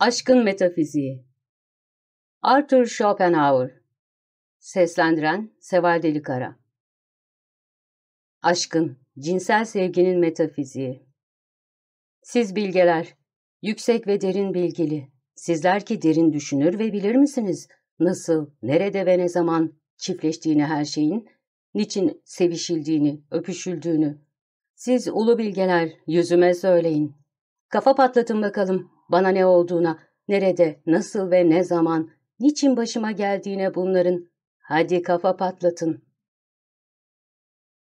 Aşkın Metafiziği Arthur Schopenhauer Seslendiren Seval Delikara Aşkın, cinsel sevginin metafiziği Siz bilgeler, yüksek ve derin bilgili, sizler ki derin düşünür ve bilir misiniz nasıl, nerede ve ne zaman çiftleştiğini her şeyin, niçin sevişildiğini, öpüşüldüğünü? Siz ulu bilgeler yüzüme söyleyin. Kafa patlatın bakalım bana ne olduğuna, nerede, nasıl ve ne zaman, niçin başıma geldiğine bunların. Hadi kafa patlatın.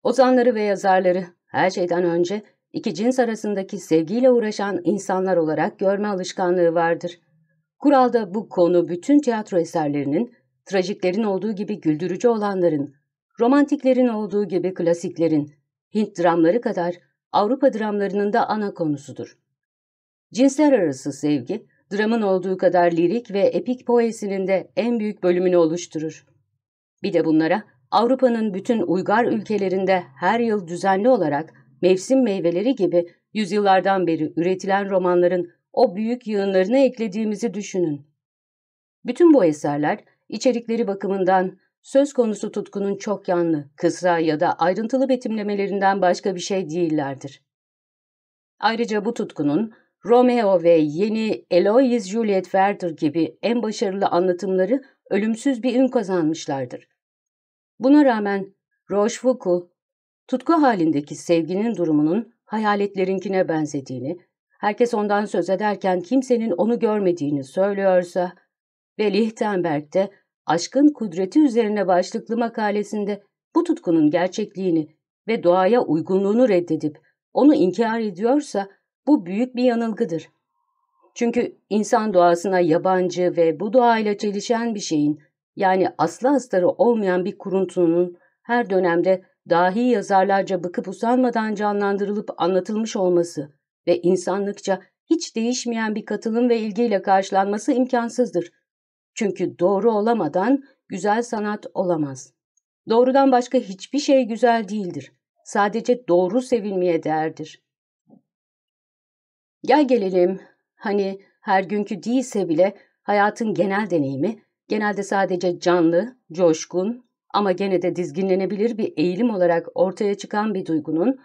Ozanları ve yazarları her şeyden önce iki cins arasındaki sevgiyle uğraşan insanlar olarak görme alışkanlığı vardır. Kuralda bu konu bütün tiyatro eserlerinin, trajiklerin olduğu gibi güldürücü olanların, romantiklerin olduğu gibi klasiklerin, Hint dramları kadar Avrupa dramlarının da ana konusudur. Cinsler arası sevgi, dramın olduğu kadar lirik ve epik poesinin de en büyük bölümünü oluşturur. Bir de bunlara Avrupa'nın bütün uygar ülkelerinde her yıl düzenli olarak mevsim meyveleri gibi yüzyıllardan beri üretilen romanların o büyük yığınlarını eklediğimizi düşünün. Bütün bu eserler içerikleri bakımından söz konusu tutkunun çok yanlı, kısa ya da ayrıntılı betimlemelerinden başka bir şey değillerdir. Ayrıca bu tutkunun Romeo ve yeni Eloise Juliet Werther gibi en başarılı anlatımları ölümsüz bir ün kazanmışlardır. Buna rağmen Rochefoucauld, tutku halindeki sevginin durumunun hayaletlerinkine benzediğini, herkes ondan söz ederken kimsenin onu görmediğini söylüyorsa ve Lichtenberg de Aşkın Kudreti üzerine başlıklı makalesinde bu tutkunun gerçekliğini ve doğaya uygunluğunu reddedip onu inkar ediyorsa bu büyük bir yanılgıdır. Çünkü insan doğasına yabancı ve bu doğayla çelişen bir şeyin, yani aslı astarı olmayan bir kuruntunun her dönemde dahi yazarlarca bıkıp usanmadan canlandırılıp anlatılmış olması ve insanlıkça hiç değişmeyen bir katılım ve ilgiyle karşılanması imkansızdır. Çünkü doğru olamadan güzel sanat olamaz. Doğrudan başka hiçbir şey güzel değildir. Sadece doğru sevilmeye değerdir. Gel gelelim, hani her günkü değilse bile hayatın genel deneyimi, genelde sadece canlı, coşkun ama gene de dizginlenebilir bir eğilim olarak ortaya çıkan bir duygunun,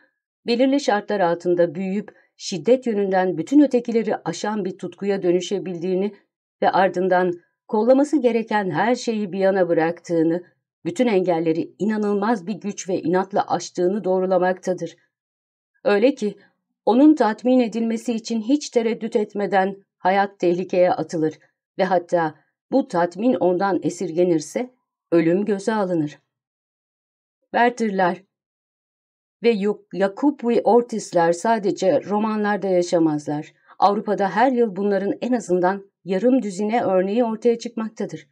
belirli şartlar altında büyüyüp şiddet yönünden bütün ötekileri aşan bir tutkuya dönüşebildiğini ve ardından kollaması gereken her şeyi bir yana bıraktığını, bütün engelleri inanılmaz bir güç ve inatla aştığını doğrulamaktadır. Öyle ki onun tatmin edilmesi için hiç tereddüt etmeden hayat tehlikeye atılır ve hatta bu tatmin ondan esirgenirse ölüm göze alınır. Werther'ler ve Yakup ve Ortis'ler sadece romanlarda yaşamazlar. Avrupa'da her yıl bunların en azından yarım düzine örneği ortaya çıkmaktadır.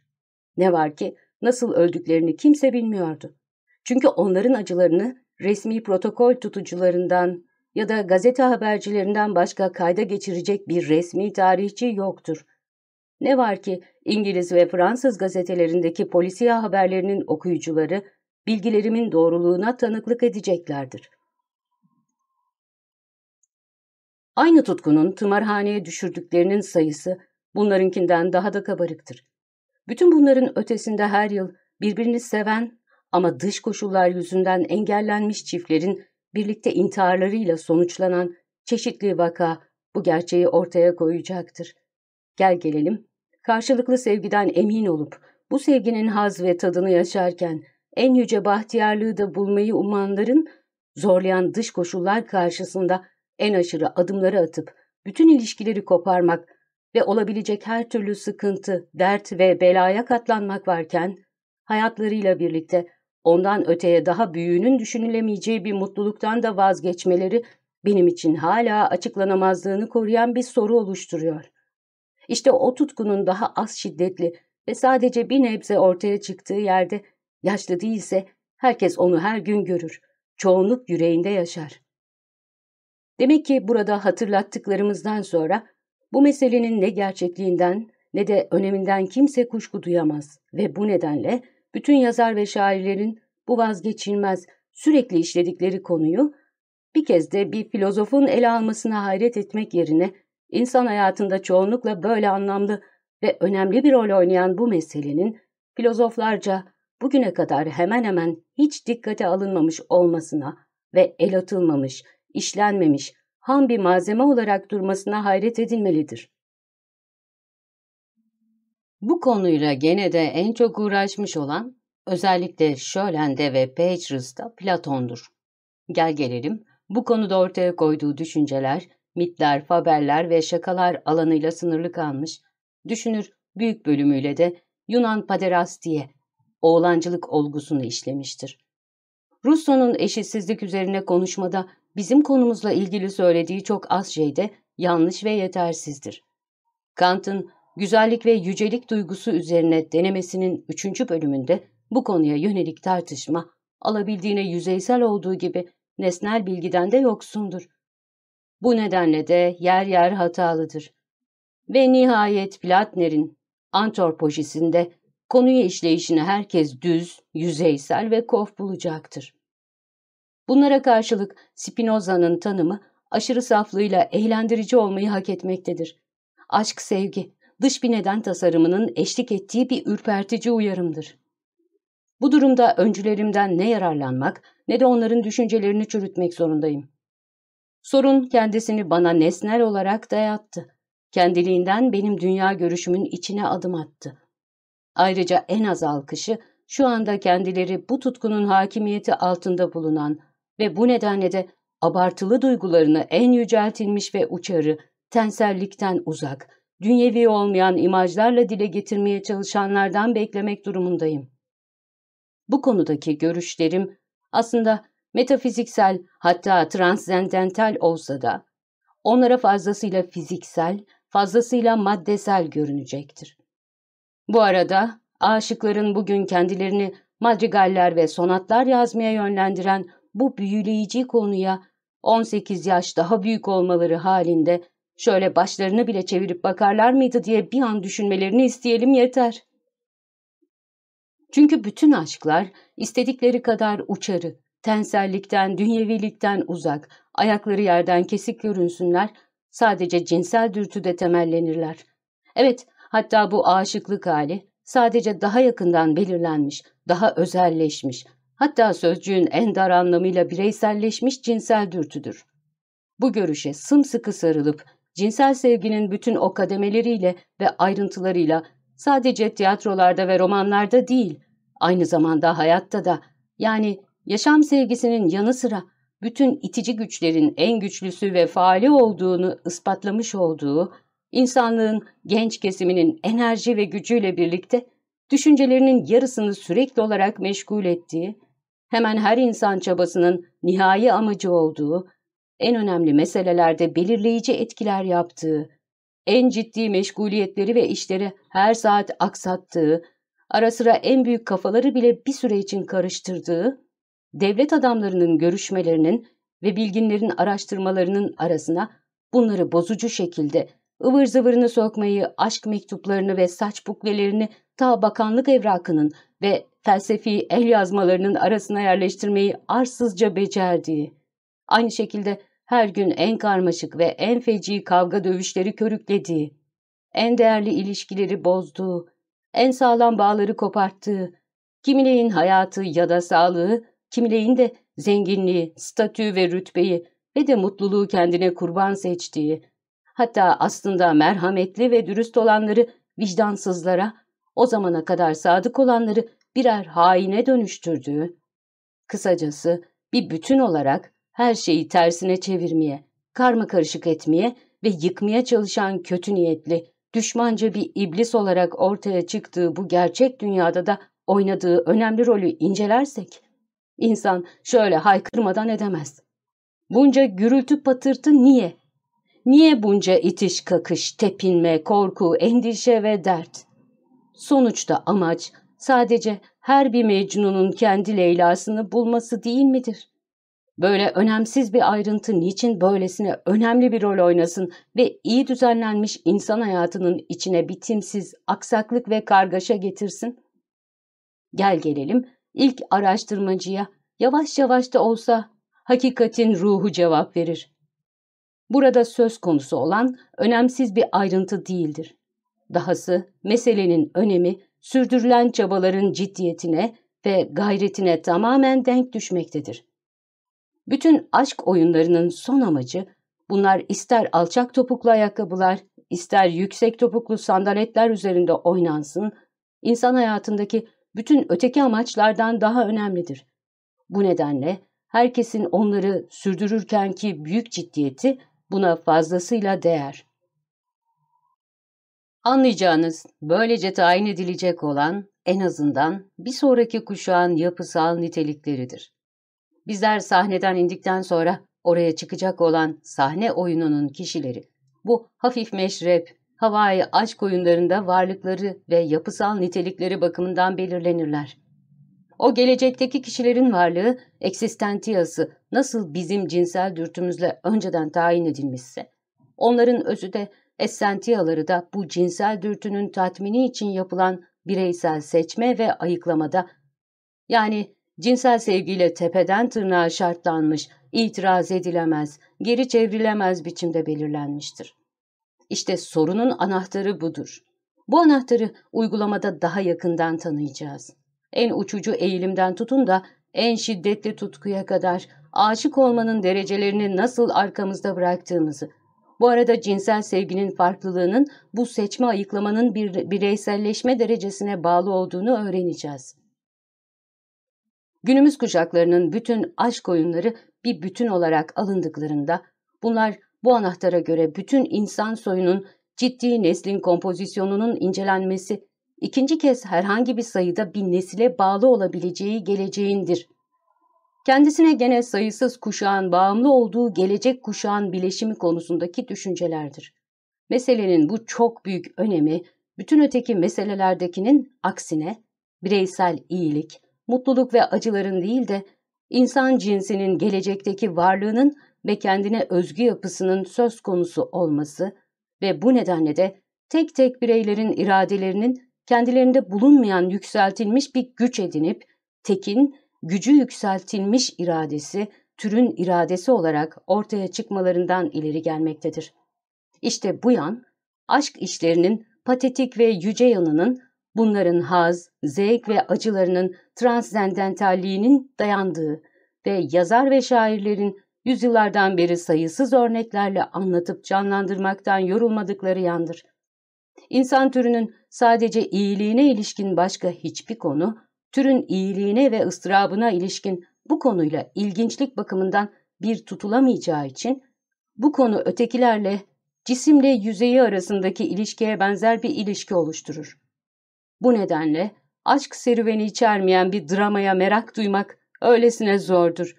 Ne var ki nasıl öldüklerini kimse bilmiyordu. Çünkü onların acılarını resmi protokol tutucularından ya da gazete habercilerinden başka kayda geçirecek bir resmi tarihçi yoktur. Ne var ki İngiliz ve Fransız gazetelerindeki polisiye haberlerinin okuyucuları bilgilerimin doğruluğuna tanıklık edeceklerdir. Aynı tutkunun tımarhaneye düşürdüklerinin sayısı bunlarınkinden daha da kabarıktır. Bütün bunların ötesinde her yıl birbirini seven ama dış koşullar yüzünden engellenmiş çiftlerin birlikte intiharlarıyla sonuçlanan çeşitli vaka bu gerçeği ortaya koyacaktır. Gel gelelim, karşılıklı sevgiden emin olup bu sevginin haz ve tadını yaşarken en yüce bahtiyarlığı da bulmayı umanların zorlayan dış koşullar karşısında en aşırı adımları atıp bütün ilişkileri koparmak ve olabilecek her türlü sıkıntı, dert ve belaya katlanmak varken hayatlarıyla birlikte ondan öteye daha büyüğünün düşünülemeyeceği bir mutluluktan da vazgeçmeleri benim için hala açıklanamazlığını koruyan bir soru oluşturuyor. İşte o tutkunun daha az şiddetli ve sadece bir nebze ortaya çıktığı yerde yaşlı değilse herkes onu her gün görür. Çoğunluk yüreğinde yaşar. Demek ki burada hatırlattıklarımızdan sonra bu meselenin ne gerçekliğinden ne de öneminden kimse kuşku duyamaz ve bu nedenle bütün yazar ve şairlerin bu vazgeçilmez, sürekli işledikleri konuyu bir kez de bir filozofun ele almasına hayret etmek yerine insan hayatında çoğunlukla böyle anlamlı ve önemli bir rol oynayan bu meselenin filozoflarca bugüne kadar hemen hemen hiç dikkate alınmamış olmasına ve el atılmamış, işlenmemiş, ham bir malzeme olarak durmasına hayret edilmelidir. Bu konuyla gene de en çok uğraşmış olan özellikle Schöllen'de ve Pagers'da Platon'dur. Gel gelelim bu konuda ortaya koyduğu düşünceler, mitler, faberler ve şakalar alanıyla sınırlı kalmış, düşünür büyük bölümüyle de Yunan paderastiye, oğlancılık olgusunu işlemiştir. Russo'nun eşitsizlik üzerine konuşmada bizim konumuzla ilgili söylediği çok az şey de yanlış ve yetersizdir. Kant'ın güzellik ve yücelik duygusu üzerine denemesinin 3. bölümünde bu konuya yönelik tartışma alabildiğine yüzeysel olduğu gibi nesnel bilgiden de yoksundur. Bu nedenle de yer yer hatalıdır. Ve nihayet Platner'in antorpojisinde konuyu işleyişini herkes düz, yüzeysel ve kof bulacaktır. Bunlara karşılık Spinoza'nın tanımı aşırı saflığıyla eğlendirici olmayı hak etmektedir. Aşk sevgi, dış bir neden tasarımının eşlik ettiği bir ürpertici uyarımdır. Bu durumda öncülerimden ne yararlanmak ne de onların düşüncelerini çürütmek zorundayım. Sorun kendisini bana nesnel olarak dayattı. Kendiliğinden benim dünya görüşümün içine adım attı. Ayrıca en az alkışı şu anda kendileri bu tutkunun hakimiyeti altında bulunan ve bu nedenle de abartılı duygularını en yüceltilmiş ve uçarı, tensellikten uzak, dünyevi olmayan imajlarla dile getirmeye çalışanlardan beklemek durumundayım. Bu konudaki görüşlerim aslında metafiziksel hatta transzendental olsa da onlara fazlasıyla fiziksel, fazlasıyla maddesel görünecektir. Bu arada aşıkların bugün kendilerini madrigaller ve sonatlar yazmaya yönlendiren bu büyüleyici konuya 18 yaş daha büyük olmaları halinde Şöyle başlarını bile çevirip bakarlar mıydı diye bir an düşünmelerini isteyelim yeter. Çünkü bütün aşklar istedikleri kadar uçarı, tensellikten, dünyevilikten uzak, ayakları yerden kesik görünsünler, sadece cinsel dürtüde temellenirler. Evet, hatta bu aşıklık hali sadece daha yakından belirlenmiş, daha özelleşmiş, hatta sözcüğün en dar anlamıyla bireyselleşmiş cinsel dürtüdür. Bu görüşe sımsıkı sarılıp cinsel sevginin bütün o kademeleriyle ve ayrıntılarıyla sadece tiyatrolarda ve romanlarda değil, aynı zamanda hayatta da, yani yaşam sevgisinin yanı sıra bütün itici güçlerin en güçlüsü ve faali olduğunu ispatlamış olduğu, insanlığın genç kesiminin enerji ve gücüyle birlikte düşüncelerinin yarısını sürekli olarak meşgul ettiği, hemen her insan çabasının nihai amacı olduğu, en önemli meselelerde belirleyici etkiler yaptığı, en ciddi meşguliyetleri ve işleri her saat aksattığı, ara sıra en büyük kafaları bile bir süre için karıştırdığı, devlet adamlarının görüşmelerinin ve bilginlerin araştırmalarının arasına bunları bozucu şekilde ıvır zıvırını sokmayı, aşk mektuplarını ve saç buklelerini ta bakanlık evrakının ve felsefi el yazmalarının arasına yerleştirmeyi arsızca becerdiği, aynı şekilde her gün en karmaşık ve en feci kavga dövüşleri körüklediği, en değerli ilişkileri bozduğu, en sağlam bağları koparttığı, kimileyin hayatı ya da sağlığı, kimileyin de zenginliği, statü ve rütbeyi ve de mutluluğu kendine kurban seçtiği, hatta aslında merhametli ve dürüst olanları vicdansızlara, o zamana kadar sadık olanları birer haine dönüştürdüğü, kısacası bir bütün olarak her şeyi tersine çevirmeye, karma karışık etmeye ve yıkmaya çalışan kötü niyetli, düşmanca bir iblis olarak ortaya çıktığı bu gerçek dünyada da oynadığı önemli rolü incelersek, insan şöyle haykırmadan edemez. Bunca gürültü patırtı niye? Niye bunca itiş kakış, tepinme, korku, endişe ve dert? Sonuçta amaç sadece her bir Mecnun'un kendi Leyla'sını bulması değil midir? Böyle önemsiz bir ayrıntı niçin böylesine önemli bir rol oynasın ve iyi düzenlenmiş insan hayatının içine bitimsiz aksaklık ve kargaşa getirsin? Gel gelelim ilk araştırmacıya yavaş yavaş da olsa hakikatin ruhu cevap verir. Burada söz konusu olan önemsiz bir ayrıntı değildir. Dahası meselenin önemi sürdürülen çabaların ciddiyetine ve gayretine tamamen denk düşmektedir. Bütün aşk oyunlarının son amacı bunlar ister alçak topuklu ayakkabılar, ister yüksek topuklu sandaletler üzerinde oynansın, insan hayatındaki bütün öteki amaçlardan daha önemlidir. Bu nedenle herkesin onları sürdürürkenki büyük ciddiyeti buna fazlasıyla değer. Anlayacağınız, böylece tayin edilecek olan en azından bir sonraki kuşağın yapısal nitelikleridir. Bizler sahneden indikten sonra oraya çıkacak olan sahne oyununun kişileri, bu hafif meşrep, havai aç koyunlarında varlıkları ve yapısal nitelikleri bakımından belirlenirler. O gelecekteki kişilerin varlığı, eksistentiyası nasıl bizim cinsel dürtümüzle önceden tayin edilmişse, onların özü de essentiyaları da bu cinsel dürtünün tatmini için yapılan bireysel seçme ve ayıklamada, yani Cinsel sevgiyle tepeden tırnağa şartlanmış, itiraz edilemez, geri çevrilemez biçimde belirlenmiştir. İşte sorunun anahtarı budur. Bu anahtarı uygulamada daha yakından tanıyacağız. En uçucu eğilimden tutun da en şiddetli tutkuya kadar aşık olmanın derecelerini nasıl arkamızda bıraktığımızı, bu arada cinsel sevginin farklılığının bu seçme ayıklamanın bir bireyselleşme derecesine bağlı olduğunu öğreneceğiz. Günümüz kuşaklarının bütün aşk oyunları bir bütün olarak alındıklarında bunlar bu anahtara göre bütün insan soyunun ciddi neslin kompozisyonunun incelenmesi ikinci kez herhangi bir sayıda bir nesile bağlı olabileceği geleceğindir. Kendisine gene sayısız kuşağın bağımlı olduğu gelecek kuşağın bileşimi konusundaki düşüncelerdir. Meselenin bu çok büyük önemi bütün öteki meselelerdekinin aksine bireysel iyilik, mutluluk ve acıların değil de insan cinsinin gelecekteki varlığının ve kendine özgü yapısının söz konusu olması ve bu nedenle de tek tek bireylerin iradelerinin kendilerinde bulunmayan yükseltilmiş bir güç edinip tekin, gücü yükseltilmiş iradesi, türün iradesi olarak ortaya çıkmalarından ileri gelmektedir. İşte bu yan, aşk işlerinin patetik ve yüce yanının Bunların haz, zevk ve acılarının transzendentalliğinin dayandığı ve yazar ve şairlerin yüzyıllardan beri sayısız örneklerle anlatıp canlandırmaktan yorulmadıkları yandır. İnsan türünün sadece iyiliğine ilişkin başka hiçbir konu, türün iyiliğine ve ıstırabına ilişkin bu konuyla ilginçlik bakımından bir tutulamayacağı için, bu konu ötekilerle, cisimle yüzeyi arasındaki ilişkiye benzer bir ilişki oluşturur. Bu nedenle aşk serüveni içermeyen bir dramaya merak duymak öylesine zordur.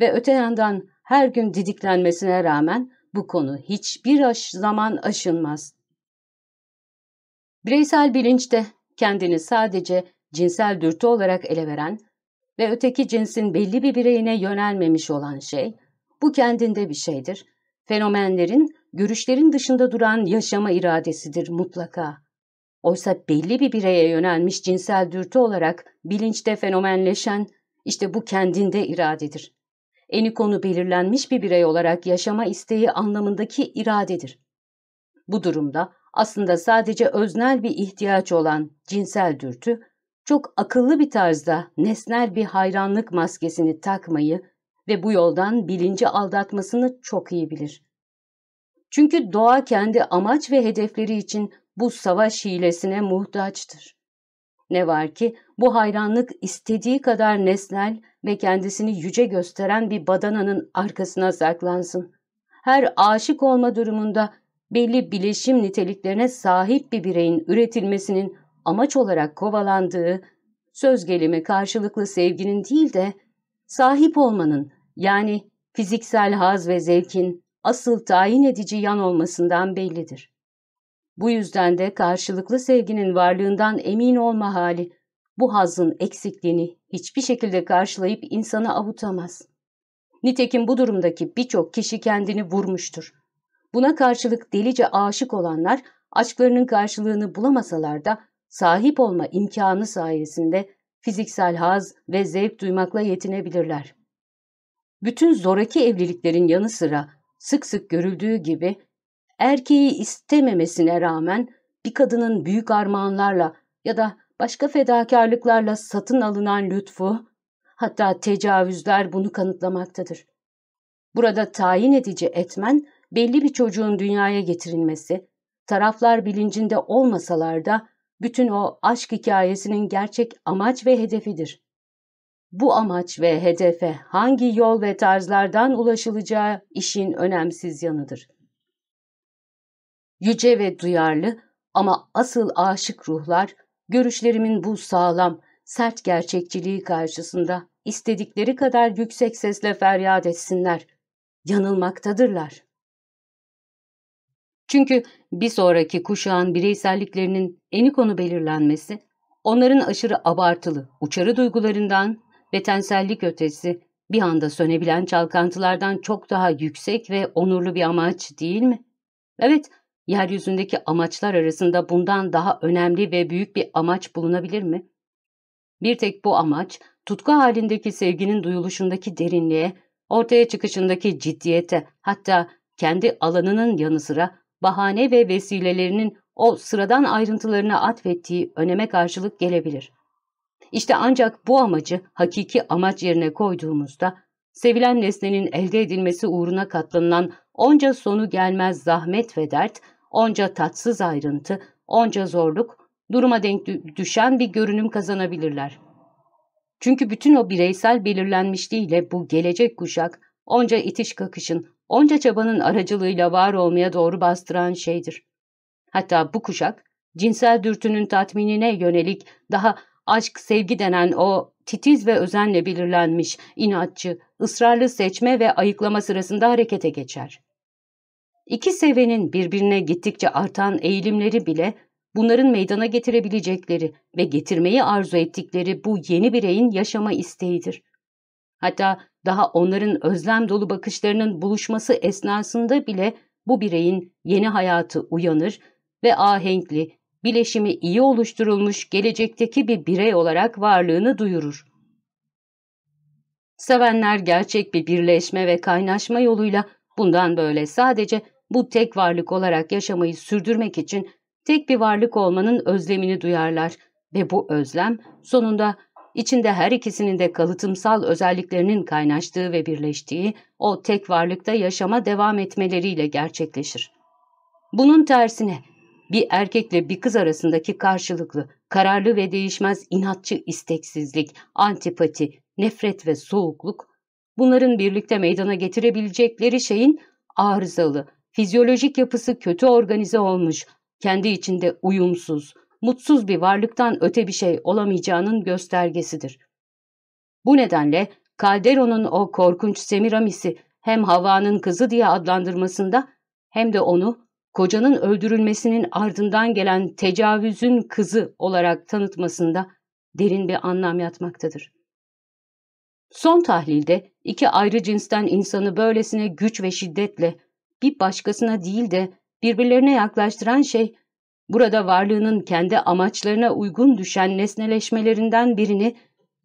Ve öte yandan her gün didiklenmesine rağmen bu konu hiçbir aş zaman aşılmaz. Bireysel bilinçte kendini sadece cinsel dürtü olarak ele veren ve öteki cinsin belli bir bireyine yönelmemiş olan şey, bu kendinde bir şeydir. Fenomenlerin, görüşlerin dışında duran yaşama iradesidir mutlaka. Oysa belli bir bireye yönelmiş cinsel dürtü olarak bilinçte fenomenleşen işte bu kendinde iradedir. Eni konu belirlenmiş bir birey olarak yaşama isteği anlamındaki iradedir. Bu durumda aslında sadece öznel bir ihtiyaç olan cinsel dürtü, çok akıllı bir tarzda nesnel bir hayranlık maskesini takmayı ve bu yoldan bilinci aldatmasını çok iyi bilir. Çünkü doğa kendi amaç ve hedefleri için bu savaş hilesine muhtaçtır. Ne var ki bu hayranlık istediği kadar nesnel ve kendisini yüce gösteren bir badananın arkasına saklansın. Her aşık olma durumunda belli bileşim niteliklerine sahip bir bireyin üretilmesinin amaç olarak kovalandığı, söz gelimi karşılıklı sevginin değil de sahip olmanın yani fiziksel haz ve zevkin asıl tayin edici yan olmasından bellidir. Bu yüzden de karşılıklı sevginin varlığından emin olma hali, bu hazın eksikliğini hiçbir şekilde karşılayıp insanı avutamaz. Nitekim bu durumdaki birçok kişi kendini vurmuştur. Buna karşılık delice aşık olanlar aşklarının karşılığını bulamasalar da sahip olma imkanı sayesinde fiziksel haz ve zevk duymakla yetinebilirler. Bütün zoraki evliliklerin yanı sıra sık sık görüldüğü gibi erkeği istememesine rağmen bir kadının büyük armağanlarla ya da başka fedakarlıklarla satın alınan lütfu, hatta tecavüzler bunu kanıtlamaktadır. Burada tayin edici etmen, belli bir çocuğun dünyaya getirilmesi, taraflar bilincinde olmasalar da bütün o aşk hikayesinin gerçek amaç ve hedefidir. Bu amaç ve hedefe hangi yol ve tarzlardan ulaşılacağı işin önemsiz yanıdır. Yüce ve duyarlı ama asıl aşık ruhlar görüşlerimin bu sağlam, sert gerçekçiliği karşısında istedikleri kadar yüksek sesle feryat etsinler. Yanılmaktadırlar. Çünkü bir sonraki kuşağın bireyselliklerinin eni konu belirlenmesi, onların aşırı abartılı, uçarı duygularından ve tensellik ötesi bir anda sönebilen çalkantılardan çok daha yüksek ve onurlu bir amaç değil mi? Evet, yeryüzündeki amaçlar arasında bundan daha önemli ve büyük bir amaç bulunabilir mi? Bir tek bu amaç, tutku halindeki sevginin duyuluşundaki derinliğe, ortaya çıkışındaki ciddiyete, hatta kendi alanının yanı sıra bahane ve vesilelerinin o sıradan ayrıntılarına atfettiği öneme karşılık gelebilir. İşte ancak bu amacı hakiki amaç yerine koyduğumuzda, sevilen nesnenin elde edilmesi uğruna katlanılan onca sonu gelmez zahmet ve dert, Onca tatsız ayrıntı, onca zorluk, duruma denk düşen bir görünüm kazanabilirler. Çünkü bütün o bireysel belirlenmişliğiyle bu gelecek kuşak, onca itiş kakışın, onca çabanın aracılığıyla var olmaya doğru bastıran şeydir. Hatta bu kuşak, cinsel dürtünün tatminine yönelik daha aşk, sevgi denen o titiz ve özenle belirlenmiş, inatçı, ısrarlı seçme ve ayıklama sırasında harekete geçer. İki sevenin birbirine gittikçe artan eğilimleri bile bunların meydana getirebilecekleri ve getirmeyi arzu ettikleri bu yeni bireyin yaşama isteğidir. Hatta daha onların özlem dolu bakışlarının buluşması esnasında bile bu bireyin yeni hayatı uyanır ve ahenkli, bileşimi iyi oluşturulmuş gelecekteki bir birey olarak varlığını duyurur. Sevenler gerçek bir birleşme ve kaynaşma yoluyla bundan böyle sadece bu tek varlık olarak yaşamayı sürdürmek için tek bir varlık olmanın özlemini duyarlar ve bu özlem sonunda içinde her ikisinin de kalıtımsal özelliklerinin kaynaştığı ve birleştiği o tek varlıkta yaşama devam etmeleriyle gerçekleşir. Bunun tersine bir erkekle bir kız arasındaki karşılıklı, kararlı ve değişmez inatçı isteksizlik, antipati, nefret ve soğukluk, bunların birlikte meydana getirebilecekleri şeyin arızalı, Fizyolojik yapısı kötü organize olmuş, kendi içinde uyumsuz, mutsuz bir varlıktan öte bir şey olamayacağının göstergesidir. Bu nedenle Calderon'un o korkunç Semiramis'i hem havanın kızı diye adlandırmasında hem de onu kocanın öldürülmesinin ardından gelen tecavüzün kızı olarak tanıtmasında derin bir anlam yatmaktadır. Son tahlilde iki ayrı cinsten insanı böylesine güç ve şiddetle bir başkasına değil de birbirlerine yaklaştıran şey, burada varlığının kendi amaçlarına uygun düşen nesneleşmelerinden birini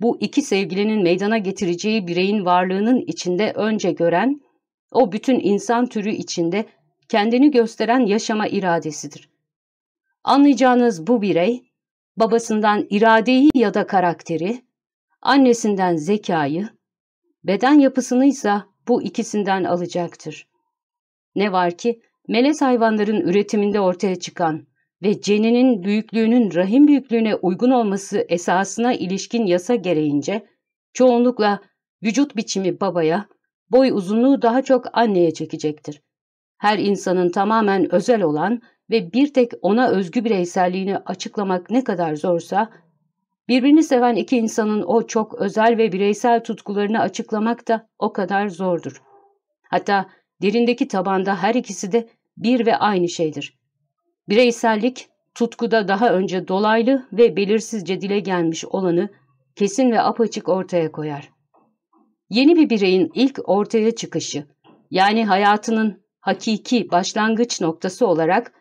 bu iki sevgilinin meydana getireceği bireyin varlığının içinde önce gören, o bütün insan türü içinde kendini gösteren yaşama iradesidir. Anlayacağınız bu birey, babasından iradeyi ya da karakteri, annesinden zekayı, beden yapısını ise bu ikisinden alacaktır. Ne var ki melez hayvanların üretiminde ortaya çıkan ve ceninin büyüklüğünün rahim büyüklüğüne uygun olması esasına ilişkin yasa gereğince çoğunlukla vücut biçimi babaya, boy uzunluğu daha çok anneye çekecektir. Her insanın tamamen özel olan ve bir tek ona özgü bireyselliğini açıklamak ne kadar zorsa, birbirini seven iki insanın o çok özel ve bireysel tutkularını açıklamak da o kadar zordur. Hatta derindeki tabanda her ikisi de bir ve aynı şeydir. Bireysellik, tutkuda daha önce dolaylı ve belirsizce dile gelmiş olanı kesin ve apaçık ortaya koyar. Yeni bir bireyin ilk ortaya çıkışı, yani hayatının hakiki başlangıç noktası olarak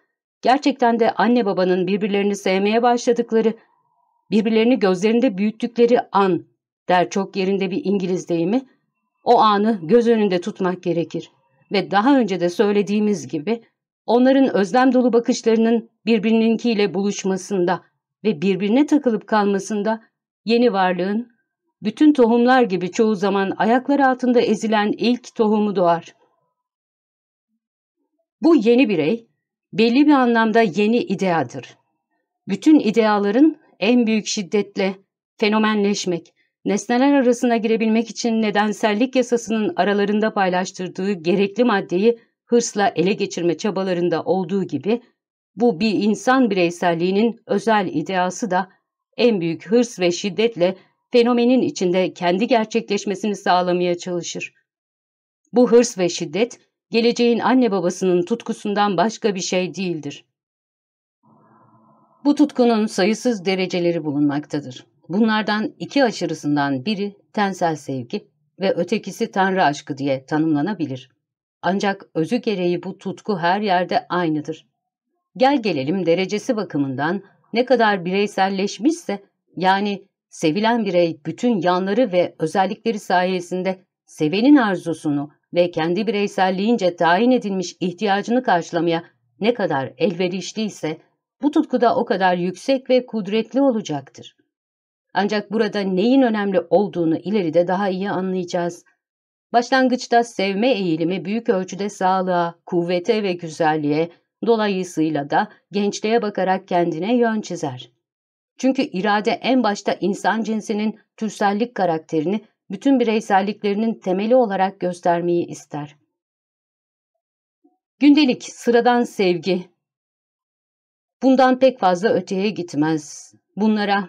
gerçekten de anne babanın birbirlerini sevmeye başladıkları, birbirlerini gözlerinde büyüttükleri an der çok yerinde bir İngiliz deyimi, o anı göz önünde tutmak gerekir ve daha önce de söylediğimiz gibi onların özlem dolu bakışlarının birbirininkiyle buluşmasında ve birbirine takılıp kalmasında yeni varlığın bütün tohumlar gibi çoğu zaman ayaklar altında ezilen ilk tohumu doğar. Bu yeni birey belli bir anlamda yeni ideadır. Bütün ideaların en büyük şiddetle fenomenleşmek, nesneler arasına girebilmek için nedensellik yasasının aralarında paylaştırdığı gerekli maddeyi hırsla ele geçirme çabalarında olduğu gibi, bu bir insan bireyselliğinin özel ideası da en büyük hırs ve şiddetle fenomenin içinde kendi gerçekleşmesini sağlamaya çalışır. Bu hırs ve şiddet, geleceğin anne babasının tutkusundan başka bir şey değildir. Bu tutkunun sayısız dereceleri bulunmaktadır. Bunlardan iki aşırısından biri tensel sevgi ve ötekisi tanrı aşkı diye tanımlanabilir. Ancak özü gereği bu tutku her yerde aynıdır. Gel gelelim derecesi bakımından ne kadar bireyselleşmişse yani sevilen birey bütün yanları ve özellikleri sayesinde sevenin arzusunu ve kendi bireyselliğince tayin edilmiş ihtiyacını karşılamaya ne kadar elverişliyse bu tutkuda o kadar yüksek ve kudretli olacaktır. Ancak burada neyin önemli olduğunu ileride daha iyi anlayacağız. Başlangıçta sevme eğilimi büyük ölçüde sağlığa, kuvvete ve güzelliğe, dolayısıyla da gençliğe bakarak kendine yön çizer. Çünkü irade en başta insan cinsinin türsellik karakterini bütün bireyselliklerinin temeli olarak göstermeyi ister. Gündelik sıradan sevgi Bundan pek fazla öteye gitmez. Bunlara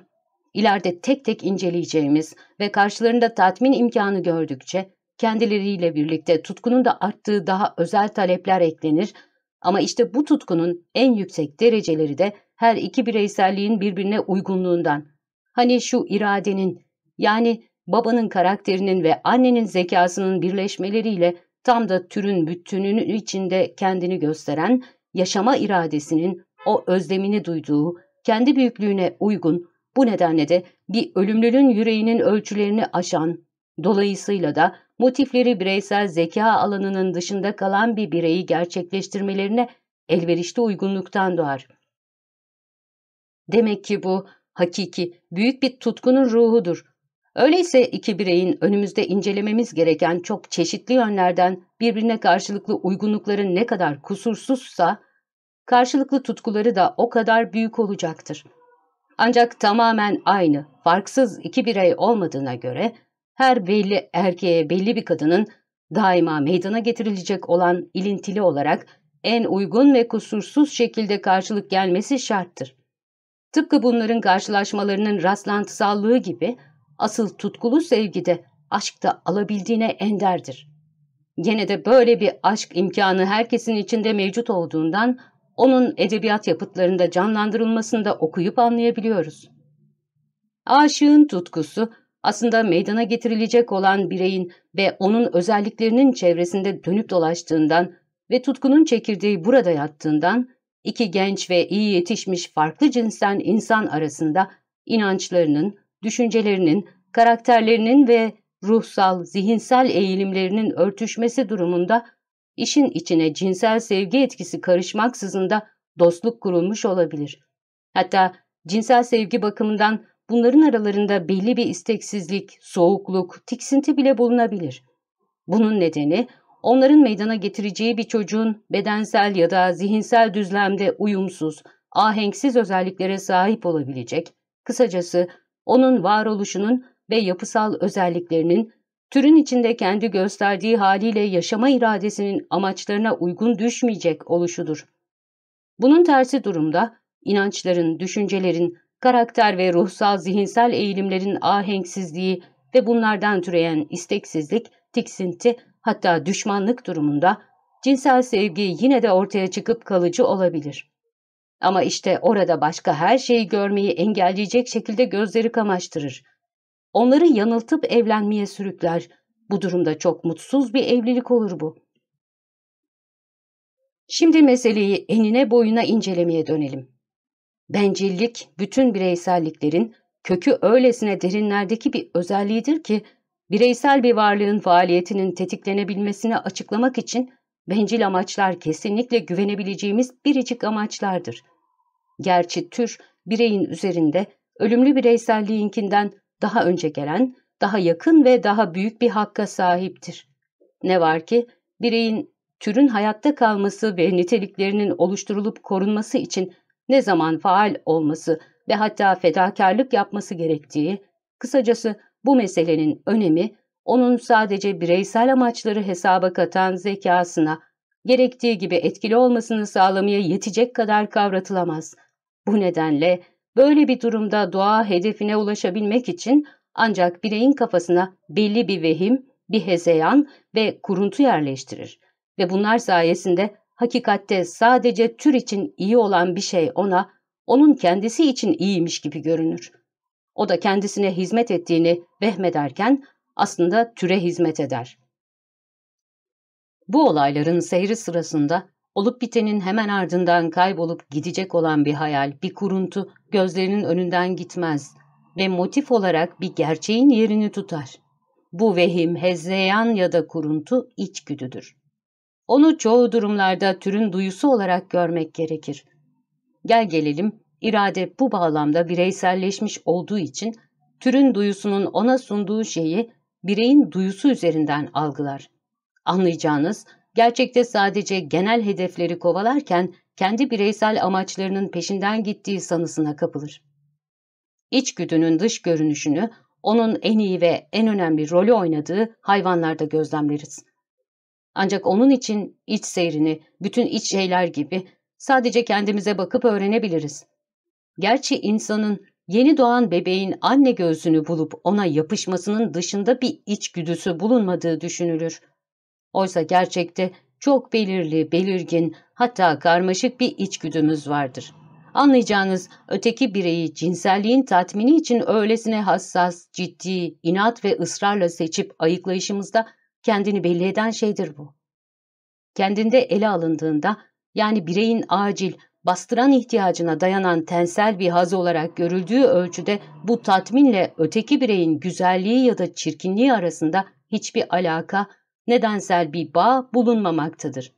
ileride tek tek inceleyeceğimiz ve karşılarında tatmin imkanı gördükçe kendileriyle birlikte tutkunun da arttığı daha özel talepler eklenir ama işte bu tutkunun en yüksek dereceleri de her iki bireyselliğin birbirine uygunluğundan. Hani şu iradenin yani babanın karakterinin ve annenin zekasının birleşmeleriyle tam da türün bütününün içinde kendini gösteren yaşama iradesinin o özlemini duyduğu, kendi büyüklüğüne uygun, bu nedenle de bir ölümlünün yüreğinin ölçülerini aşan, dolayısıyla da motifleri bireysel zeka alanının dışında kalan bir bireyi gerçekleştirmelerine elverişli uygunluktan doğar. Demek ki bu hakiki, büyük bir tutkunun ruhudur. Öyleyse iki bireyin önümüzde incelememiz gereken çok çeşitli yönlerden birbirine karşılıklı uygunlukları ne kadar kusursuzsa, karşılıklı tutkuları da o kadar büyük olacaktır.'' Ancak tamamen aynı, farksız iki birey olmadığına göre her belli erkeğe belli bir kadının daima meydana getirilecek olan ilintili olarak en uygun ve kusursuz şekilde karşılık gelmesi şarttır. Tıpkı bunların karşılaşmalarının rastlantısallığı gibi asıl tutkulu sevgide, aşkta alabildiğine enderdir. Gene de böyle bir aşk imkanı herkesin içinde mevcut olduğundan onun edebiyat yapıtlarında canlandırılmasında okuyup anlayabiliyoruz. Aşığın tutkusu aslında meydana getirilecek olan bireyin ve onun özelliklerinin çevresinde dönüp dolaştığından ve tutkunun çekirdeği burada yattığından iki genç ve iyi yetişmiş farklı cinsten insan arasında inançlarının, düşüncelerinin, karakterlerinin ve ruhsal, zihinsel eğilimlerinin örtüşmesi durumunda işin içine cinsel sevgi etkisi karışmaksızın da dostluk kurulmuş olabilir. Hatta cinsel sevgi bakımından bunların aralarında belli bir isteksizlik, soğukluk, tiksinti bile bulunabilir. Bunun nedeni onların meydana getireceği bir çocuğun bedensel ya da zihinsel düzlemde uyumsuz, ahenksiz özelliklere sahip olabilecek, kısacası onun varoluşunun ve yapısal özelliklerinin türün içinde kendi gösterdiği haliyle yaşama iradesinin amaçlarına uygun düşmeyecek oluşudur. Bunun tersi durumda inançların, düşüncelerin, karakter ve ruhsal zihinsel eğilimlerin ahenksizliği ve bunlardan türeyen isteksizlik, tiksinti hatta düşmanlık durumunda cinsel sevgi yine de ortaya çıkıp kalıcı olabilir. Ama işte orada başka her şeyi görmeyi engelleyecek şekilde gözleri kamaştırır Onları yanıltıp evlenmeye sürükler. Bu durumda çok mutsuz bir evlilik olur bu. Şimdi meseleyi enine boyuna incelemeye dönelim. Bencillik, bütün bireyselliklerin kökü öylesine derinlerdeki bir özelliğidir ki, bireysel bir varlığın faaliyetinin tetiklenebilmesini açıklamak için bencil amaçlar kesinlikle güvenebileceğimiz biricik amaçlardır. Gerçi tür, bireyin üzerinde ölümlü bireyselliğinkinden daha önce gelen, daha yakın ve daha büyük bir hakka sahiptir. Ne var ki bireyin türün hayatta kalması ve niteliklerinin oluşturulup korunması için ne zaman faal olması ve hatta fedakarlık yapması gerektiği, kısacası bu meselenin önemi onun sadece bireysel amaçları hesaba katan zekasına, gerektiği gibi etkili olmasını sağlamaya yetecek kadar kavratılamaz. Bu nedenle Böyle bir durumda doğa hedefine ulaşabilmek için ancak bireyin kafasına belli bir vehim, bir hezeyan ve kuruntu yerleştirir ve bunlar sayesinde hakikatte sadece tür için iyi olan bir şey ona, onun kendisi için iyiymiş gibi görünür. O da kendisine hizmet ettiğini vehmederken aslında türe hizmet eder. Bu olayların seyri sırasında Olup bitenin hemen ardından kaybolup gidecek olan bir hayal, bir kuruntu gözlerinin önünden gitmez ve motif olarak bir gerçeğin yerini tutar. Bu vehim, hezeyan ya da kuruntu içgüdüdür. Onu çoğu durumlarda türün duyusu olarak görmek gerekir. Gel gelelim, irade bu bağlamda bireyselleşmiş olduğu için türün duyusunun ona sunduğu şeyi bireyin duyusu üzerinden algılar. Anlayacağınız, gerçekte sadece genel hedefleri kovalarken kendi bireysel amaçlarının peşinden gittiği sanısına kapılır. İçgüdünün dış görünüşünü onun en iyi ve en önemli rolü oynadığı hayvanlarda gözlemleriz. Ancak onun için iç seyrini, bütün iç şeyler gibi sadece kendimize bakıp öğrenebiliriz. Gerçi insanın yeni doğan bebeğin anne göğsünü bulup ona yapışmasının dışında bir içgüdüsü bulunmadığı düşünülür. Oysa gerçekte çok belirli, belirgin, hatta karmaşık bir içgüdümüz vardır. Anlayacağınız öteki bireyi cinselliğin tatmini için öylesine hassas, ciddi, inat ve ısrarla seçip ayıklayışımızda kendini belli eden şeydir bu. Kendinde ele alındığında yani bireyin acil, bastıran ihtiyacına dayanan tensel bir haz olarak görüldüğü ölçüde bu tatminle öteki bireyin güzelliği ya da çirkinliği arasında hiçbir alaka, nedensel bir bağ bulunmamaktadır.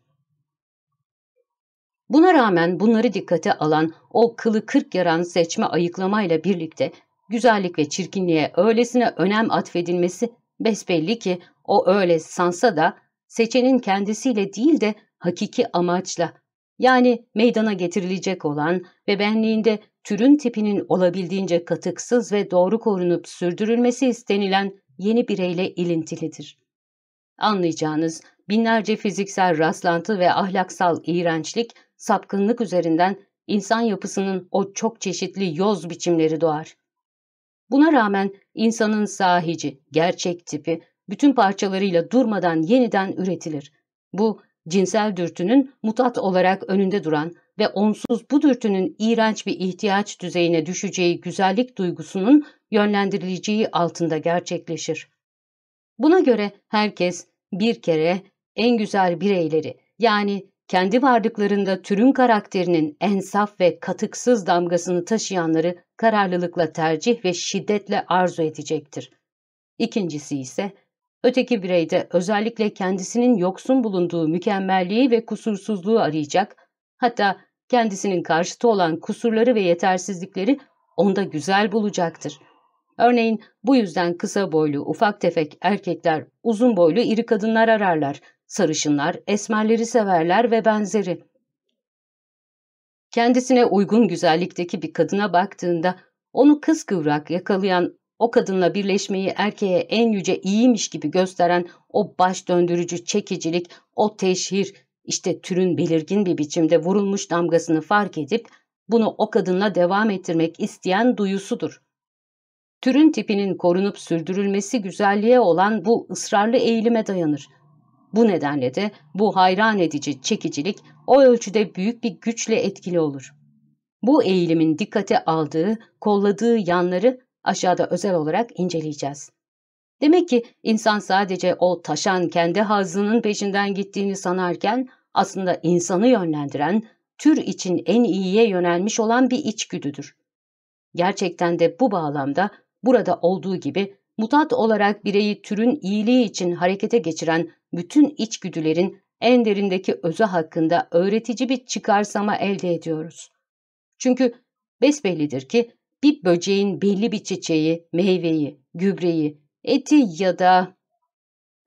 Buna rağmen bunları dikkate alan o kılı kırk yaran seçme ayıklamayla birlikte güzellik ve çirkinliğe öylesine önem atfedilmesi besbelli ki o öyle sansa da seçenin kendisiyle değil de hakiki amaçla yani meydana getirilecek olan ve benliğinde türün tipinin olabildiğince katıksız ve doğru korunup sürdürülmesi istenilen yeni bireyle ilintilidir. Anlayacağınız binlerce fiziksel rastlantı ve ahlaksal iğrençlik, sapkınlık üzerinden insan yapısının o çok çeşitli yoz biçimleri doğar. Buna rağmen insanın sahici, gerçek tipi bütün parçalarıyla durmadan yeniden üretilir. Bu cinsel dürtünün mutat olarak önünde duran ve onsuz bu dürtünün iğrenç bir ihtiyaç düzeyine düşeceği güzellik duygusunun yönlendirileceği altında gerçekleşir. Buna göre herkes bir kere en güzel bireyleri yani kendi varlıklarında türün karakterinin en saf ve katıksız damgasını taşıyanları kararlılıkla tercih ve şiddetle arzu edecektir. İkincisi ise öteki bireyde özellikle kendisinin yoksun bulunduğu mükemmelliği ve kusursuzluğu arayacak, hatta kendisinin karşıtı olan kusurları ve yetersizlikleri onda güzel bulacaktır.'' Örneğin bu yüzden kısa boylu ufak tefek erkekler uzun boylu iri kadınlar ararlar, sarışınlar esmerleri severler ve benzeri. Kendisine uygun güzellikteki bir kadına baktığında onu kıskıvrak yakalayan o kadınla birleşmeyi erkeğe en yüce iyiymiş gibi gösteren o baş döndürücü çekicilik, o teşhir, işte türün belirgin bir biçimde vurulmuş damgasını fark edip bunu o kadınla devam ettirmek isteyen duyusudur. Türün tipinin korunup sürdürülmesi güzelliğe olan bu ısrarlı eğilime dayanır. Bu nedenle de bu hayran edici çekicilik o ölçüde büyük bir güçle etkili olur. Bu eğilimin dikkate aldığı, kolladığı yanları aşağıda özel olarak inceleyeceğiz. Demek ki insan sadece o taşan kendi hazının peşinden gittiğini sanarken aslında insanı yönlendiren, tür için en iyiye yönelmiş olan bir içgüdüdür. Gerçekten de bu bağlamda Burada olduğu gibi mutat olarak bireyi türün iyiliği için harekete geçiren bütün içgüdülerin en derindeki özü hakkında öğretici bir çıkarsama elde ediyoruz. Çünkü besbellidir ki bir böceğin belli bir çiçeği, meyveyi, gübreyi, eti ya da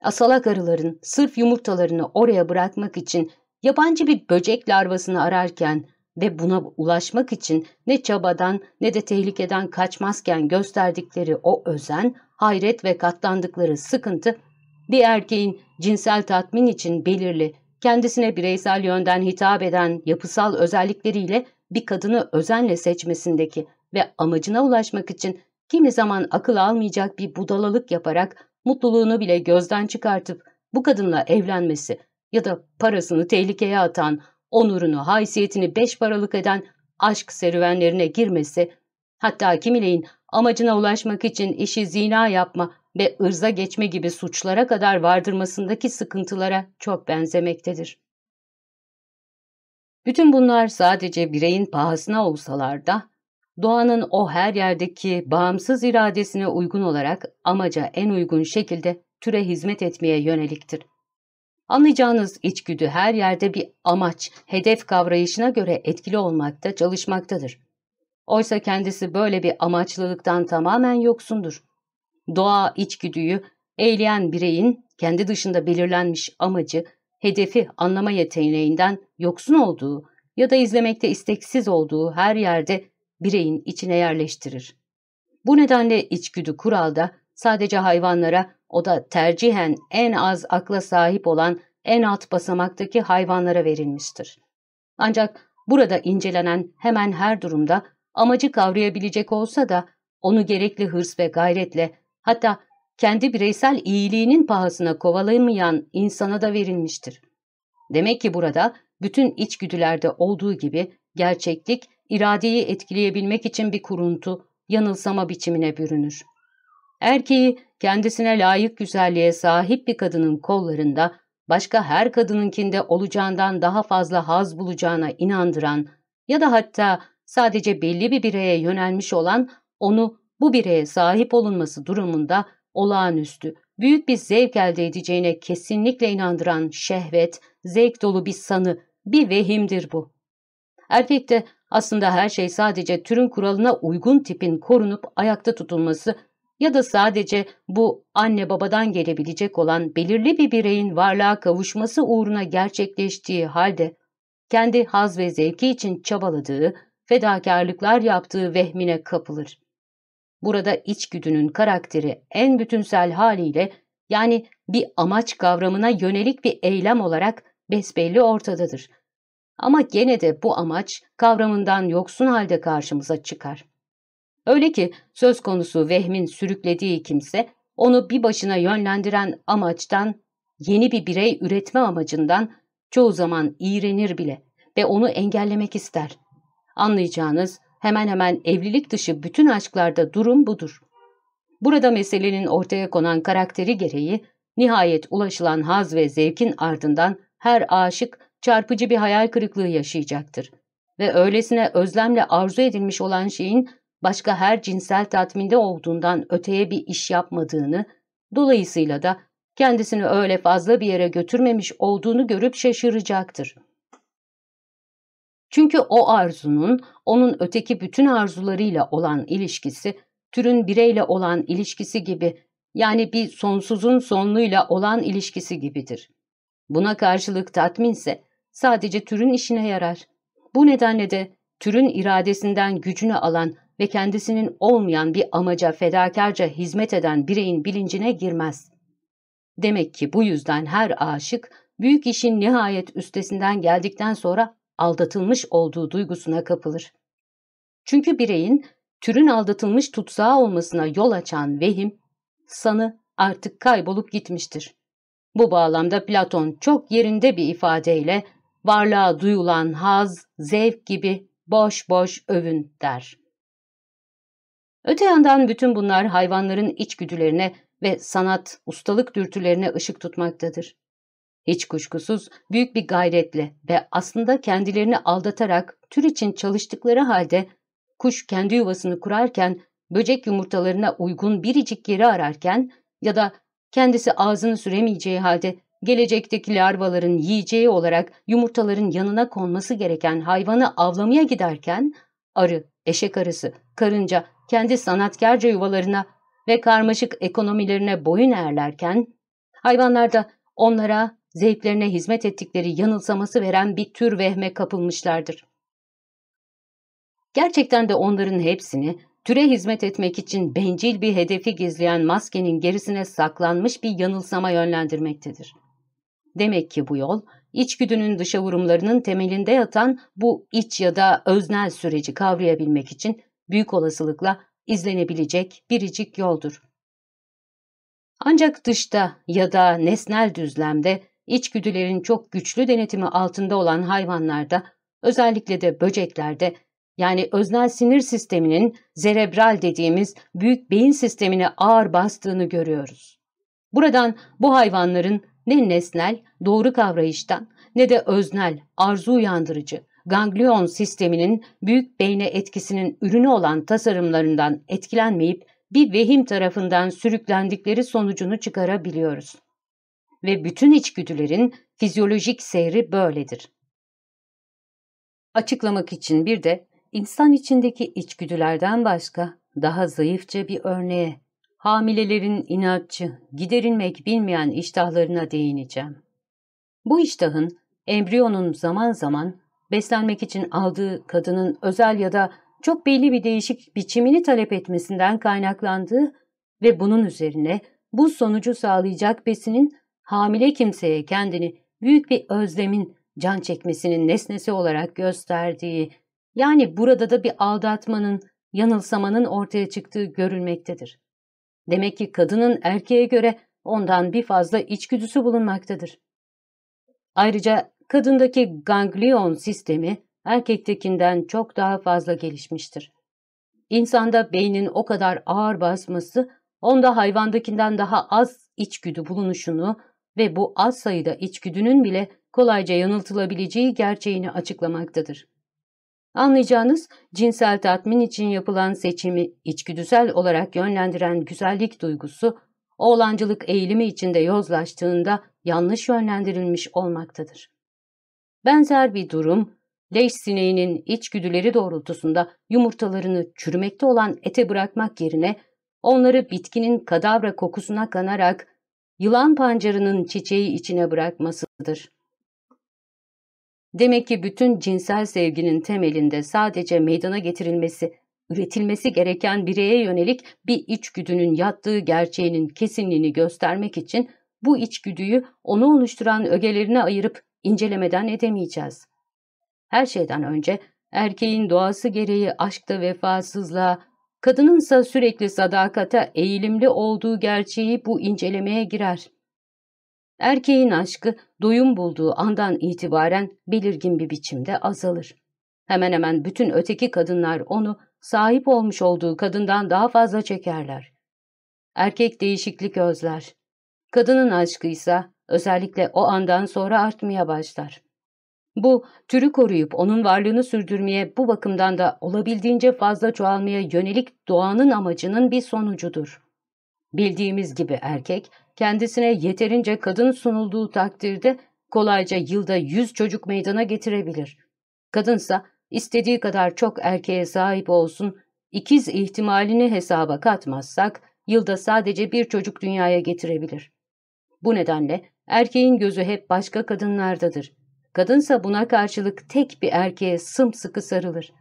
asalak arıların sırf yumurtalarını oraya bırakmak için yabancı bir böcek larvasını ararken ve buna ulaşmak için ne çabadan ne de tehlikeden kaçmazken gösterdikleri o özen, hayret ve katlandıkları sıkıntı, bir erkeğin cinsel tatmin için belirli, kendisine bireysel yönden hitap eden yapısal özellikleriyle bir kadını özenle seçmesindeki ve amacına ulaşmak için kimi zaman akıl almayacak bir budalalık yaparak mutluluğunu bile gözden çıkartıp bu kadınla evlenmesi ya da parasını tehlikeye atan onurunu, haysiyetini beş paralık eden aşk serüvenlerine girmesi, hatta kimileyin amacına ulaşmak için işi zina yapma ve ırza geçme gibi suçlara kadar vardırmasındaki sıkıntılara çok benzemektedir. Bütün bunlar sadece bireyin pahasına olsalar da, doğanın o her yerdeki bağımsız iradesine uygun olarak amaca en uygun şekilde türe hizmet etmeye yöneliktir. Anlayacağınız içgüdü her yerde bir amaç, hedef kavrayışına göre etkili olmakta, çalışmaktadır. Oysa kendisi böyle bir amaçlılıktan tamamen yoksundur. Doğa içgüdüyü eğleyen bireyin kendi dışında belirlenmiş amacı, hedefi anlama yeteneğinden yoksun olduğu ya da izlemekte isteksiz olduğu her yerde bireyin içine yerleştirir. Bu nedenle içgüdü kuralda sadece hayvanlara o da tercihen en az akla sahip olan en alt basamaktaki hayvanlara verilmiştir. Ancak burada incelenen hemen her durumda amacı kavrayabilecek olsa da onu gerekli hırs ve gayretle hatta kendi bireysel iyiliğinin pahasına kovalayamayan insana da verilmiştir. Demek ki burada bütün içgüdülerde olduğu gibi gerçeklik iradeyi etkileyebilmek için bir kuruntu, yanılsama biçimine bürünür. Erkeği kendisine layık güzelliğe sahip bir kadının kollarında başka her kadınınkinde olacağından daha fazla haz bulacağına inandıran ya da hatta sadece belli bir bireye yönelmiş olan onu bu bireye sahip olunması durumunda olağanüstü, büyük bir zevk elde edeceğine kesinlikle inandıran şehvet, zevk dolu bir sanı, bir vehimdir bu. Erkekte aslında her şey sadece türün kuralına uygun tipin korunup ayakta tutulması ya da sadece bu anne babadan gelebilecek olan belirli bir bireyin varlığa kavuşması uğruna gerçekleştiği halde kendi haz ve zevki için çabaladığı, fedakarlıklar yaptığı vehmine kapılır. Burada içgüdünün karakteri en bütünsel haliyle yani bir amaç kavramına yönelik bir eylem olarak besbelli ortadadır. Ama gene de bu amaç kavramından yoksun halde karşımıza çıkar. Öyle ki söz konusu vehmin sürüklediği kimse onu bir başına yönlendiren amaçtan, yeni bir birey üretme amacından çoğu zaman iğrenir bile ve onu engellemek ister. Anlayacağınız hemen hemen evlilik dışı bütün aşklarda durum budur. Burada meselenin ortaya konan karakteri gereği nihayet ulaşılan haz ve zevkin ardından her aşık çarpıcı bir hayal kırıklığı yaşayacaktır ve öylesine özlemle arzu edilmiş olan şeyin başka her cinsel tatminde olduğundan öteye bir iş yapmadığını, dolayısıyla da kendisini öyle fazla bir yere götürmemiş olduğunu görüp şaşıracaktır. Çünkü o arzunun, onun öteki bütün arzularıyla olan ilişkisi, türün bireyle olan ilişkisi gibi, yani bir sonsuzun sonluyla olan ilişkisi gibidir. Buna karşılık tatminse sadece türün işine yarar. Bu nedenle de türün iradesinden gücünü alan ve kendisinin olmayan bir amaca fedakarca hizmet eden bireyin bilincine girmez. Demek ki bu yüzden her aşık büyük işin nihayet üstesinden geldikten sonra aldatılmış olduğu duygusuna kapılır. Çünkü bireyin türün aldatılmış tutsağı olmasına yol açan vehim, sanı artık kaybolup gitmiştir. Bu bağlamda Platon çok yerinde bir ifadeyle varlığa duyulan haz, zevk gibi boş boş övün der. Öte yandan bütün bunlar hayvanların içgüdülerine ve sanat, ustalık dürtülerine ışık tutmaktadır. Hiç kuşkusuz büyük bir gayretle ve aslında kendilerini aldatarak tür için çalıştıkları halde kuş kendi yuvasını kurarken böcek yumurtalarına uygun biricik yeri ararken ya da kendisi ağzını süremeyeceği halde gelecekteki larvaların yiyeceği olarak yumurtaların yanına konması gereken hayvanı avlamaya giderken arı, eşek arısı, karınca kendi sanatkarca yuvalarına ve karmaşık ekonomilerine boyun eğerlerken, hayvanlar da onlara zevklerine hizmet ettikleri yanılsaması veren bir tür vehme kapılmışlardır. Gerçekten de onların hepsini türe hizmet etmek için bencil bir hedefi gizleyen maskenin gerisine saklanmış bir yanılsama yönlendirmektedir. Demek ki bu yol, içgüdünün dışa vurumlarının temelinde yatan bu iç ya da öznel süreci kavrayabilmek için büyük olasılıkla izlenebilecek biricik yoldur. Ancak dışta ya da nesnel düzlemde içgüdülerin çok güçlü denetimi altında olan hayvanlarda, özellikle de böceklerde, yani öznel sinir sisteminin zerebral dediğimiz büyük beyin sistemine ağır bastığını görüyoruz. Buradan bu hayvanların ne nesnel, doğru kavrayıştan ne de öznel, arzu uyandırıcı, ganglion sisteminin büyük beyne etkisinin ürünü olan tasarımlarından etkilenmeyip bir vehim tarafından sürüklendikleri sonucunu çıkarabiliyoruz. Ve bütün içgüdülerin fizyolojik seyri böyledir. Açıklamak için bir de insan içindeki içgüdülerden başka daha zayıfça bir örneğe, hamilelerin inatçı, giderilmek bilmeyen iştahlarına değineceğim. Bu iştahın embriyonun zaman zaman beslenmek için aldığı kadının özel ya da çok belli bir değişik biçimini talep etmesinden kaynaklandığı ve bunun üzerine bu sonucu sağlayacak besinin hamile kimseye kendini büyük bir özlemin can çekmesinin nesnesi olarak gösterdiği, yani burada da bir aldatmanın, yanılsamanın ortaya çıktığı görülmektedir. Demek ki kadının erkeğe göre ondan bir fazla içgüdüsü bulunmaktadır. Ayrıca kadındaki ganglion sistemi erkektekinden çok daha fazla gelişmiştir. İnsanda beynin o kadar ağır basması, onda hayvandakinden daha az içgüdü bulunuşunu ve bu az sayıda içgüdünün bile kolayca yanıltılabileceği gerçeğini açıklamaktadır. Anlayacağınız cinsel tatmin için yapılan seçimi içgüdüsel olarak yönlendiren güzellik duygusu, oğlancılık eğilimi içinde yozlaştığında yanlış yönlendirilmiş olmaktadır. Benzer bir durum leş sineğinin içgüdüleri doğrultusunda yumurtalarını çürümekte olan ete bırakmak yerine onları bitkinin kadavra kokusuna kanarak yılan pancarının çiçeği içine bırakmasıdır. Demek ki bütün cinsel sevginin temelinde sadece meydana getirilmesi, üretilmesi gereken bireye yönelik bir içgüdünün yattığı gerçeğinin kesinliğini göstermek için bu içgüdüyü onu oluşturan ögelerine ayırıp incelemeden edemeyeceğiz. Her şeyden önce erkeğin doğası gereği aşkta vefasızlığa, kadınınsa sürekli sadakata eğilimli olduğu gerçeği bu incelemeye girer. Erkeğin aşkı doyum bulduğu andan itibaren belirgin bir biçimde azalır. Hemen hemen bütün öteki kadınlar onu sahip olmuş olduğu kadından daha fazla çekerler. Erkek değişiklik özler. Kadının aşkı ise özellikle o andan sonra artmaya başlar. Bu, türü koruyup onun varlığını sürdürmeye bu bakımdan da olabildiğince fazla çoğalmaya yönelik doğanın amacının bir sonucudur. Bildiğimiz gibi erkek, kendisine yeterince kadın sunulduğu takdirde kolayca yılda yüz çocuk meydana getirebilir. Kadınsa istediği kadar çok erkeğe sahip olsun, ikiz ihtimalini hesaba katmazsak yılda sadece bir çocuk dünyaya getirebilir. Bu nedenle Erkeğin gözü hep başka kadınlardadır. Kadınsa buna karşılık tek bir erkeğe sımsıkı sarılır.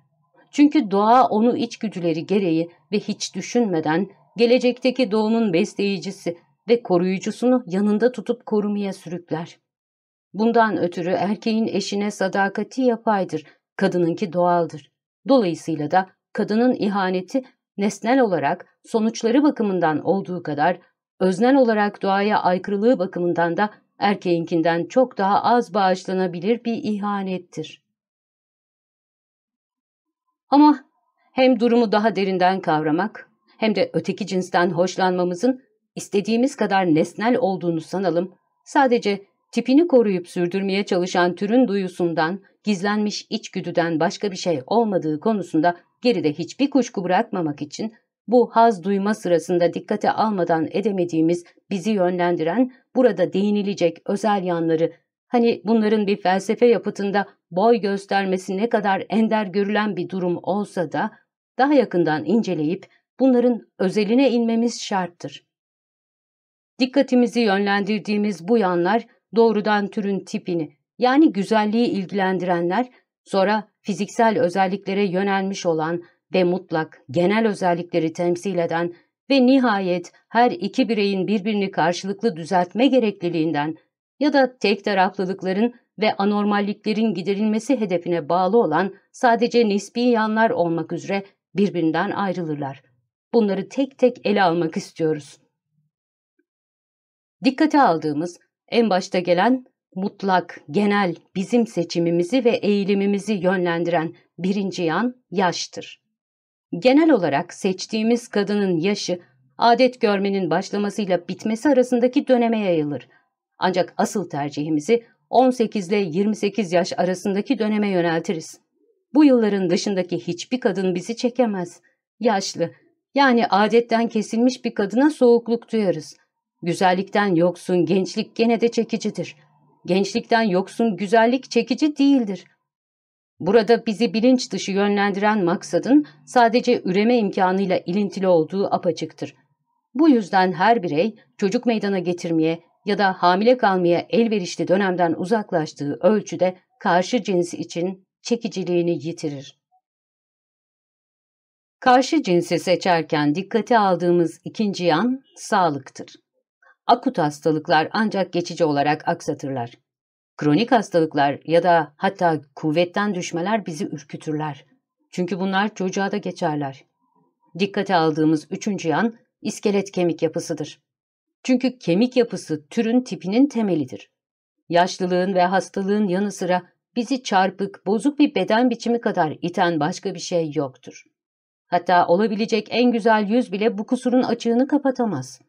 Çünkü doğa onu içgüdüleri gereği ve hiç düşünmeden gelecekteki doğumun besleyicisi ve koruyucusunu yanında tutup korumaya sürükler. Bundan ötürü erkeğin eşine sadakati yapaydır, kadınınki doğaldır. Dolayısıyla da kadının ihaneti nesnel olarak sonuçları bakımından olduğu kadar öznel olarak doğaya aykırılığı bakımından da erkeğinkinden çok daha az bağışlanabilir bir ihanettir. Ama hem durumu daha derinden kavramak hem de öteki cinsten hoşlanmamızın istediğimiz kadar nesnel olduğunu sanalım, sadece tipini koruyup sürdürmeye çalışan türün duyusundan, gizlenmiş içgüdüden başka bir şey olmadığı konusunda geride hiçbir kuşku bırakmamak için bu haz duyma sırasında dikkate almadan edemediğimiz bizi yönlendiren burada değinilecek özel yanları, hani bunların bir felsefe yapıtında boy göstermesi ne kadar ender görülen bir durum olsa da daha yakından inceleyip bunların özeline inmemiz şarttır. Dikkatimizi yönlendirdiğimiz bu yanlar doğrudan türün tipini yani güzelliği ilgilendirenler, sonra fiziksel özelliklere yönelmiş olan ve mutlak genel özellikleri temsil eden ve nihayet her iki bireyin birbirini karşılıklı düzeltme gerekliliğinden ya da tek taraflılıkların ve anormalliklerin giderilmesi hedefine bağlı olan sadece nispi yanlar olmak üzere birbirinden ayrılırlar. Bunları tek tek ele almak istiyoruz. Dikkate aldığımız en başta gelen mutlak, genel, bizim seçimimizi ve eğilimimizi yönlendiren birinci yan yaştır. Genel olarak seçtiğimiz kadının yaşı adet görmenin başlamasıyla bitmesi arasındaki döneme yayılır. Ancak asıl tercihimizi 18 ile 28 yaş arasındaki döneme yöneltiriz. Bu yılların dışındaki hiçbir kadın bizi çekemez. Yaşlı, yani adetten kesilmiş bir kadına soğukluk duyarız. Güzellikten yoksun gençlik gene de çekicidir. Gençlikten yoksun güzellik çekici değildir.'' Burada bizi bilinç dışı yönlendiren maksadın sadece üreme imkanıyla ilintili olduğu apaçıktır. Bu yüzden her birey çocuk meydana getirmeye ya da hamile kalmaya elverişli dönemden uzaklaştığı ölçüde karşı cins için çekiciliğini yitirir. Karşı cinsi seçerken dikkate aldığımız ikinci yan sağlıktır. Akut hastalıklar ancak geçici olarak aksatırlar. Kronik hastalıklar ya da hatta kuvvetten düşmeler bizi ürkütürler. Çünkü bunlar çocuğa da geçerler. Dikkate aldığımız üçüncü yan iskelet kemik yapısıdır. Çünkü kemik yapısı türün tipinin temelidir. Yaşlılığın ve hastalığın yanı sıra bizi çarpık, bozuk bir beden biçimi kadar iten başka bir şey yoktur. Hatta olabilecek en güzel yüz bile bu kusurun açığını kapatamaz.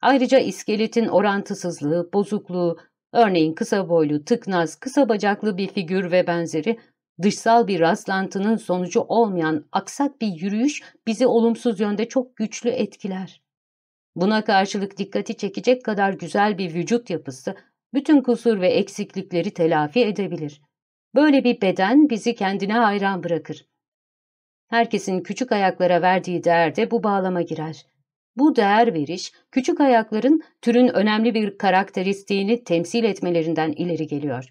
Ayrıca iskeletin orantısızlığı, bozukluğu, Örneğin kısa boylu, tıknaz, kısa bacaklı bir figür ve benzeri dışsal bir rastlantının sonucu olmayan aksak bir yürüyüş bizi olumsuz yönde çok güçlü etkiler. Buna karşılık dikkati çekecek kadar güzel bir vücut yapısı bütün kusur ve eksiklikleri telafi edebilir. Böyle bir beden bizi kendine hayran bırakır. Herkesin küçük ayaklara verdiği değer de bu bağlama girer. Bu değer veriş, küçük ayakların türün önemli bir karakteristiğini temsil etmelerinden ileri geliyor.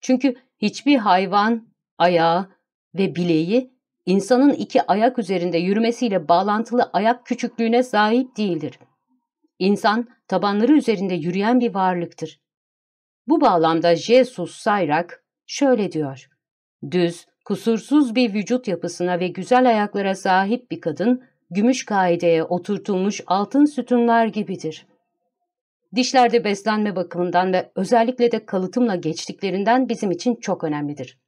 Çünkü hiçbir hayvan, ayağı ve bileği insanın iki ayak üzerinde yürümesiyle bağlantılı ayak küçüklüğüne sahip değildir. İnsan tabanları üzerinde yürüyen bir varlıktır. Bu bağlamda Jesus Sayrak şöyle diyor. Düz, kusursuz bir vücut yapısına ve güzel ayaklara sahip bir kadın, gümüş kaideye oturtulmuş altın sütunlar gibidir. Dişlerde beslenme bakımından ve özellikle de kalıtımla geçtiklerinden bizim için çok önemlidir.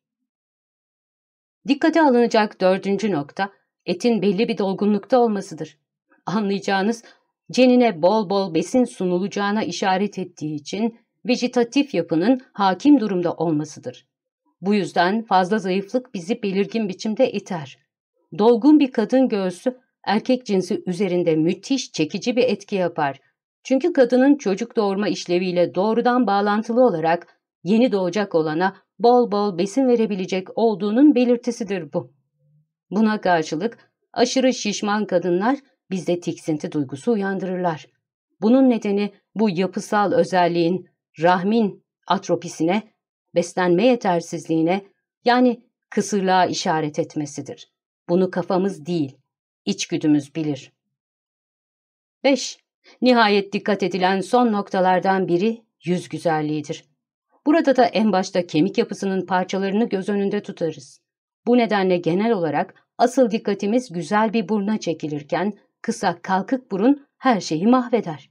Dikkate alınacak dördüncü nokta, etin belli bir dolgunlukta olmasıdır. Anlayacağınız, cenine bol bol besin sunulacağına işaret ettiği için vejetatif yapının hakim durumda olmasıdır. Bu yüzden fazla zayıflık bizi belirgin biçimde iter. Dolgun bir kadın göğsü erkek cinsi üzerinde müthiş çekici bir etki yapar. Çünkü kadının çocuk doğurma işleviyle doğrudan bağlantılı olarak yeni doğacak olana bol bol besin verebilecek olduğunun belirtisidir bu. Buna karşılık aşırı şişman kadınlar bizde tiksinti duygusu uyandırırlar. Bunun nedeni bu yapısal özelliğin rahmin atropisine, beslenme yetersizliğine yani kısırlığa işaret etmesidir. Bunu kafamız değil, içgüdümüz bilir. 5. Nihayet dikkat edilen son noktalardan biri yüz güzelliğidir. Burada da en başta kemik yapısının parçalarını göz önünde tutarız. Bu nedenle genel olarak asıl dikkatimiz güzel bir buruna çekilirken kısa kalkık burun her şeyi mahveder.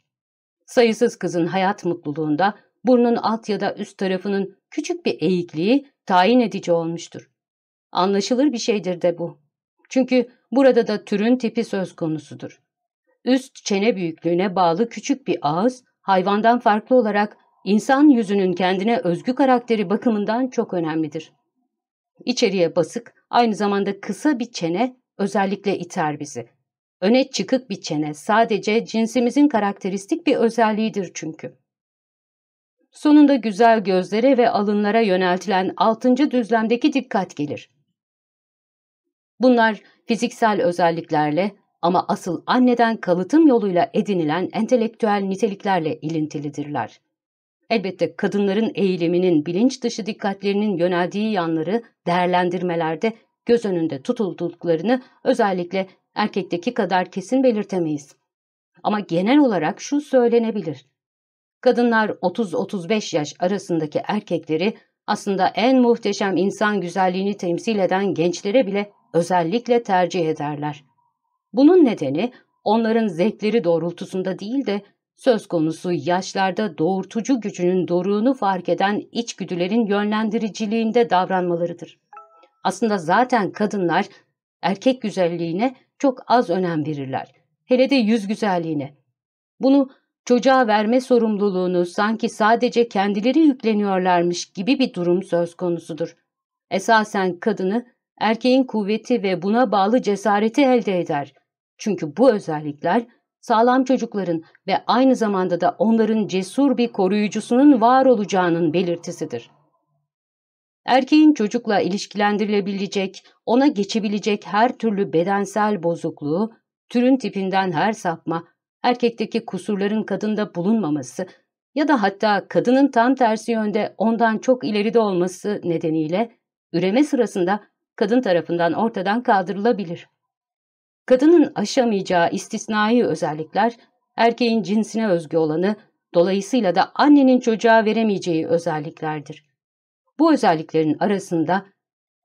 Sayısız kızın hayat mutluluğunda burnun alt ya da üst tarafının küçük bir eğikliği tayin edici olmuştur. Anlaşılır bir şeydir de bu. Çünkü Burada da türün tipi söz konusudur. Üst çene büyüklüğüne bağlı küçük bir ağız, hayvandan farklı olarak insan yüzünün kendine özgü karakteri bakımından çok önemlidir. İçeriye basık, aynı zamanda kısa bir çene özellikle iter bizi. Öne çıkık bir çene sadece cinsimizin karakteristik bir özelliğidir çünkü. Sonunda güzel gözlere ve alınlara yöneltilen altıncı düzlemdeki dikkat gelir. Bunlar fiziksel özelliklerle ama asıl anneden kalıtım yoluyla edinilen entelektüel niteliklerle ilintilidirler. Elbette kadınların eğiliminin bilinç dışı dikkatlerinin yöneldiği yanları değerlendirmelerde göz önünde tutulduklarını özellikle erkekteki kadar kesin belirtemeyiz. Ama genel olarak şu söylenebilir. Kadınlar 30-35 yaş arasındaki erkekleri aslında en muhteşem insan güzelliğini temsil eden gençlere bile özellikle tercih ederler. Bunun nedeni onların zevkleri doğrultusunda değil de söz konusu yaşlarda doğurtucu gücünün doruğunu fark eden içgüdülerin yönlendiriciliğinde davranmalarıdır. Aslında zaten kadınlar erkek güzelliğine çok az önem verirler. Hele de yüz güzelliğine. Bunu çocuğa verme sorumluluğunu sanki sadece kendileri yükleniyorlarmış gibi bir durum söz konusudur. Esasen kadını erkeğin kuvveti ve buna bağlı cesareti elde eder. Çünkü bu özellikler sağlam çocukların ve aynı zamanda da onların cesur bir koruyucusunun var olacağının belirtisidir. Erkeğin çocukla ilişkilendirilebilecek, ona geçebilecek her türlü bedensel bozukluğu, türün tipinden her sapma, erkekteki kusurların kadında bulunmaması ya da hatta kadının tam tersi yönde ondan çok ileride olması nedeniyle üreme sırasında kadın tarafından ortadan kaldırılabilir. Kadının aşamayacağı istisnai özellikler, erkeğin cinsine özgü olanı, dolayısıyla da annenin çocuğa veremeyeceği özelliklerdir. Bu özelliklerin arasında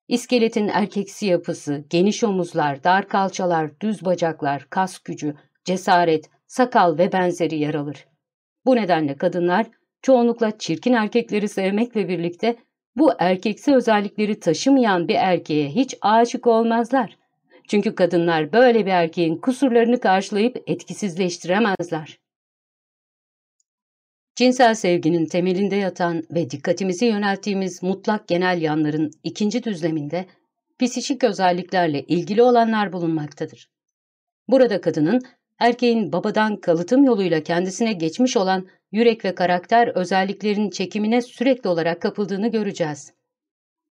iskeletin erkeksi yapısı, geniş omuzlar, dar kalçalar, düz bacaklar, kas gücü, cesaret, sakal ve benzeri yer alır. Bu nedenle kadınlar çoğunlukla çirkin erkekleri sevmekle birlikte bu erkeksi özellikleri taşımayan bir erkeğe hiç aşık olmazlar. Çünkü kadınlar böyle bir erkeğin kusurlarını karşılayıp etkisizleştiremezler. Cinsel sevginin temelinde yatan ve dikkatimizi yönelttiğimiz mutlak genel yanların ikinci düzleminde psikik özelliklerle ilgili olanlar bulunmaktadır. Burada kadının erkeğin babadan kalıtım yoluyla kendisine geçmiş olan yürek ve karakter özelliklerinin çekimine sürekli olarak kapıldığını göreceğiz.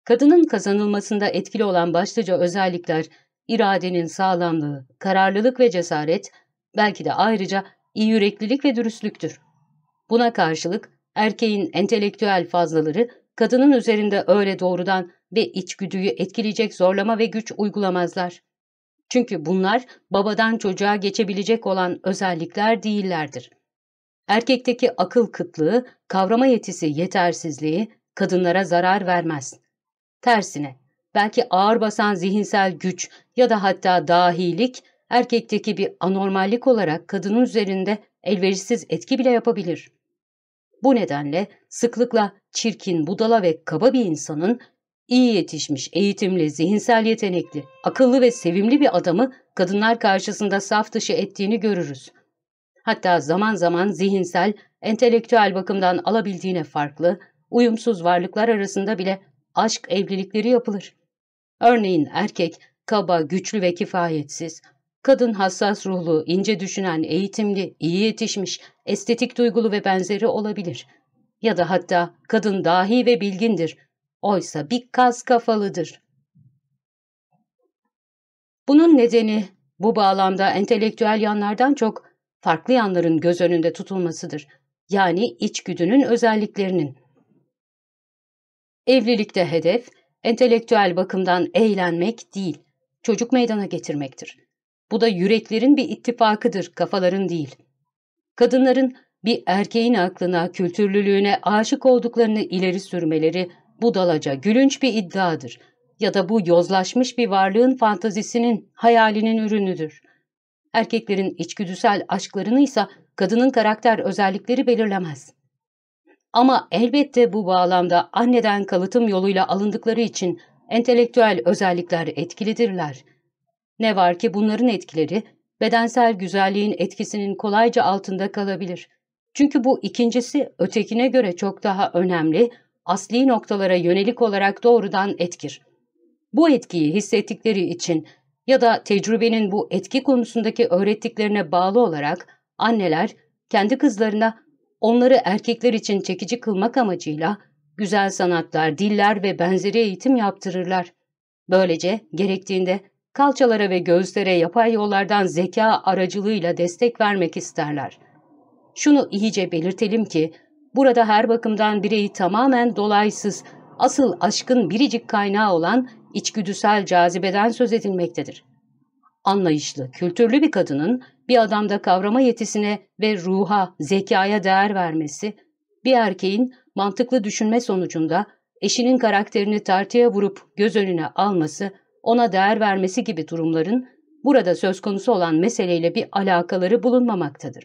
Kadının kazanılmasında etkili olan başlıca özellikler iradenin sağlamlığı, kararlılık ve cesaret, belki de ayrıca iyi yüreklilik ve dürüstlüktür. Buna karşılık erkeğin entelektüel fazlaları kadının üzerinde öyle doğrudan ve içgüdüyü etkileyecek zorlama ve güç uygulamazlar. Çünkü bunlar babadan çocuğa geçebilecek olan özellikler değillerdir. Erkekteki akıl kıtlığı, kavrama yetisi yetersizliği kadınlara zarar vermez. Tersine, belki ağır basan zihinsel güç ya da hatta dahilik, erkekteki bir anormallik olarak kadının üzerinde elverişsiz etki bile yapabilir. Bu nedenle sıklıkla çirkin, budala ve kaba bir insanın iyi yetişmiş, eğitimli, zihinsel yetenekli, akıllı ve sevimli bir adamı kadınlar karşısında saf dışı ettiğini görürüz hatta zaman zaman zihinsel, entelektüel bakımdan alabildiğine farklı, uyumsuz varlıklar arasında bile aşk evlilikleri yapılır. Örneğin erkek, kaba, güçlü ve kifayetsiz, kadın hassas ruhlu, ince düşünen, eğitimli, iyi yetişmiş, estetik duygulu ve benzeri olabilir. Ya da hatta kadın dahi ve bilgindir, oysa bir kaz kafalıdır. Bunun nedeni bu bağlamda entelektüel yanlardan çok farklı yanların göz önünde tutulmasıdır. Yani içgüdünün özelliklerinin. Evlilikte hedef, entelektüel bakımdan eğlenmek değil, çocuk meydana getirmektir. Bu da yüreklerin bir ittifakıdır, kafaların değil. Kadınların bir erkeğin aklına, kültürlülüğüne aşık olduklarını ileri sürmeleri budalaca, gülünç bir iddiadır. Ya da bu yozlaşmış bir varlığın fantazisinin, hayalinin ürünüdür. Erkeklerin içgüdüsel aşklarını ise kadının karakter özellikleri belirlemez. Ama elbette bu bağlamda anneden kalıtım yoluyla alındıkları için entelektüel özellikler etkilidirler. Ne var ki bunların etkileri bedensel güzelliğin etkisinin kolayca altında kalabilir. Çünkü bu ikincisi ötekine göre çok daha önemli, asli noktalara yönelik olarak doğrudan etkir. Bu etkiyi hissettikleri için ya da tecrübenin bu etki konusundaki öğrettiklerine bağlı olarak anneler kendi kızlarına onları erkekler için çekici kılmak amacıyla güzel sanatlar, diller ve benzeri eğitim yaptırırlar. Böylece gerektiğinde kalçalara ve göğüslere yapay yollardan zeka aracılığıyla destek vermek isterler. Şunu iyice belirtelim ki burada her bakımdan bireyi tamamen dolaysız, asıl aşkın biricik kaynağı olan içgüdüsel cazibeden söz edilmektedir. Anlayışlı, kültürlü bir kadının bir adamda kavrama yetisine ve ruha, zekaya değer vermesi, bir erkeğin mantıklı düşünme sonucunda eşinin karakterini tartıya vurup göz önüne alması, ona değer vermesi gibi durumların burada söz konusu olan meseleyle bir alakaları bulunmamaktadır.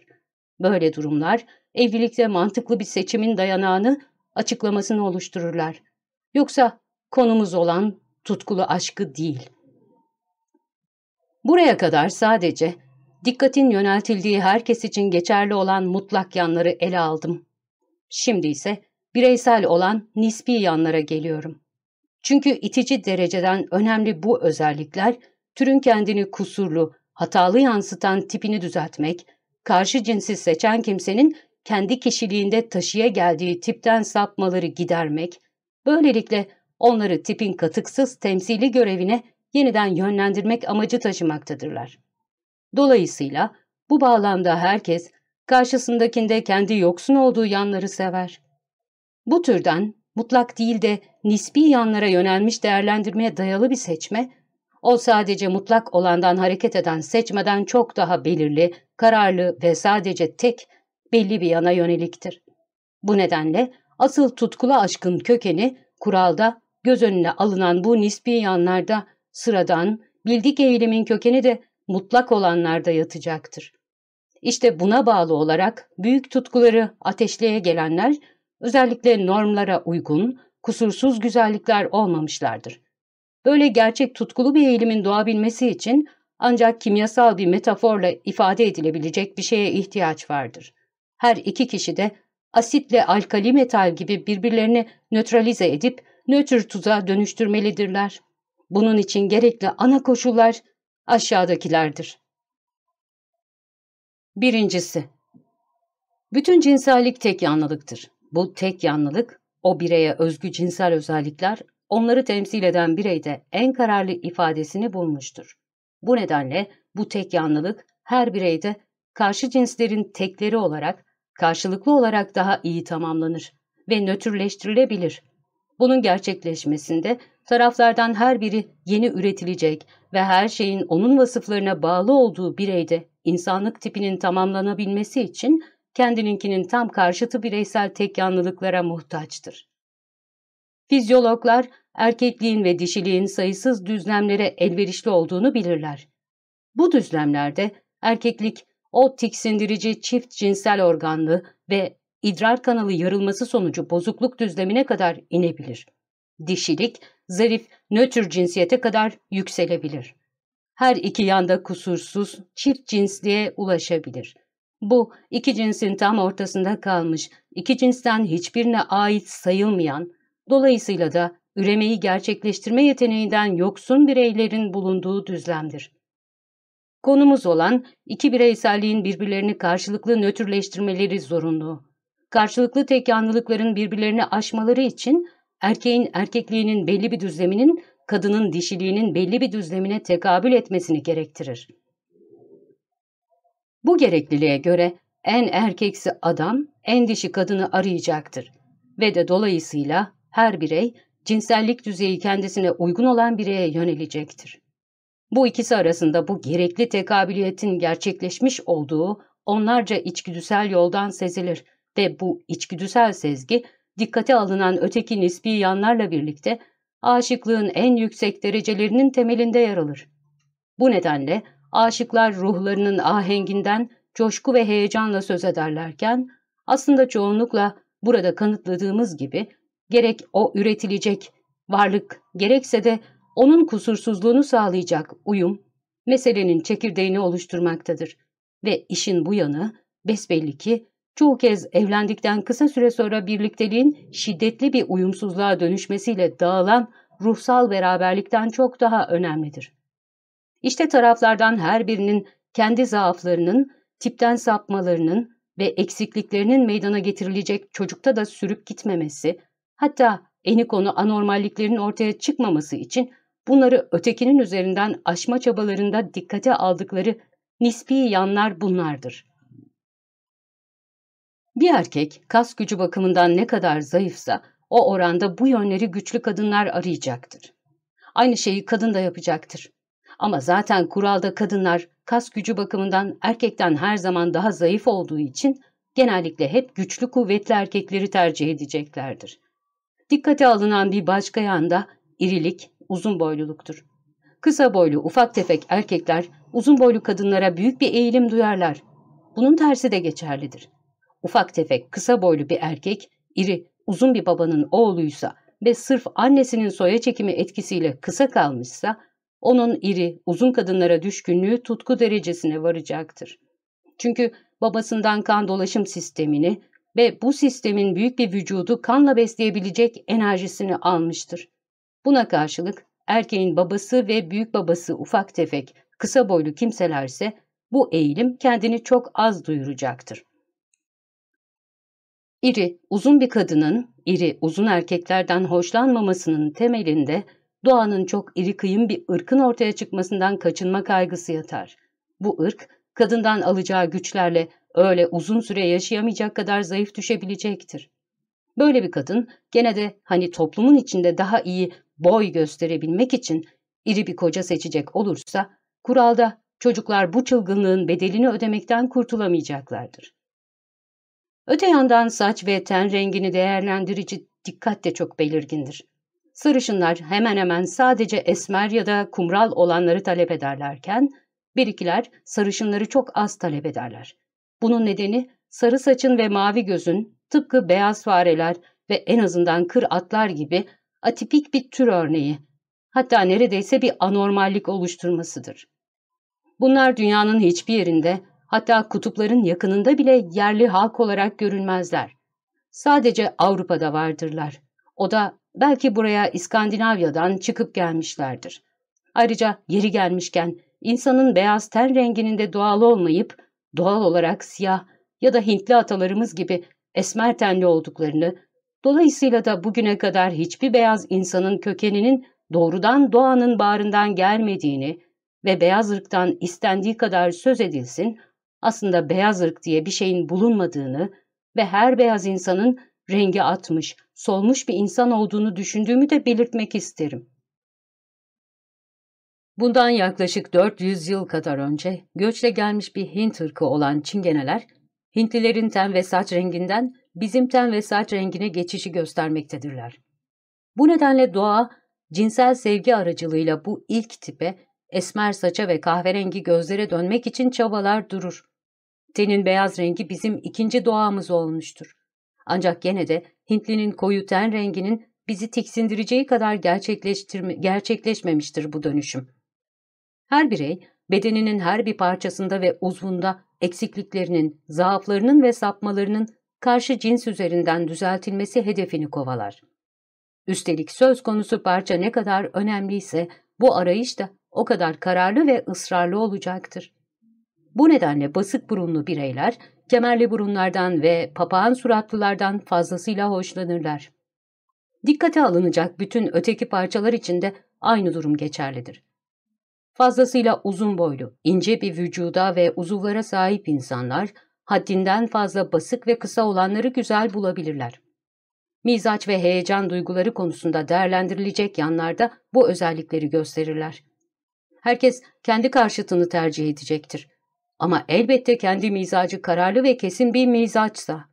Böyle durumlar evlilikte mantıklı bir seçimin dayanağını açıklamasını oluştururlar. Yoksa konumuz olan tutkulu aşkı değil. Buraya kadar sadece dikkatin yöneltildiği herkes için geçerli olan mutlak yanları ele aldım. Şimdi ise bireysel olan nispi yanlara geliyorum. Çünkü itici dereceden önemli bu özellikler, türün kendini kusurlu, hatalı yansıtan tipini düzeltmek, karşı cinsi seçen kimsenin kendi kişiliğinde taşıya geldiği tipten sapmaları gidermek, böylelikle Onları tipin katıksız temsili görevine yeniden yönlendirmek amacı taşımaktadırlar. Dolayısıyla bu bağlamda herkes karşısındakinde kendi yoksun olduğu yanları sever. Bu türden mutlak değil de nispi yanlara yönelmiş değerlendirmeye dayalı bir seçme, o sadece mutlak olandan hareket eden seçmeden çok daha belirli, kararlı ve sadece tek, belli bir yana yöneliktir. Bu nedenle asıl tutkulu aşkın kökeni kuralda göz önüne alınan bu nispi yanlarda sıradan, bildik eğilimin kökeni de mutlak olanlarda yatacaktır. İşte buna bağlı olarak büyük tutkuları ateşliğe gelenler özellikle normlara uygun, kusursuz güzellikler olmamışlardır. Böyle gerçek tutkulu bir eğilimin doğabilmesi için ancak kimyasal bir metaforla ifade edilebilecek bir şeye ihtiyaç vardır. Her iki kişi de asitle alkali metal gibi birbirlerini nötralize edip nötr tuzağa dönüştürmelidirler. Bunun için gerekli ana koşullar aşağıdakilerdir. Birincisi, bütün cinsellik tek yanlılıktır. Bu tek yanlılık, o bireye özgü cinsel özellikler, onları temsil eden bireyde en kararlı ifadesini bulmuştur. Bu nedenle bu tek yanlılık her bireyde karşı cinslerin tekleri olarak, karşılıklı olarak daha iyi tamamlanır ve nötrleştirilebilir. Bunun gerçekleşmesinde taraflardan her biri yeni üretilecek ve her şeyin onun vasıflarına bağlı olduğu bireyde insanlık tipinin tamamlanabilmesi için kendininkinin tam karşıtı bireysel tek yanlılıklara muhtaçtır. Fizyologlar erkekliğin ve dişiliğin sayısız düzlemlere elverişli olduğunu bilirler. Bu düzlemlerde erkeklik o tiksindirici çift cinsel organlı ve idrar kanalı yarılması sonucu bozukluk düzlemine kadar inebilir. Dişilik, zarif, nötr cinsiyete kadar yükselebilir. Her iki yanda kusursuz, çift cinsliğe ulaşabilir. Bu, iki cinsin tam ortasında kalmış, iki cinsten hiçbirine ait sayılmayan, dolayısıyla da üremeyi gerçekleştirme yeteneğinden yoksun bireylerin bulunduğu düzlemdir. Konumuz olan iki bireyselliğin birbirlerini karşılıklı nötrleştirmeleri zorunlu karşılıklı tek yanlılıkların birbirlerini aşmaları için erkeğin erkekliğinin belli bir düzleminin kadının dişiliğinin belli bir düzlemine tekabül etmesini gerektirir. Bu gerekliliğe göre en erkeksi adam en dişi kadını arayacaktır ve de dolayısıyla her birey cinsellik düzeyi kendisine uygun olan bireye yönelecektir. Bu ikisi arasında bu gerekli tekabiliyetin gerçekleşmiş olduğu onlarca içgüdüsel yoldan sezilir ve bu içgüdüsel sezgi dikkate alınan öteki nispi yanlarla birlikte aşıklığın en yüksek derecelerinin temelinde yer alır. Bu nedenle aşıklar ruhlarının ahenginden coşku ve heyecanla söz ederlerken aslında çoğunlukla burada kanıtladığımız gibi gerek o üretilecek varlık gerekse de onun kusursuzluğunu sağlayacak uyum meselenin çekirdeğini oluşturmaktadır ve işin bu yanı besbelli ki Çoğu kez evlendikten kısa süre sonra birlikteliğin şiddetli bir uyumsuzluğa dönüşmesiyle dağılan ruhsal beraberlikten çok daha önemlidir. İşte taraflardan her birinin kendi zaaflarının, tipten sapmalarının ve eksikliklerinin meydana getirilecek çocukta da sürüp gitmemesi, hatta eni konu anormalliklerin ortaya çıkmaması için bunları ötekinin üzerinden aşma çabalarında dikkate aldıkları nispi yanlar bunlardır. Bir erkek kas gücü bakımından ne kadar zayıfsa o oranda bu yönleri güçlü kadınlar arayacaktır. Aynı şeyi kadın da yapacaktır. Ama zaten kuralda kadınlar kas gücü bakımından erkekten her zaman daha zayıf olduğu için genellikle hep güçlü kuvvetli erkekleri tercih edeceklerdir. Dikkate alınan bir başka yanda irilik, uzun boyluluktur. Kısa boylu ufak tefek erkekler uzun boylu kadınlara büyük bir eğilim duyarlar. Bunun tersi de geçerlidir. Ufak tefek kısa boylu bir erkek, iri uzun bir babanın oğluysa ve sırf annesinin soya çekimi etkisiyle kısa kalmışsa, onun iri, uzun kadınlara düşkünlüğü tutku derecesine varacaktır. Çünkü babasından kan dolaşım sistemini ve bu sistemin büyük bir vücudu kanla besleyebilecek enerjisini almıştır. Buna karşılık erkeğin babası ve büyük babası ufak tefek, kısa boylu kimselerse bu eğilim kendini çok az duyuracaktır. İri, uzun bir kadının, iri, uzun erkeklerden hoşlanmamasının temelinde doğanın çok iri kıyım bir ırkın ortaya çıkmasından kaçınma kaygısı yatar. Bu ırk, kadından alacağı güçlerle öyle uzun süre yaşayamayacak kadar zayıf düşebilecektir. Böyle bir kadın gene de hani toplumun içinde daha iyi boy gösterebilmek için iri bir koca seçecek olursa, kuralda çocuklar bu çılgınlığın bedelini ödemekten kurtulamayacaklardır. Öte yandan saç ve ten rengini değerlendirici dikkat de çok belirgindir. Sarışınlar hemen hemen sadece esmer ya da kumral olanları talep ederlerken, birikiler sarışınları çok az talep ederler. Bunun nedeni sarı saçın ve mavi gözün tıpkı beyaz fareler ve en azından kır atlar gibi atipik bir tür örneği, hatta neredeyse bir anormallik oluşturmasıdır. Bunlar dünyanın hiçbir yerinde Hatta kutupların yakınında bile yerli halk olarak görünmezler. Sadece Avrupa'da vardırlar. O da belki buraya İskandinavya'dan çıkıp gelmişlerdir. Ayrıca yeri gelmişken insanın beyaz ten renginin de doğal olmayıp doğal olarak siyah ya da Hintli atalarımız gibi esmer tenli olduklarını, dolayısıyla da bugüne kadar hiçbir beyaz insanın kökeninin doğrudan doğanın bağrından gelmediğini ve beyaz ırktan istendiği kadar söz edilsin, aslında beyaz ırk diye bir şeyin bulunmadığını ve her beyaz insanın rengi atmış, solmuş bir insan olduğunu düşündüğümü de belirtmek isterim. Bundan yaklaşık 400 yıl kadar önce göçle gelmiş bir Hint ırkı olan Çingeneler, Hintlilerin ten ve saç renginden bizim ten ve saç rengine geçişi göstermektedirler. Bu nedenle doğa, cinsel sevgi aracılığıyla bu ilk tipe, esmer saça ve kahverengi gözlere dönmek için çabalar durur. Tenin beyaz rengi bizim ikinci doğamız olmuştur. Ancak gene de Hintlinin koyu ten renginin bizi tiksindireceği kadar gerçekleşmemiştir bu dönüşüm. Her birey bedeninin her bir parçasında ve uzvunda eksikliklerinin, zaaflarının ve sapmalarının karşı cins üzerinden düzeltilmesi hedefini kovalar. Üstelik söz konusu parça ne kadar önemliyse bu arayış da o kadar kararlı ve ısrarlı olacaktır. Bu nedenle basık burunlu bireyler kemerli burunlardan ve papağan suratlılardan fazlasıyla hoşlanırlar. Dikkate alınacak bütün öteki parçalar içinde aynı durum geçerlidir. Fazlasıyla uzun boylu, ince bir vücuda ve uzuvlara sahip insanlar, haddinden fazla basık ve kısa olanları güzel bulabilirler. Mizaç ve heyecan duyguları konusunda değerlendirilecek yanlarda bu özellikleri gösterirler. Herkes kendi karşıtını tercih edecektir. Ama elbette kendi mizacı kararlı ve kesin bir mizaçsa.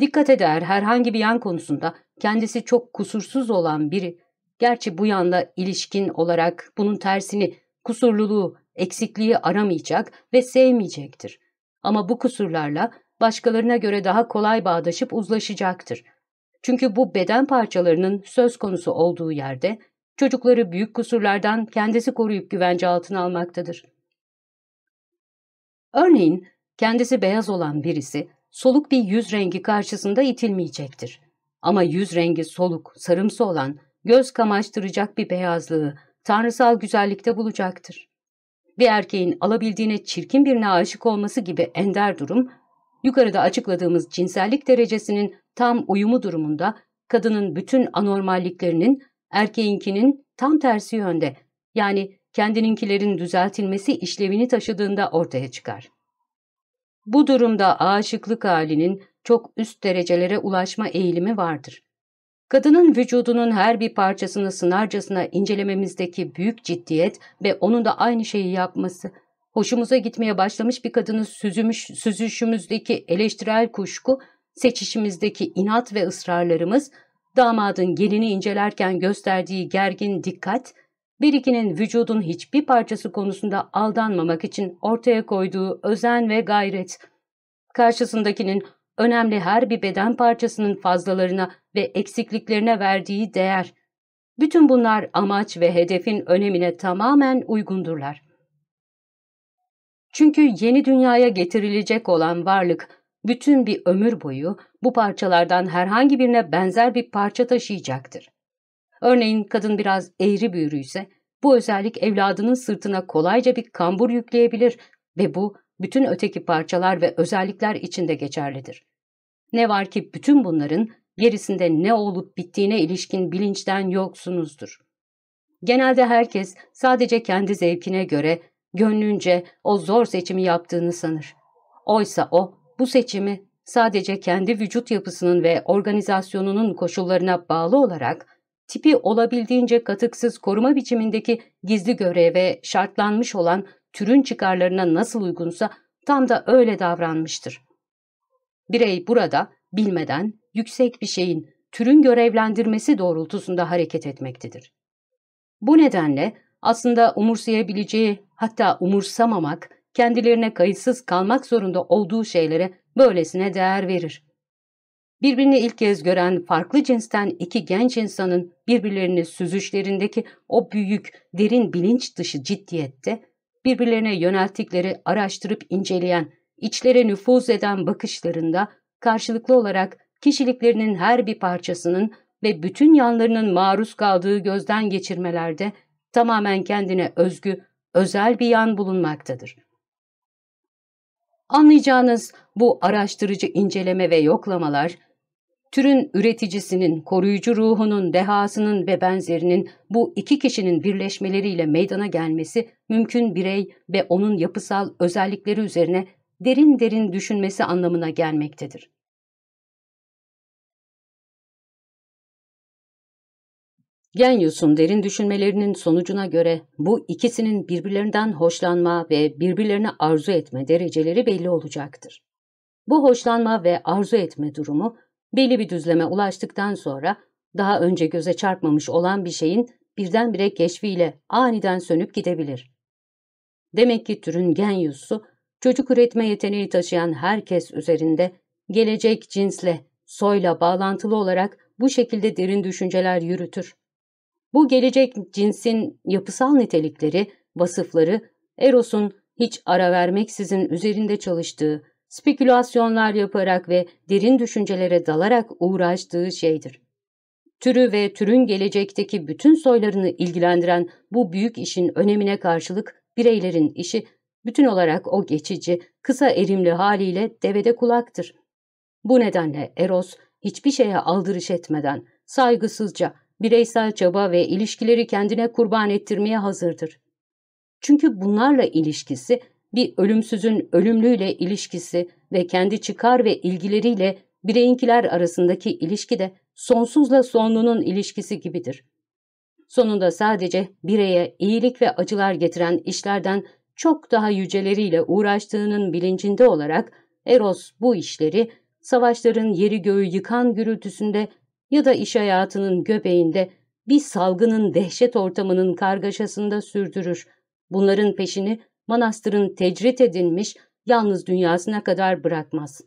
Dikkat eder herhangi bir yan konusunda kendisi çok kusursuz olan biri, gerçi bu yanla ilişkin olarak bunun tersini, kusurluluğu, eksikliği aramayacak ve sevmeyecektir. Ama bu kusurlarla başkalarına göre daha kolay bağdaşıp uzlaşacaktır. Çünkü bu beden parçalarının söz konusu olduğu yerde çocukları büyük kusurlardan kendisi koruyup güvence altına almaktadır. Örneğin kendisi beyaz olan birisi soluk bir yüz rengi karşısında itilmeyecektir. Ama yüz rengi soluk, sarımsı olan, göz kamaştıracak bir beyazlığı tanrısal güzellikte bulacaktır. Bir erkeğin alabildiğine çirkin birine aşık olması gibi ender durum, yukarıda açıkladığımız cinsellik derecesinin tam uyumu durumunda kadının bütün anormalliklerinin erkeğinkinin tam tersi yönde yani kendininkilerin düzeltilmesi işlevini taşıdığında ortaya çıkar. Bu durumda aşıklık halinin çok üst derecelere ulaşma eğilimi vardır. Kadının vücudunun her bir parçasını sınarcasına incelememizdeki büyük ciddiyet ve onun da aynı şeyi yapması, hoşumuza gitmeye başlamış bir kadını süzümüş, süzüşümüzdeki eleştirel kuşku, seçişimizdeki inat ve ısrarlarımız, damadın gelini incelerken gösterdiği gergin dikkat, Biriki'nin vücudun hiçbir parçası konusunda aldanmamak için ortaya koyduğu özen ve gayret, karşısındakinin önemli her bir beden parçasının fazlalarına ve eksikliklerine verdiği değer, bütün bunlar amaç ve hedefin önemine tamamen uygundurlar. Çünkü yeni dünyaya getirilecek olan varlık, bütün bir ömür boyu bu parçalardan herhangi birine benzer bir parça taşıyacaktır. Örneğin kadın biraz eğri büyürüyse, bu özellik evladının sırtına kolayca bir kambur yükleyebilir ve bu bütün öteki parçalar ve özellikler içinde geçerlidir. Ne var ki bütün bunların gerisinde ne olup bittiğine ilişkin bilinçten yoksunuzdur. Genelde herkes sadece kendi zevkine göre, gönlünce o zor seçimi yaptığını sanır. Oysa o, bu seçimi sadece kendi vücut yapısının ve organizasyonunun koşullarına bağlı olarak tipi olabildiğince katıksız koruma biçimindeki gizli göreve şartlanmış olan türün çıkarlarına nasıl uygunsa tam da öyle davranmıştır. Birey burada bilmeden yüksek bir şeyin türün görevlendirmesi doğrultusunda hareket etmektedir. Bu nedenle aslında umursayabileceği hatta umursamamak kendilerine kayıtsız kalmak zorunda olduğu şeylere böylesine değer verir. Birbirini ilk kez gören farklı cinsten iki genç insanın birbirlerini süzüşlerindeki o büyük, derin bilinç dışı ciddiyette, birbirlerine yönelttikleri araştırıp inceleyen, içlere nüfuz eden bakışlarında karşılıklı olarak kişiliklerinin her bir parçasının ve bütün yanlarının maruz kaldığı gözden geçirmelerde tamamen kendine özgü, özel bir yan bulunmaktadır. Anlayacağınız bu araştırıcı inceleme ve yoklamalar Türün üreticisinin, koruyucu ruhunun, dehasının ve benzerinin bu iki kişinin birleşmeleriyle meydana gelmesi mümkün birey ve onun yapısal özellikleri üzerine derin derin düşünmesi anlamına gelmektedir. Genius'un derin düşünmelerinin sonucuna göre bu ikisinin birbirlerinden hoşlanma ve birbirlerini arzu etme dereceleri belli olacaktır. Bu hoşlanma ve arzu etme durumu Belli bir düzleme ulaştıktan sonra daha önce göze çarpmamış olan bir şeyin birdenbire keşfiyle aniden sönüp gidebilir. Demek ki türün gen yusu, çocuk üretme yeteneği taşıyan herkes üzerinde gelecek cinsle, soyla bağlantılı olarak bu şekilde derin düşünceler yürütür. Bu gelecek cinsin yapısal nitelikleri, vasıfları, Eros'un hiç ara vermeksizin üzerinde çalıştığı spekülasyonlar yaparak ve derin düşüncelere dalarak uğraştığı şeydir. Türü ve türün gelecekteki bütün soylarını ilgilendiren bu büyük işin önemine karşılık bireylerin işi bütün olarak o geçici, kısa erimli haliyle devede kulaktır. Bu nedenle Eros hiçbir şeye aldırış etmeden, saygısızca, bireysel çaba ve ilişkileri kendine kurban ettirmeye hazırdır. Çünkü bunlarla ilişkisi bir ölümsüzün ölümlüyle ilişkisi ve kendi çıkar ve ilgileriyle bireyinkiler arasındaki ilişki de sonsuzla sonlunun ilişkisi gibidir. Sonunda sadece bireye iyilik ve acılar getiren işlerden çok daha yüceleriyle uğraştığının bilincinde olarak Eros bu işleri savaşların yeri göğü yıkan gürültüsünde ya da iş hayatının göbeğinde bir salgının dehşet ortamının kargaşasında sürdürür. Bunların peşini manastırın tecrit edilmiş, yalnız dünyasına kadar bırakmaz.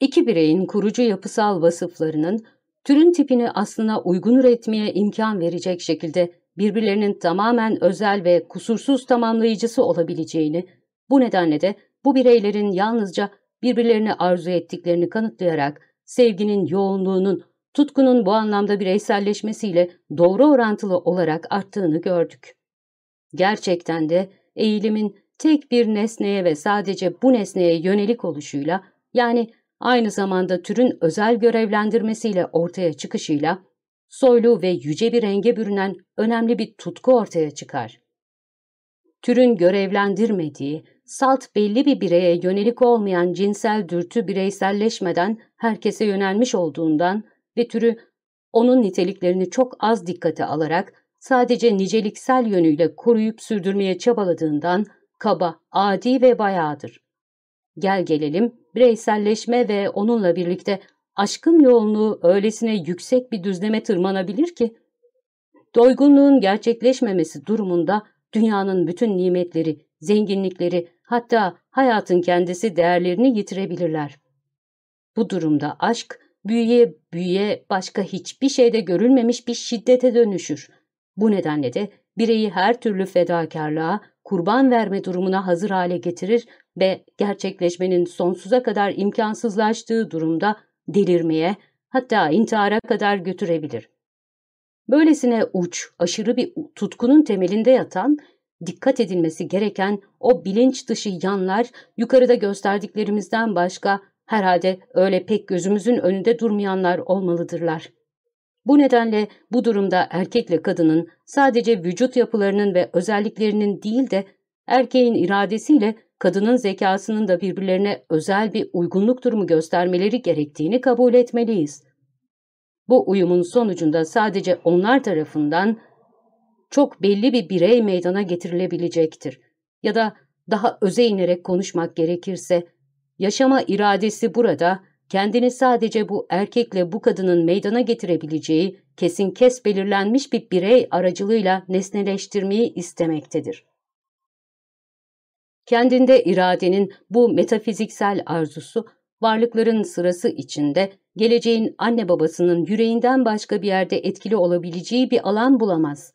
İki bireyin kurucu yapısal vasıflarının türün tipini aslına uygun üretmeye imkan verecek şekilde birbirlerinin tamamen özel ve kusursuz tamamlayıcısı olabileceğini, bu nedenle de bu bireylerin yalnızca birbirlerini arzu ettiklerini kanıtlayarak sevginin yoğunluğunun, tutkunun bu anlamda bireyselleşmesiyle doğru orantılı olarak arttığını gördük. Gerçekten de eğilimin tek bir nesneye ve sadece bu nesneye yönelik oluşuyla yani aynı zamanda türün özel görevlendirmesiyle ortaya çıkışıyla soylu ve yüce bir renge bürünen önemli bir tutku ortaya çıkar. Türün görevlendirmediği, salt belli bir bireye yönelik olmayan cinsel dürtü bireyselleşmeden herkese yönelmiş olduğundan ve türü onun niteliklerini çok az dikkate alarak sadece niceliksel yönüyle koruyup sürdürmeye çabaladığından kaba, adi ve bayağıdır. Gel gelelim bireyselleşme ve onunla birlikte aşkın yoğunluğu öylesine yüksek bir düzleme tırmanabilir ki, doygunluğun gerçekleşmemesi durumunda dünyanın bütün nimetleri, zenginlikleri, hatta hayatın kendisi değerlerini yitirebilirler. Bu durumda aşk büyüye büyüye başka hiçbir şeyde görülmemiş bir şiddete dönüşür. Bu nedenle de bireyi her türlü fedakarlığa, kurban verme durumuna hazır hale getirir ve gerçekleşmenin sonsuza kadar imkansızlaştığı durumda delirmeye, hatta intihara kadar götürebilir. Böylesine uç, aşırı bir tutkunun temelinde yatan, dikkat edilmesi gereken o bilinç dışı yanlar yukarıda gösterdiklerimizden başka herhalde öyle pek gözümüzün önünde durmayanlar olmalıdırlar. Bu nedenle bu durumda erkekle kadının sadece vücut yapılarının ve özelliklerinin değil de erkeğin iradesiyle kadının zekasının da birbirlerine özel bir uygunluk durumu göstermeleri gerektiğini kabul etmeliyiz. Bu uyumun sonucunda sadece onlar tarafından çok belli bir birey meydana getirilebilecektir. Ya da daha öze inerek konuşmak gerekirse, yaşama iradesi burada kendini sadece bu erkekle bu kadının meydana getirebileceği kesin kes belirlenmiş bir birey aracılığıyla nesneleştirmeyi istemektedir. Kendinde iradenin bu metafiziksel arzusu, varlıkların sırası içinde geleceğin anne babasının yüreğinden başka bir yerde etkili olabileceği bir alan bulamaz.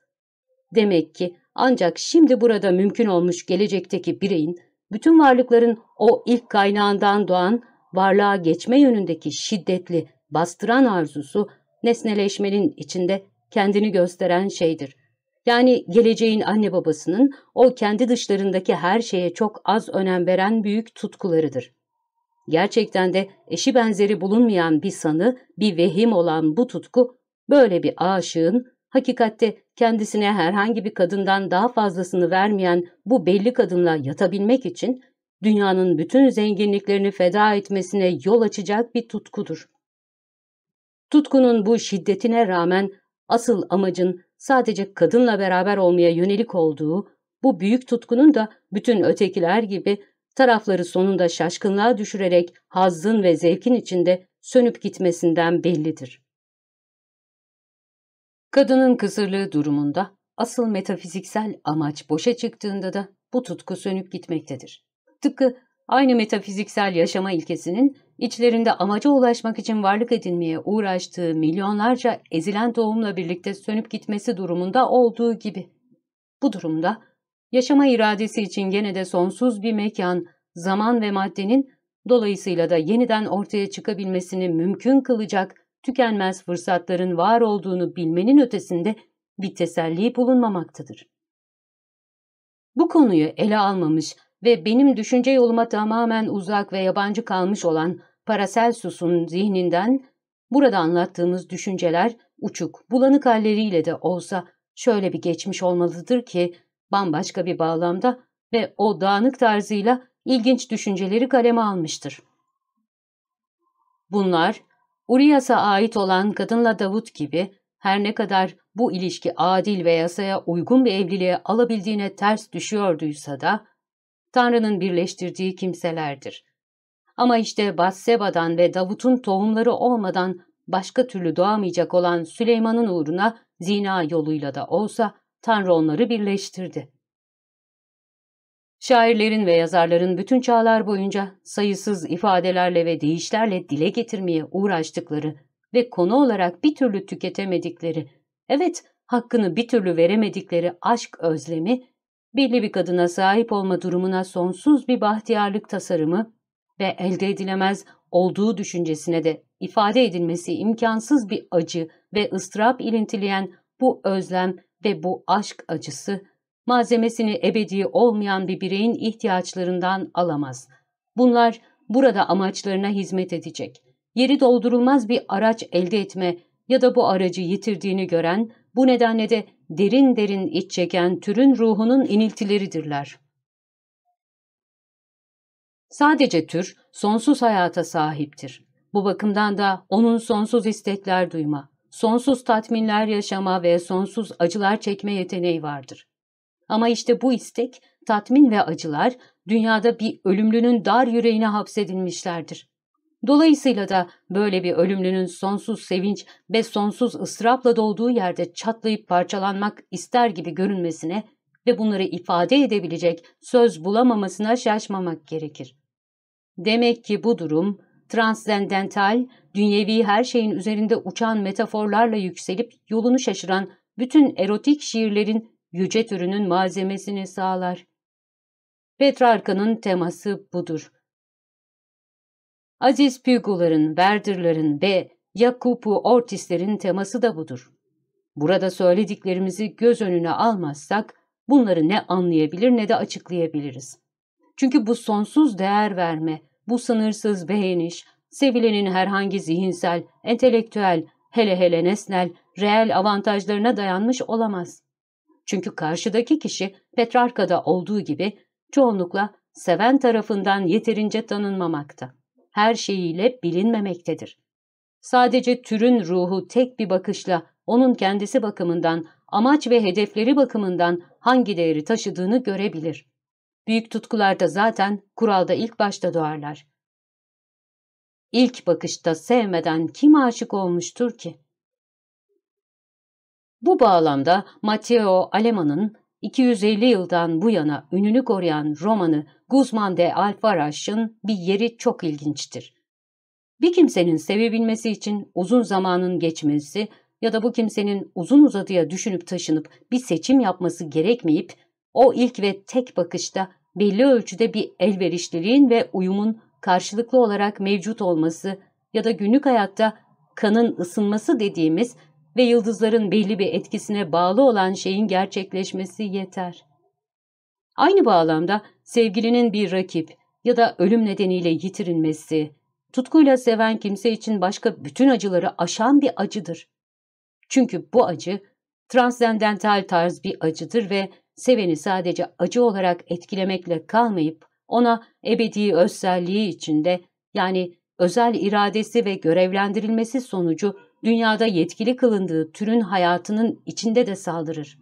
Demek ki ancak şimdi burada mümkün olmuş gelecekteki bireyin, bütün varlıkların o ilk kaynağından doğan varlığa geçme yönündeki şiddetli, bastıran arzusu nesneleşmenin içinde kendini gösteren şeydir. Yani geleceğin anne babasının o kendi dışlarındaki her şeye çok az önem veren büyük tutkularıdır. Gerçekten de eşi benzeri bulunmayan bir sanı, bir vehim olan bu tutku, böyle bir aşığın, hakikatte kendisine herhangi bir kadından daha fazlasını vermeyen bu belli kadınla yatabilmek için dünyanın bütün zenginliklerini feda etmesine yol açacak bir tutkudur. Tutkunun bu şiddetine rağmen asıl amacın sadece kadınla beraber olmaya yönelik olduğu, bu büyük tutkunun da bütün ötekiler gibi tarafları sonunda şaşkınlığa düşürerek hazzın ve zevkin içinde sönüp gitmesinden bellidir. Kadının kısırlığı durumunda asıl metafiziksel amaç boşa çıktığında da bu tutku sönüp gitmektedir. Tıpkı aynı metafiziksel yaşama ilkesinin içlerinde amaca ulaşmak için varlık edinmeye uğraştığı milyonlarca ezilen doğumla birlikte sönüp gitmesi durumunda olduğu gibi. Bu durumda yaşama iradesi için gene de sonsuz bir mekan, zaman ve maddenin dolayısıyla da yeniden ortaya çıkabilmesini mümkün kılacak tükenmez fırsatların var olduğunu bilmenin ötesinde bir teselli bulunmamaktadır. Bu konuyu ele almamış ve benim düşünce yoluma tamamen uzak ve yabancı kalmış olan Paracelsus'un zihninden burada anlattığımız düşünceler uçuk, bulanık halleriyle de olsa şöyle bir geçmiş olmalıdır ki bambaşka bir bağlamda ve o dağınık tarzıyla ilginç düşünceleri kaleme almıştır. Bunlar, Urias'a ait olan kadınla Davut gibi her ne kadar bu ilişki adil ve yasaya uygun bir evliliğe alabildiğine ters düşüyorduysa da, Tanrı'nın birleştirdiği kimselerdir. Ama işte Bassebadan ve Davut'un tohumları olmadan başka türlü doğamayacak olan Süleyman'ın uğruna zina yoluyla da olsa Tanrı onları birleştirdi. Şairlerin ve yazarların bütün çağlar boyunca sayısız ifadelerle ve deyişlerle dile getirmeye uğraştıkları ve konu olarak bir türlü tüketemedikleri, evet hakkını bir türlü veremedikleri aşk özlemi belli bir kadına sahip olma durumuna sonsuz bir bahtiyarlık tasarımı ve elde edilemez olduğu düşüncesine de ifade edilmesi imkansız bir acı ve ıstırap ilintileyen bu özlem ve bu aşk acısı, malzemesini ebedi olmayan bir bireyin ihtiyaçlarından alamaz. Bunlar burada amaçlarına hizmet edecek. Yeri doldurulmaz bir araç elde etme ya da bu aracı yitirdiğini gören, bu nedenle de derin derin iç çeken türün ruhunun iniltileridirler. Sadece tür sonsuz hayata sahiptir. Bu bakımdan da onun sonsuz istekler duyma, sonsuz tatminler yaşama ve sonsuz acılar çekme yeteneği vardır. Ama işte bu istek, tatmin ve acılar dünyada bir ölümlünün dar yüreğine hapsedilmişlerdir. Dolayısıyla da böyle bir ölümlünün sonsuz sevinç ve sonsuz ıstırapla dolduğu yerde çatlayıp parçalanmak ister gibi görünmesine ve bunları ifade edebilecek söz bulamamasına şaşmamak gerekir. Demek ki bu durum transzendental dünyevi her şeyin üzerinde uçan metaforlarla yükselip yolunu şaşıran bütün erotik şiirlerin yüce türünün malzemesini sağlar. Petrarka'nın teması budur. Aziz Pügular'ın, Werder'ların ve Yakupu Ortis'lerin teması da budur. Burada söylediklerimizi göz önüne almazsak bunları ne anlayabilir ne de açıklayabiliriz. Çünkü bu sonsuz değer verme, bu sınırsız beğeniş, sevilenin herhangi zihinsel, entelektüel, hele hele nesnel, reel avantajlarına dayanmış olamaz. Çünkü karşıdaki kişi Petrarka'da olduğu gibi çoğunlukla seven tarafından yeterince tanınmamakta her şeyiyle bilinmemektedir. Sadece türün ruhu tek bir bakışla onun kendisi bakımından, amaç ve hedefleri bakımından hangi değeri taşıdığını görebilir. Büyük tutkularda zaten kuralda ilk başta doğarlar. İlk bakışta sevmeden kim aşık olmuştur ki? Bu bağlamda Matteo Alema'nın 250 yıldan bu yana ününü koruyan romanı Guzman de Alfaraj'ın bir yeri çok ilginçtir. Bir kimsenin sevebilmesi için uzun zamanın geçmesi ya da bu kimsenin uzun uzadıya düşünüp taşınıp bir seçim yapması gerekmeyip o ilk ve tek bakışta belli ölçüde bir elverişliliğin ve uyumun karşılıklı olarak mevcut olması ya da günlük hayatta kanın ısınması dediğimiz ve yıldızların belli bir etkisine bağlı olan şeyin gerçekleşmesi yeter. Aynı bağlamda sevgilinin bir rakip ya da ölüm nedeniyle yitirilmesi, tutkuyla seven kimse için başka bütün acıları aşan bir acıdır. Çünkü bu acı transcendental tarz bir acıdır ve seveni sadece acı olarak etkilemekle kalmayıp ona ebedi özselliği içinde yani özel iradesi ve görevlendirilmesi sonucu dünyada yetkili kılındığı türün hayatının içinde de saldırır.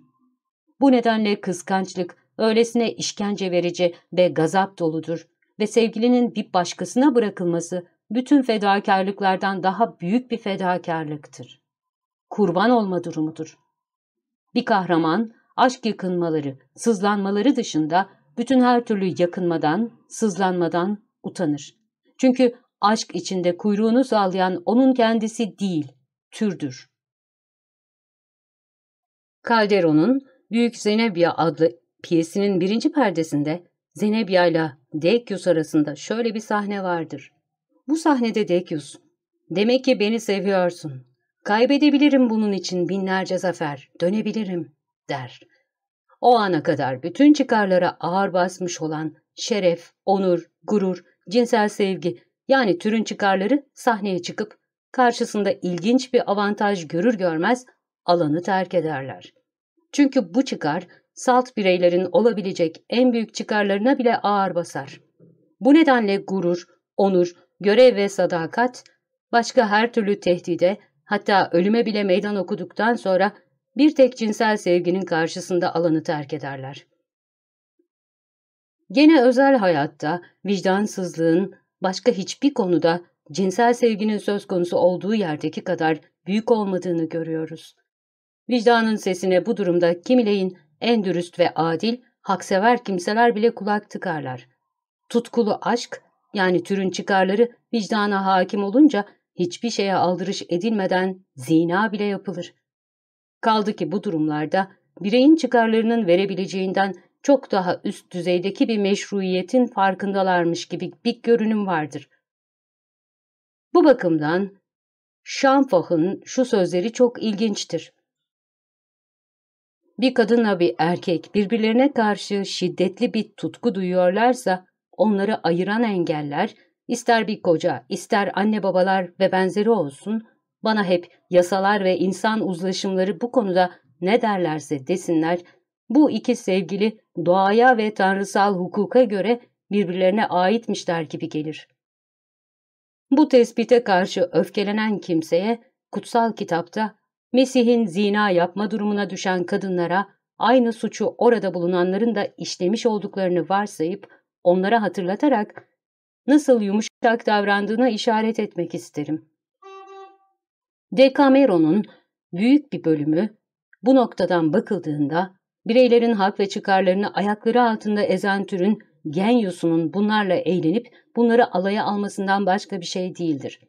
Bu nedenle kıskançlık öylesine işkence verici ve gazap doludur ve sevgilinin bir başkasına bırakılması bütün fedakarlıklardan daha büyük bir fedakarlıktır. Kurban olma durumudur. Bir kahraman aşk yakınmaları, sızlanmaları dışında bütün her türlü yakınmadan, sızlanmadan utanır. Çünkü aşk içinde kuyruğunu sallayan onun kendisi değil, türdür. Calderon'un Büyük Zenebia adlı piyesinin birinci perdesinde Zenebia ile Decius arasında şöyle bir sahne vardır. Bu sahnede Decius, demek ki beni seviyorsun. Kaybedebilirim bunun için binlerce zafer, dönebilirim, der. O ana kadar bütün çıkarlara ağır basmış olan şeref, onur, gurur, cinsel sevgi yani türün çıkarları sahneye çıkıp karşısında ilginç bir avantaj görür görmez alanı terk ederler. Çünkü bu çıkar salt bireylerin olabilecek en büyük çıkarlarına bile ağır basar. Bu nedenle gurur, onur, görev ve sadakat başka her türlü tehdide hatta ölüme bile meydan okuduktan sonra bir tek cinsel sevginin karşısında alanı terk ederler. Gene özel hayatta vicdansızlığın başka hiçbir konuda cinsel sevginin söz konusu olduğu yerdeki kadar büyük olmadığını görüyoruz. Vicdanın sesine bu durumda kimileyin en dürüst ve adil, haksever kimseler bile kulak tıkarlar. Tutkulu aşk, yani türün çıkarları vicdana hakim olunca hiçbir şeye aldırış edilmeden zina bile yapılır. Kaldı ki bu durumlarda bireyin çıkarlarının verebileceğinden çok daha üst düzeydeki bir meşruiyetin farkındalarmış gibi bir görünüm vardır. Bu bakımdan Schafach'ın şu sözleri çok ilginçtir. Bir kadınla bir erkek birbirlerine karşı şiddetli bir tutku duyuyorlarsa onları ayıran engeller, ister bir koca, ister anne babalar ve benzeri olsun, bana hep yasalar ve insan uzlaşımları bu konuda ne derlerse desinler, bu iki sevgili doğaya ve tanrısal hukuka göre birbirlerine aitmişler gibi gelir. Bu tespite karşı öfkelenen kimseye kutsal kitapta Mesih'in zina yapma durumuna düşen kadınlara aynı suçu orada bulunanların da işlemiş olduklarını varsayıp onlara hatırlatarak nasıl yumuşak davrandığına işaret etmek isterim. Decameron'un büyük bir bölümü bu noktadan bakıldığında bireylerin hak ve çıkarlarını ayakları altında ezen türün genyusunun bunlarla eğlenip bunları alaya almasından başka bir şey değildir.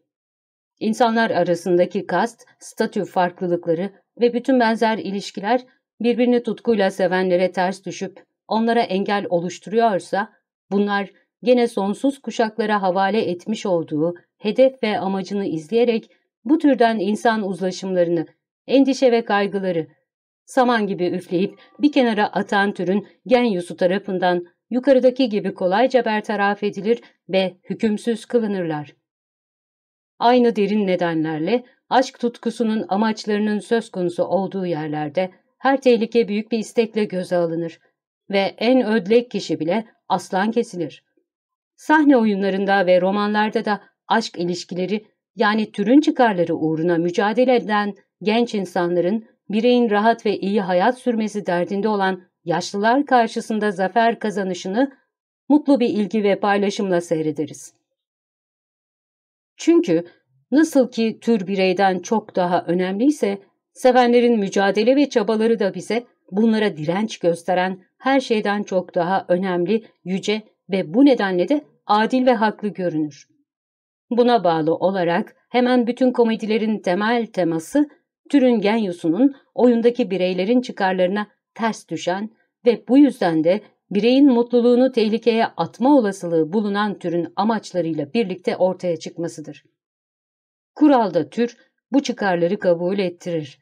İnsanlar arasındaki kast, statü farklılıkları ve bütün benzer ilişkiler birbirini tutkuyla sevenlere ters düşüp onlara engel oluşturuyorsa bunlar gene sonsuz kuşaklara havale etmiş olduğu hedef ve amacını izleyerek bu türden insan uzlaşımlarını, endişe ve kaygıları, saman gibi üfleyip bir kenara atan türün gen yusu tarafından yukarıdaki gibi kolayca bertaraf edilir ve hükümsüz kılınırlar. Aynı derin nedenlerle aşk tutkusunun amaçlarının söz konusu olduğu yerlerde her tehlike büyük bir istekle göze alınır ve en ödlek kişi bile aslan kesilir. Sahne oyunlarında ve romanlarda da aşk ilişkileri yani türün çıkarları uğruna mücadele eden genç insanların bireyin rahat ve iyi hayat sürmesi derdinde olan yaşlılar karşısında zafer kazanışını mutlu bir ilgi ve paylaşımla seyrederiz. Çünkü nasıl ki tür bireyden çok daha önemliyse, sevenlerin mücadele ve çabaları da bize bunlara direnç gösteren her şeyden çok daha önemli, yüce ve bu nedenle de adil ve haklı görünür. Buna bağlı olarak hemen bütün komedilerin temel teması türün genyusunun oyundaki bireylerin çıkarlarına ters düşen ve bu yüzden de bireyin mutluluğunu tehlikeye atma olasılığı bulunan türün amaçlarıyla birlikte ortaya çıkmasıdır. Kuralda tür bu çıkarları kabul ettirir.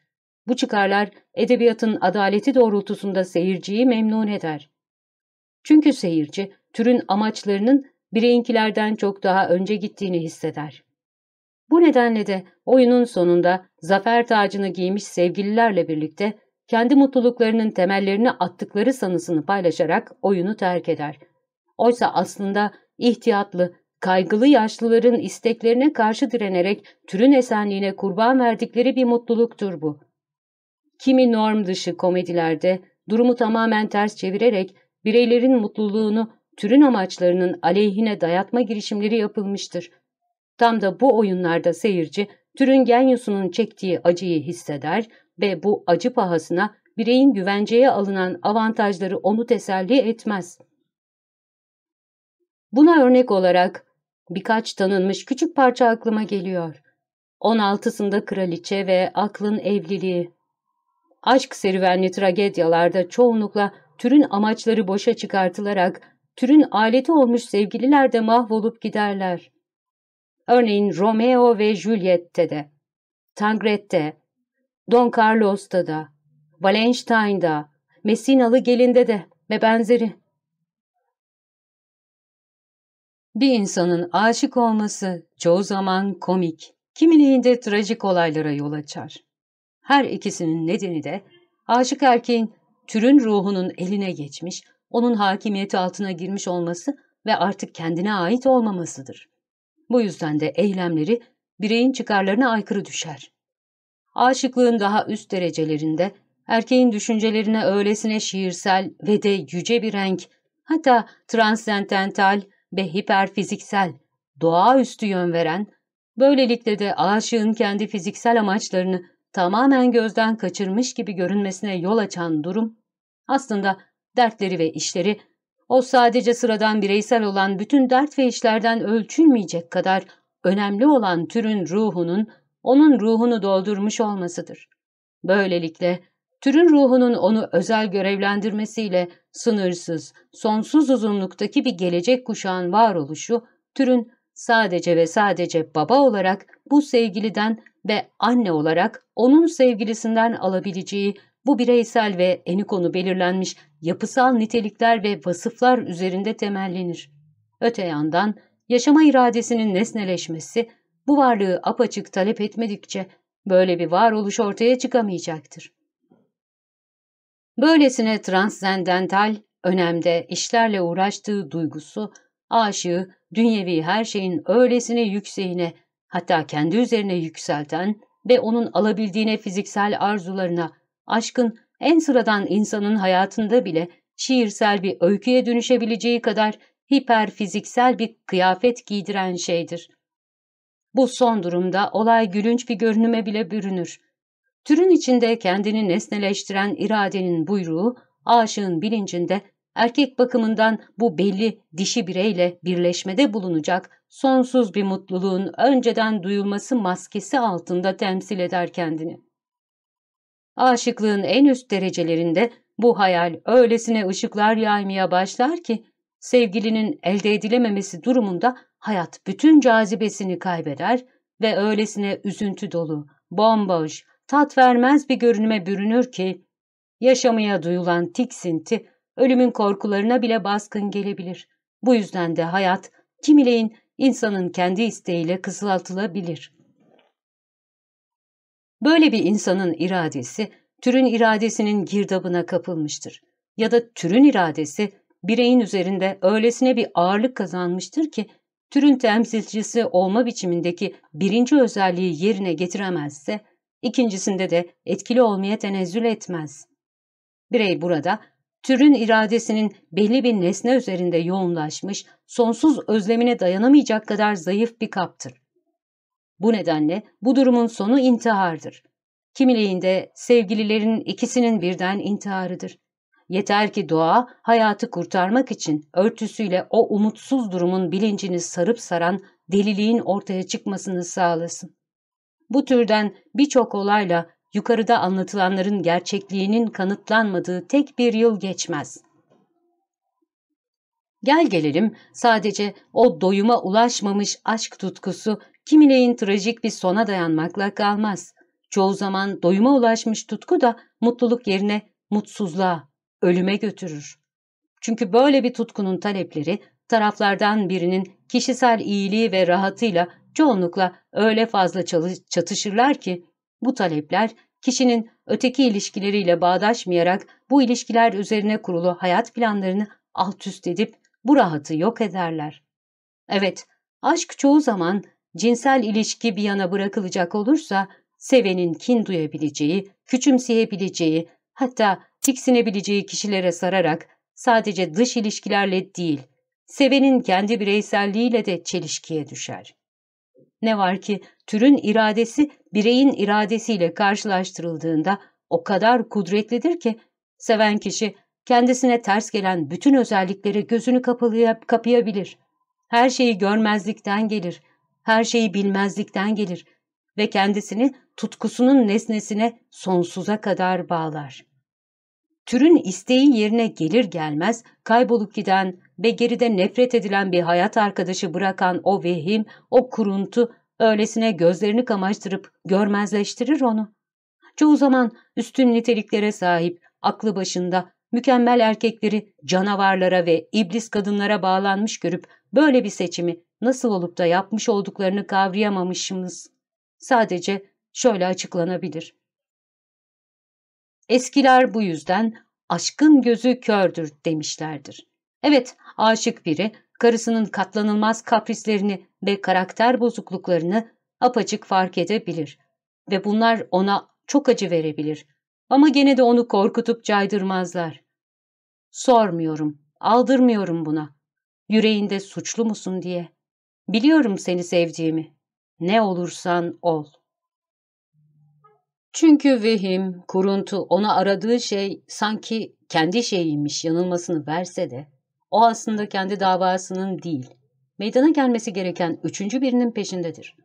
Bu çıkarlar edebiyatın adaleti doğrultusunda seyirciyi memnun eder. Çünkü seyirci türün amaçlarının bireyinkilerden çok daha önce gittiğini hisseder. Bu nedenle de oyunun sonunda zafer tacını giymiş sevgililerle birlikte kendi mutluluklarının temellerini attıkları sanısını paylaşarak oyunu terk eder. Oysa aslında ihtiyatlı, kaygılı yaşlıların isteklerine karşı direnerek türün esenliğine kurban verdikleri bir mutluluktur bu. Kimi norm dışı komedilerde durumu tamamen ters çevirerek bireylerin mutluluğunu türün amaçlarının aleyhine dayatma girişimleri yapılmıştır. Tam da bu oyunlarda seyirci türün genyusunun çektiği acıyı hisseder, ve bu acı pahasına bireyin güvenceye alınan avantajları onu teselli etmez. Buna örnek olarak birkaç tanınmış küçük parça aklıma geliyor. 16'sında kraliçe ve aklın evliliği. Aşk serüvenli tragedyalarda çoğunlukla türün amaçları boşa çıkartılarak türün aleti olmuş sevgililer de mahvolup giderler. Örneğin Romeo ve Juliet'te de, Tangret'te, Don Carlos'ta da, Valenstein'da, Messinalı gelinde de ve benzeri. Bir insanın aşık olması çoğu zaman komik, kimiliğinde trajik olaylara yol açar. Her ikisinin nedeni de aşık erkeğin türün ruhunun eline geçmiş, onun hakimiyeti altına girmiş olması ve artık kendine ait olmamasıdır. Bu yüzden de eylemleri bireyin çıkarlarına aykırı düşer aşıklığın daha üst derecelerinde erkeğin düşüncelerine öylesine şiirsel ve de yüce bir renk, hatta transendental ve hiperfiziksel, doğaüstü yön veren, böylelikle de aşığın kendi fiziksel amaçlarını tamamen gözden kaçırmış gibi görünmesine yol açan durum, aslında dertleri ve işleri, o sadece sıradan bireysel olan bütün dert ve işlerden ölçülmeyecek kadar önemli olan türün ruhunun onun ruhunu doldurmuş olmasıdır. Böylelikle türün ruhunun onu özel görevlendirmesiyle sınırsız, sonsuz uzunluktaki bir gelecek kuşağın varoluşu, türün sadece ve sadece baba olarak bu sevgiliden ve anne olarak onun sevgilisinden alabileceği bu bireysel ve enikonu belirlenmiş yapısal nitelikler ve vasıflar üzerinde temellenir. Öte yandan yaşama iradesinin nesneleşmesi, bu varlığı apaçık talep etmedikçe böyle bir varoluş ortaya çıkamayacaktır. Böylesine transzendental önemde işlerle uğraştığı duygusu, aşığı, dünyevi her şeyin öylesine yükseğine, hatta kendi üzerine yükselten ve onun alabildiğine fiziksel arzularına, aşkın en sıradan insanın hayatında bile şiirsel bir öyküye dönüşebileceği kadar hiper fiziksel bir kıyafet giydiren şeydir. Bu son durumda olay gülünç bir görünüme bile bürünür. Türün içinde kendini nesneleştiren iradenin buyruğu, aşığın bilincinde erkek bakımından bu belli dişi bireyle birleşmede bulunacak sonsuz bir mutluluğun önceden duyulması maskesi altında temsil eder kendini. Aşıklığın en üst derecelerinde bu hayal öylesine ışıklar yaymaya başlar ki Sevgilinin elde edilememesi durumunda hayat bütün cazibesini kaybeder ve öylesine üzüntü dolu, bomboş, tat vermez bir görünüme bürünür ki yaşamaya duyulan tiksinti ölümün korkularına bile baskın gelebilir. Bu yüzden de hayat kimileyin insanın kendi isteğiyle kısaltılabilir. Böyle bir insanın iradesi türün iradesinin girdabına kapılmıştır. Ya da türün iradesi bireyin üzerinde öylesine bir ağırlık kazanmıştır ki türün temsilcisi olma biçimindeki birinci özelliği yerine getiremezse ikincisinde de etkili olmaya tenezzül etmez. Birey burada türün iradesinin belli bir nesne üzerinde yoğunlaşmış, sonsuz özlemine dayanamayacak kadar zayıf bir kaptır. Bu nedenle bu durumun sonu intihardır. Kimileğinde sevgililerin ikisinin birden intiharıdır. Yeter ki doğa hayatı kurtarmak için örtüsüyle o umutsuz durumun bilincini sarıp saran deliliğin ortaya çıkmasını sağlasın. Bu türden birçok olayla yukarıda anlatılanların gerçekliğinin kanıtlanmadığı tek bir yıl geçmez. Gel gelelim sadece o doyuma ulaşmamış aşk tutkusu kimileyin trajik bir sona dayanmakla kalmaz. Çoğu zaman doyuma ulaşmış tutku da mutluluk yerine mutsuzluğa, ölüme götürür. Çünkü böyle bir tutkunun talepleri taraflardan birinin kişisel iyiliği ve rahatıyla çoğunlukla öyle fazla çatışırlar ki bu talepler kişinin öteki ilişkileriyle bağdaşmayarak bu ilişkiler üzerine kurulu hayat planlarını alt üst edip bu rahatı yok ederler. Evet, aşk çoğu zaman cinsel ilişki bir yana bırakılacak olursa sevenin kin duyabileceği, küçümseyebileceği, hatta tiksinebileceği kişilere sararak sadece dış ilişkilerle değil, sevenin kendi bireyselliğiyle de çelişkiye düşer. Ne var ki türün iradesi bireyin iradesiyle karşılaştırıldığında o kadar kudretlidir ki seven kişi kendisine ters gelen bütün özelliklere gözünü kapalıya kapayabilir. Her şeyi görmezlikten gelir, her şeyi bilmezlikten gelir ve kendisini tutkusunun nesnesine sonsuza kadar bağlar.'' Türün isteği yerine gelir gelmez kaybolup giden ve geride nefret edilen bir hayat arkadaşı bırakan o vehim, o kuruntu öylesine gözlerini kamaştırıp görmezleştirir onu. Çoğu zaman üstün niteliklere sahip, aklı başında, mükemmel erkekleri canavarlara ve iblis kadınlara bağlanmış görüp böyle bir seçimi nasıl olup da yapmış olduklarını kavrayamamışımız. Sadece şöyle açıklanabilir. Eskiler bu yüzden aşkın gözü kördür demişlerdir. Evet, aşık biri karısının katlanılmaz kaprislerini ve karakter bozukluklarını apaçık fark edebilir ve bunlar ona çok acı verebilir ama gene de onu korkutup caydırmazlar. Sormuyorum, aldırmıyorum buna. Yüreğinde suçlu musun diye. Biliyorum seni sevdiğimi. Ne olursan ol.'' Çünkü vehim, kuruntu ona aradığı şey sanki kendi şeyiymiş yanılmasını verse de o aslında kendi davasının değil, meydana gelmesi gereken üçüncü birinin peşindedir.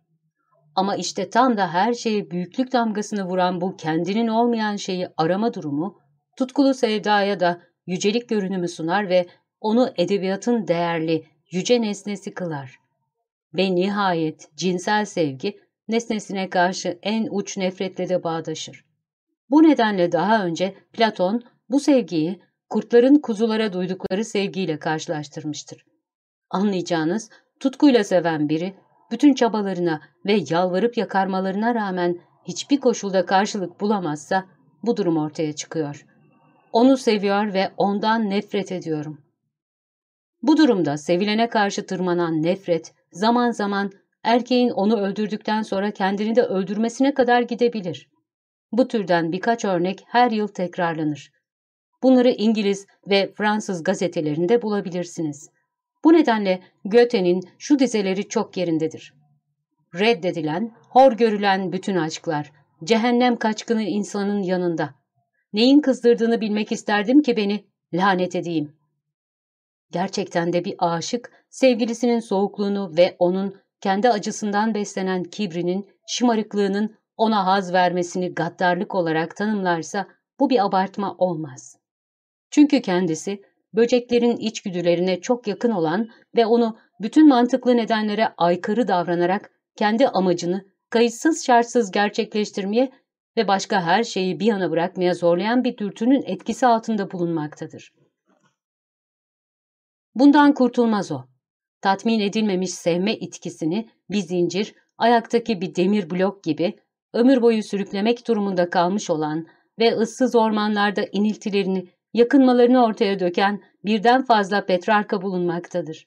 Ama işte tam da her şeye büyüklük damgasını vuran bu kendinin olmayan şeyi arama durumu, tutkulu sevdaya da yücelik görünümü sunar ve onu edebiyatın değerli, yüce nesnesi kılar. Ve nihayet cinsel sevgi nesnesine karşı en uç nefretle de bağdaşır. Bu nedenle daha önce Platon bu sevgiyi kurtların kuzulara duydukları sevgiyle karşılaştırmıştır. Anlayacağınız tutkuyla seven biri bütün çabalarına ve yalvarıp yakarmalarına rağmen hiçbir koşulda karşılık bulamazsa bu durum ortaya çıkıyor. Onu seviyor ve ondan nefret ediyorum. Bu durumda sevilene karşı tırmanan nefret zaman zaman erkeğin onu öldürdükten sonra kendini de öldürmesine kadar gidebilir. Bu türden birkaç örnek her yıl tekrarlanır. Bunları İngiliz ve Fransız gazetelerinde bulabilirsiniz. Bu nedenle Goethe'nin şu dizeleri çok yerindedir. Reddedilen, hor görülen bütün aşklar, cehennem kaçkını insanın yanında. Neyin kızdırdığını bilmek isterdim ki beni lanet edeyim. Gerçekten de bir aşık sevgilisinin soğukluğunu ve onun kendi acısından beslenen kibrinin, şımarıklığının ona haz vermesini gaddarlık olarak tanımlarsa bu bir abartma olmaz. Çünkü kendisi böceklerin içgüdülerine çok yakın olan ve onu bütün mantıklı nedenlere aykırı davranarak kendi amacını kayıtsız şartsız gerçekleştirmeye ve başka her şeyi bir yana bırakmaya zorlayan bir dürtünün etkisi altında bulunmaktadır. Bundan kurtulmaz o tatmin edilmemiş sevme itkisini bir zincir, ayaktaki bir demir blok gibi ömür boyu sürüklemek durumunda kalmış olan ve ıssız ormanlarda iniltilerini, yakınmalarını ortaya döken birden fazla Petrarka bulunmaktadır.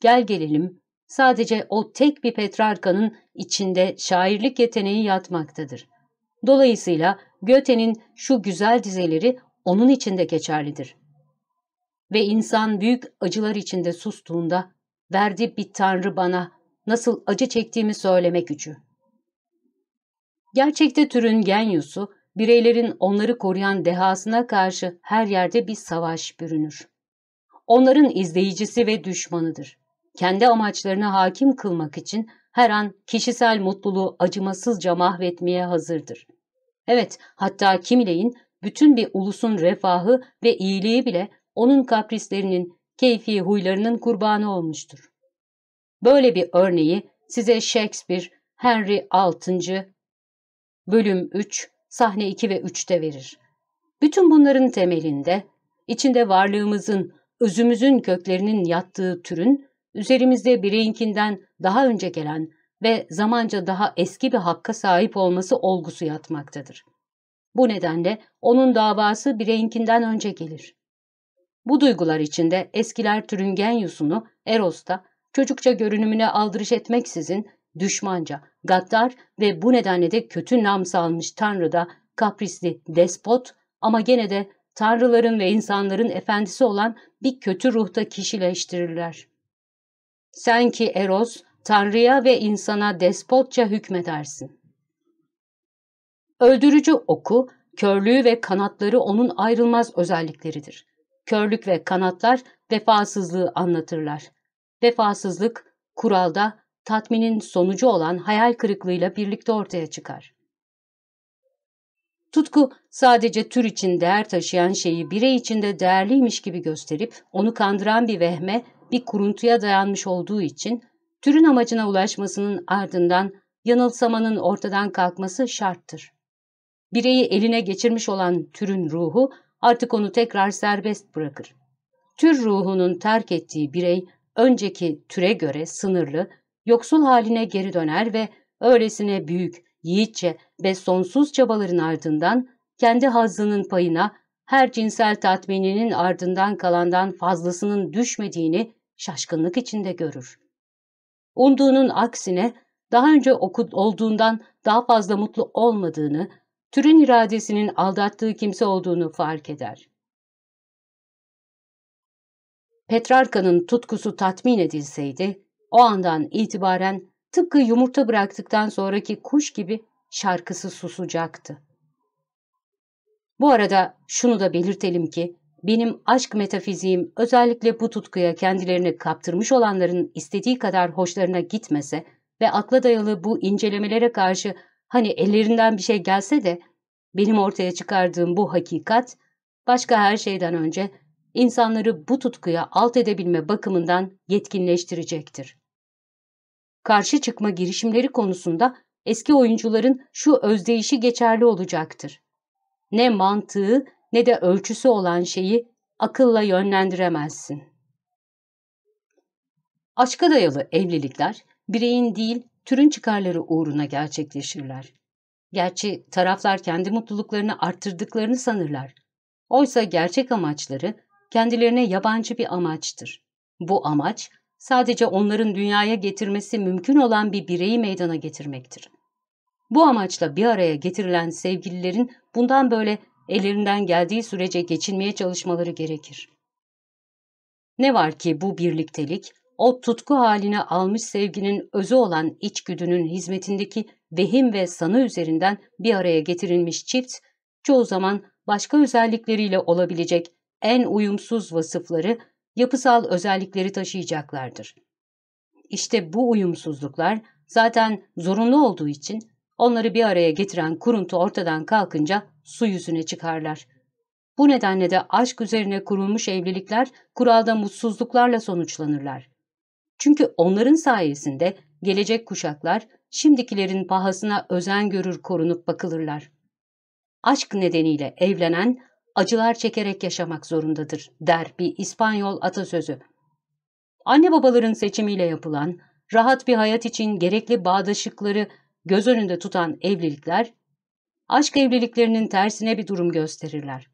Gel gelelim, sadece o tek bir Petrarka'nın içinde şairlik yeteneği yatmaktadır. Dolayısıyla Göte'nin şu güzel dizeleri onun içinde geçerlidir. Ve insan büyük acılar içinde sustuğunda verdi bir tanrı bana nasıl acı çektiğimi söylemek gücü. Gerçekte türün genyusu, bireylerin onları koruyan dehasına karşı her yerde bir savaş bürünür. Onların izleyicisi ve düşmanıdır. Kendi amaçlarına hakim kılmak için her an kişisel mutluluğu acımasızca mahvetmeye hazırdır. Evet, hatta kimileyin bütün bir ulusun refahı ve iyiliği bile onun kaprislerinin keyfi huylarının kurbanı olmuştur. Böyle bir örneği size Shakespeare, Henry VI, bölüm 3, sahne 2 ve 3'te verir. Bütün bunların temelinde, içinde varlığımızın, özümüzün köklerinin yattığı türün, üzerimizde bireyinkinden daha önce gelen ve zamanca daha eski bir hakka sahip olması olgusu yatmaktadır. Bu nedenle onun davası bireyinkinden önce gelir. Bu duygular içinde eskiler Türüngenyus'unu Eros'ta çocukça görünümüne aldırış etmeksizin düşmanca, gaddar ve bu nedenle de kötü nam salmış Tanrı'da kaprisli despot ama gene de tanrıların ve insanların efendisi olan bir kötü ruhta kişileştirirler. Sen ki Eros, Tanrı'ya ve insana despotça hükmedersin. Öldürücü oku, körlüğü ve kanatları onun ayrılmaz özellikleridir körlük ve kanatlar vefasızlığı anlatırlar. Vefasızlık, kuralda tatminin sonucu olan hayal kırıklığıyla birlikte ortaya çıkar. Tutku sadece tür için değer taşıyan şeyi birey içinde değerliymiş gibi gösterip onu kandıran bir vehme, bir kuruntuya dayanmış olduğu için türün amacına ulaşmasının ardından yanılsamanın ortadan kalkması şarttır. Bireyi eline geçirmiş olan türün ruhu artık onu tekrar serbest bırakır. Tür ruhunun terk ettiği birey önceki türe göre sınırlı, yoksul haline geri döner ve öylesine büyük, yiğitçe ve sonsuz çabaların ardından kendi hazzının payına her cinsel tatmininin ardından kalandan fazlasının düşmediğini şaşkınlık içinde görür. Unduğunun aksine daha önce okud olduğundan daha fazla mutlu olmadığını, türün iradesinin aldattığı kimse olduğunu fark eder. Petrarka'nın tutkusu tatmin edilseydi, o andan itibaren tıpkı yumurta bıraktıktan sonraki kuş gibi şarkısı susacaktı. Bu arada şunu da belirtelim ki, benim aşk metafiziğim özellikle bu tutkuya kendilerini kaptırmış olanların istediği kadar hoşlarına gitmese ve akla dayalı bu incelemelere karşı Hani ellerinden bir şey gelse de benim ortaya çıkardığım bu hakikat başka her şeyden önce insanları bu tutkuya alt edebilme bakımından yetkinleştirecektir. Karşı çıkma girişimleri konusunda eski oyuncuların şu özdeyişi geçerli olacaktır. Ne mantığı ne de ölçüsü olan şeyi akılla yönlendiremezsin. Aşka dayalı evlilikler bireyin değil türün çıkarları uğruna gerçekleşirler. Gerçi taraflar kendi mutluluklarını arttırdıklarını sanırlar. Oysa gerçek amaçları kendilerine yabancı bir amaçtır. Bu amaç sadece onların dünyaya getirmesi mümkün olan bir bireyi meydana getirmektir. Bu amaçla bir araya getirilen sevgililerin bundan böyle ellerinden geldiği sürece geçinmeye çalışmaları gerekir. Ne var ki bu birliktelik o tutku haline almış sevginin özü olan içgüdünün hizmetindeki vehim ve sanı üzerinden bir araya getirilmiş çift, çoğu zaman başka özellikleriyle olabilecek en uyumsuz vasıfları, yapısal özellikleri taşıyacaklardır. İşte bu uyumsuzluklar zaten zorunlu olduğu için onları bir araya getiren kuruntu ortadan kalkınca su yüzüne çıkarlar. Bu nedenle de aşk üzerine kurulmuş evlilikler kuralda mutsuzluklarla sonuçlanırlar. Çünkü onların sayesinde gelecek kuşaklar şimdikilerin pahasına özen görür korunup bakılırlar. Aşk nedeniyle evlenen acılar çekerek yaşamak zorundadır der bir İspanyol atasözü. Anne babaların seçimiyle yapılan, rahat bir hayat için gerekli bağdaşıkları göz önünde tutan evlilikler, aşk evliliklerinin tersine bir durum gösterirler.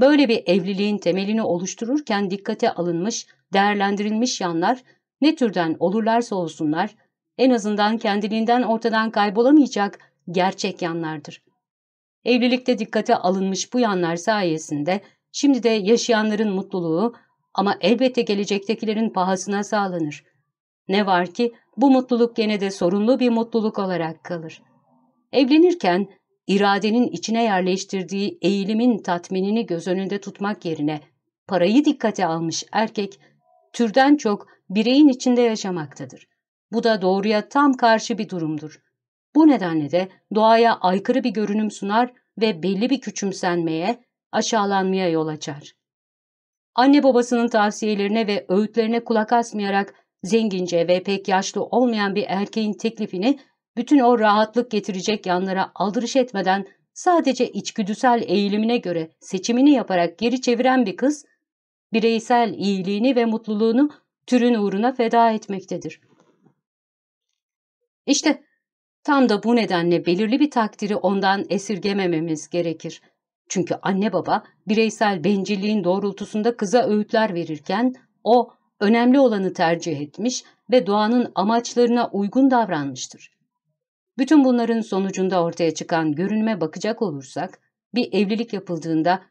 Böyle bir evliliğin temelini oluştururken dikkate alınmış, değerlendirilmiş yanlar ne türden olurlarsa olsunlar, en azından kendiliğinden ortadan kaybolamayacak gerçek yanlardır. Evlilikte dikkate alınmış bu yanlar sayesinde şimdi de yaşayanların mutluluğu ama elbette gelecektekilerin pahasına sağlanır. Ne var ki bu mutluluk gene de sorunlu bir mutluluk olarak kalır. Evlenirken iradenin içine yerleştirdiği eğilimin tatminini göz önünde tutmak yerine parayı dikkate almış erkek, türden çok bireyin içinde yaşamaktadır. Bu da doğruya tam karşı bir durumdur. Bu nedenle de doğaya aykırı bir görünüm sunar ve belli bir küçümsenmeye, aşağılanmaya yol açar. Anne babasının tavsiyelerine ve öğütlerine kulak asmayarak zengince ve pek yaşlı olmayan bir erkeğin teklifini bütün o rahatlık getirecek yanlara aldırış etmeden sadece içgüdüsel eğilimine göre seçimini yaparak geri çeviren bir kız, bireysel iyiliğini ve mutluluğunu türün uğruna feda etmektedir. İşte tam da bu nedenle belirli bir takdiri ondan esirgemememiz gerekir. Çünkü anne baba bireysel bencilliğin doğrultusunda kıza öğütler verirken o önemli olanı tercih etmiş ve doğanın amaçlarına uygun davranmıştır. Bütün bunların sonucunda ortaya çıkan görünme bakacak olursak, bir evlilik yapıldığında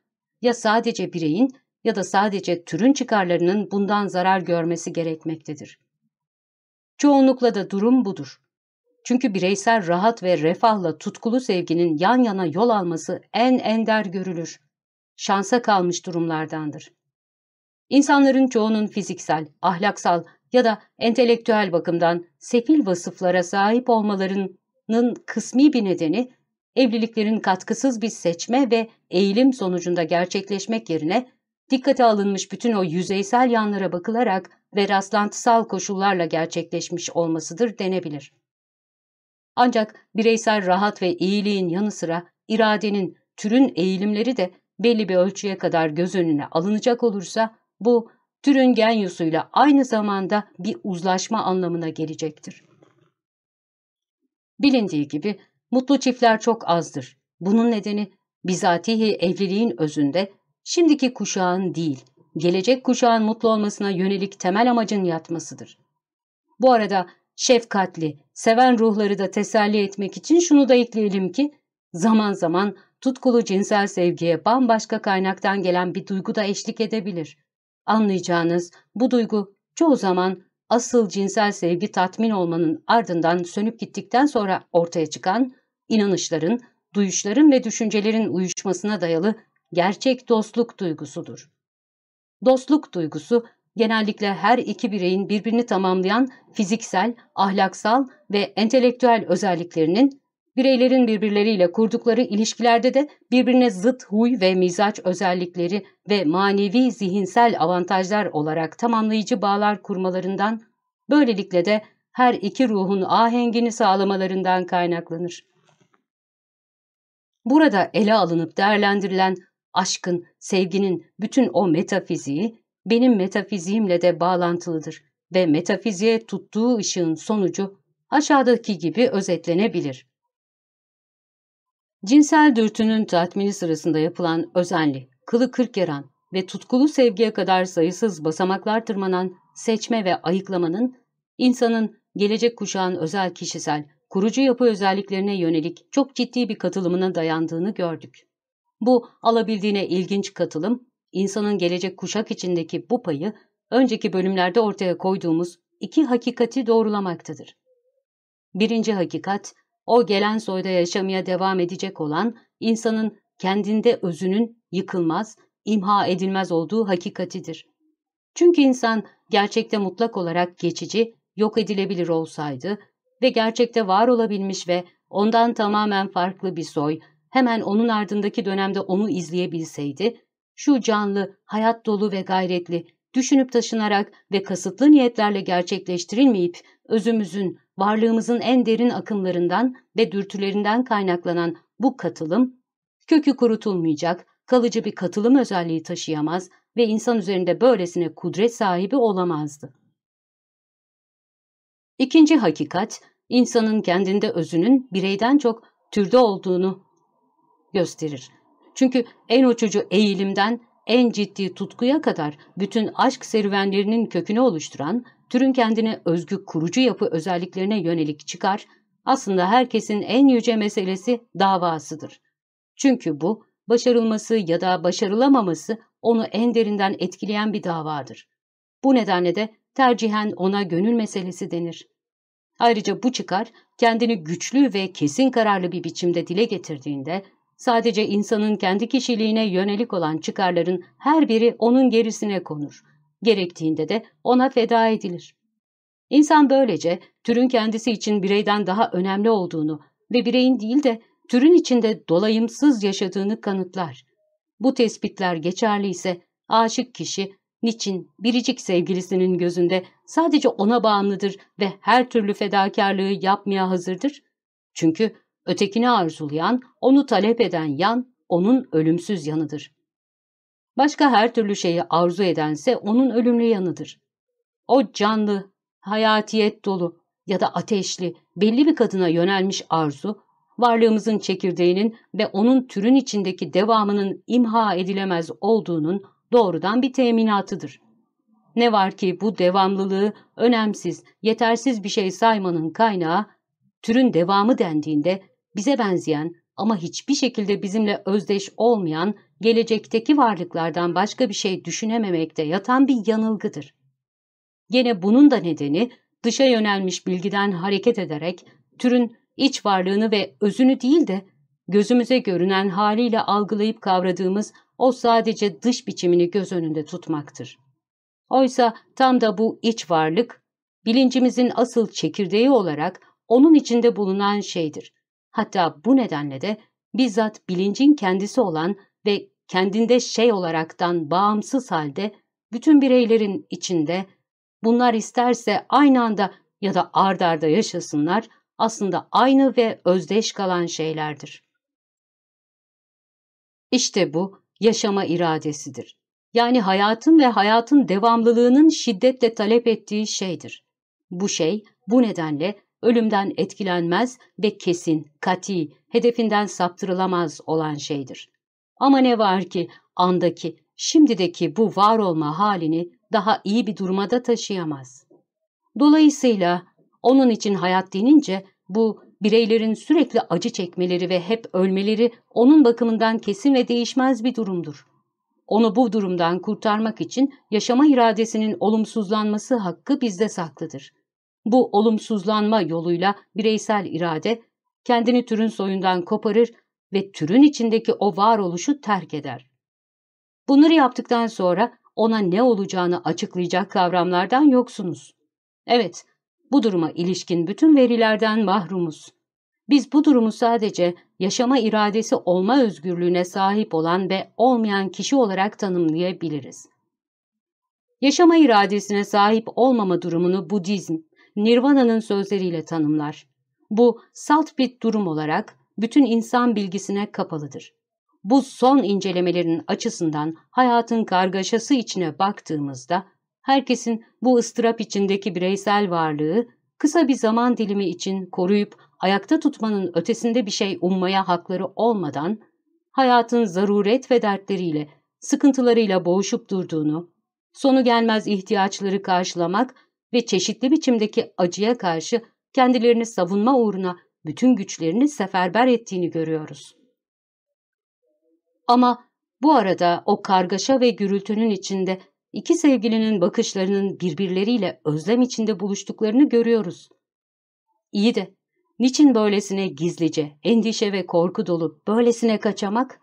ya sadece bireyin ya da sadece türün çıkarlarının bundan zarar görmesi gerekmektedir. Çoğunlukla da durum budur. Çünkü bireysel rahat ve refahla tutkulu sevginin yan yana yol alması en ender görülür. Şansa kalmış durumlardandır. İnsanların çoğunun fiziksel, ahlaksal ya da entelektüel bakımdan sefil vasıflara sahip olmalarının kısmi bir nedeni evliliklerin katkısız bir seçme ve eğilim sonucunda gerçekleşmek yerine dikkate alınmış bütün o yüzeysel yanlara bakılarak ve rastlantısal koşullarla gerçekleşmiş olmasıdır denebilir. Ancak bireysel rahat ve iyiliğin yanı sıra iradenin, türün eğilimleri de belli bir ölçüye kadar göz önüne alınacak olursa bu türün genyosuyla aynı zamanda bir uzlaşma anlamına gelecektir. Bilindiği gibi mutlu çiftler çok azdır. Bunun nedeni bizatihi evliliğin özünde şimdiki kuşağın değil, gelecek kuşağın mutlu olmasına yönelik temel amacın yatmasıdır. Bu arada şefkatli, seven ruhları da teselli etmek için şunu da ekleyelim ki, zaman zaman tutkulu cinsel sevgiye bambaşka kaynaktan gelen bir duygu da eşlik edebilir. Anlayacağınız bu duygu çoğu zaman asıl cinsel sevgi tatmin olmanın ardından sönüp gittikten sonra ortaya çıkan inanışların, duyuşların ve düşüncelerin uyuşmasına dayalı gerçek dostluk duygusudur. Dostluk duygusu genellikle her iki bireyin birbirini tamamlayan fiziksel, ahlaksal ve entelektüel özelliklerinin, bireylerin birbirleriyle kurdukları ilişkilerde de birbirine zıt huy ve mizaç özellikleri ve manevi zihinsel avantajlar olarak tamamlayıcı bağlar kurmalarından, böylelikle de her iki ruhun ahengini sağlamalarından kaynaklanır. Burada ele alınıp değerlendirilen Aşkın, sevginin bütün o metafiziği benim metafiziğimle de bağlantılıdır ve metafiziğe tuttuğu ışığın sonucu aşağıdaki gibi özetlenebilir. Cinsel dürtünün tatmini sırasında yapılan özenli, kılı kırk yaran ve tutkulu sevgiye kadar sayısız basamaklar tırmanan seçme ve ayıklamanın, insanın gelecek kuşağın özel kişisel, kurucu yapı özelliklerine yönelik çok ciddi bir katılımına dayandığını gördük. Bu alabildiğine ilginç katılım, insanın gelecek kuşak içindeki bu payı önceki bölümlerde ortaya koyduğumuz iki hakikati doğrulamaktadır. Birinci hakikat, o gelen soyda yaşamaya devam edecek olan insanın kendinde özünün yıkılmaz, imha edilmez olduğu hakikatidir. Çünkü insan gerçekte mutlak olarak geçici, yok edilebilir olsaydı ve gerçekte var olabilmiş ve ondan tamamen farklı bir soy, hemen onun ardındaki dönemde onu izleyebilseydi, şu canlı, hayat dolu ve gayretli, düşünüp taşınarak ve kasıtlı niyetlerle gerçekleştirilmeyip özümüzün, varlığımızın en derin akımlarından ve dürtülerinden kaynaklanan bu katılım, kökü kurutulmayacak, kalıcı bir katılım özelliği taşıyamaz ve insan üzerinde böylesine kudret sahibi olamazdı. İkinci hakikat, insanın kendinde özünün bireyden çok türde olduğunu gösterir. Çünkü en uçucu eğilimden en ciddi tutkuya kadar bütün aşk serüvenlerinin kökünü oluşturan, türün kendine özgü kurucu yapı özelliklerine yönelik çıkar, aslında herkesin en yüce meselesi davasıdır. Çünkü bu, başarılması ya da başarılamaması onu en derinden etkileyen bir davadır. Bu nedenle de tercihen ona gönül meselesi denir. Ayrıca bu çıkar kendini güçlü ve kesin kararlı bir biçimde dile getirdiğinde Sadece insanın kendi kişiliğine yönelik olan çıkarların her biri onun gerisine konur. Gerektiğinde de ona feda edilir. İnsan böylece türün kendisi için bireyden daha önemli olduğunu ve bireyin değil de türün içinde dolayımsız yaşadığını kanıtlar. Bu tespitler geçerli ise aşık kişi niçin biricik sevgilisinin gözünde sadece ona bağımlıdır ve her türlü fedakarlığı yapmaya hazırdır? Çünkü Ötekini arzulayan, onu talep eden yan, onun ölümsüz yanıdır. Başka her türlü şeyi arzu edense onun ölümlü yanıdır. O canlı, hayatiyet dolu ya da ateşli, belli bir kadına yönelmiş arzu, varlığımızın çekirdeğinin ve onun türün içindeki devamının imha edilemez olduğunun doğrudan bir teminatıdır. Ne var ki bu devamlılığı önemsiz, yetersiz bir şey saymanın kaynağı, türün devamı dendiğinde bize benzeyen ama hiçbir şekilde bizimle özdeş olmayan gelecekteki varlıklardan başka bir şey düşünememekte yatan bir yanılgıdır. Gene bunun da nedeni dışa yönelmiş bilgiden hareket ederek türün iç varlığını ve özünü değil de gözümüze görünen haliyle algılayıp kavradığımız o sadece dış biçimini göz önünde tutmaktır. Oysa tam da bu iç varlık, bilincimizin asıl çekirdeği olarak onun içinde bulunan şeydir Hatta bu nedenle de bizzat bilincin kendisi olan ve kendinde şey olaraktan bağımsız halde bütün bireylerin içinde bunlar isterse aynı anda ya da ard arda yaşasınlar aslında aynı ve özdeş kalan şeylerdir. İşte bu yaşama iradesidir. Yani hayatın ve hayatın devamlılığının şiddetle talep ettiği şeydir. Bu şey bu nedenle ölümden etkilenmez ve kesin, kati, hedefinden saptırılamaz olan şeydir. Ama ne var ki andaki, şimdideki bu var olma halini daha iyi bir durumada taşıyamaz. Dolayısıyla onun için hayat denince bu bireylerin sürekli acı çekmeleri ve hep ölmeleri onun bakımından kesin ve değişmez bir durumdur. Onu bu durumdan kurtarmak için yaşama iradesinin olumsuzlanması hakkı bizde saklıdır. Bu olumsuzlanma yoluyla bireysel irade kendini türün soyundan koparır ve türün içindeki o varoluşu terk eder. Bunları yaptıktan sonra ona ne olacağını açıklayacak kavramlardan yoksunuz. Evet, bu duruma ilişkin bütün verilerden mahrumuz. Biz bu durumu sadece yaşama iradesi olma özgürlüğüne sahip olan ve olmayan kişi olarak tanımlayabiliriz. Yaşama iradesine sahip olmama durumunu Budizm, Nirvana'nın sözleriyle tanımlar. Bu salt bir durum olarak bütün insan bilgisine kapalıdır. Bu son incelemelerin açısından hayatın kargaşası içine baktığımızda herkesin bu ıstırap içindeki bireysel varlığı kısa bir zaman dilimi için koruyup ayakta tutmanın ötesinde bir şey ummaya hakları olmadan hayatın zaruret ve dertleriyle, sıkıntılarıyla boğuşup durduğunu, sonu gelmez ihtiyaçları karşılamak ve çeşitli biçimdeki acıya karşı kendilerini savunma uğruna bütün güçlerini seferber ettiğini görüyoruz. Ama bu arada o kargaşa ve gürültünün içinde iki sevgilinin bakışlarının birbirleriyle özlem içinde buluştuklarını görüyoruz. İyi de niçin böylesine gizlice, endişe ve korku dolu böylesine kaçamak?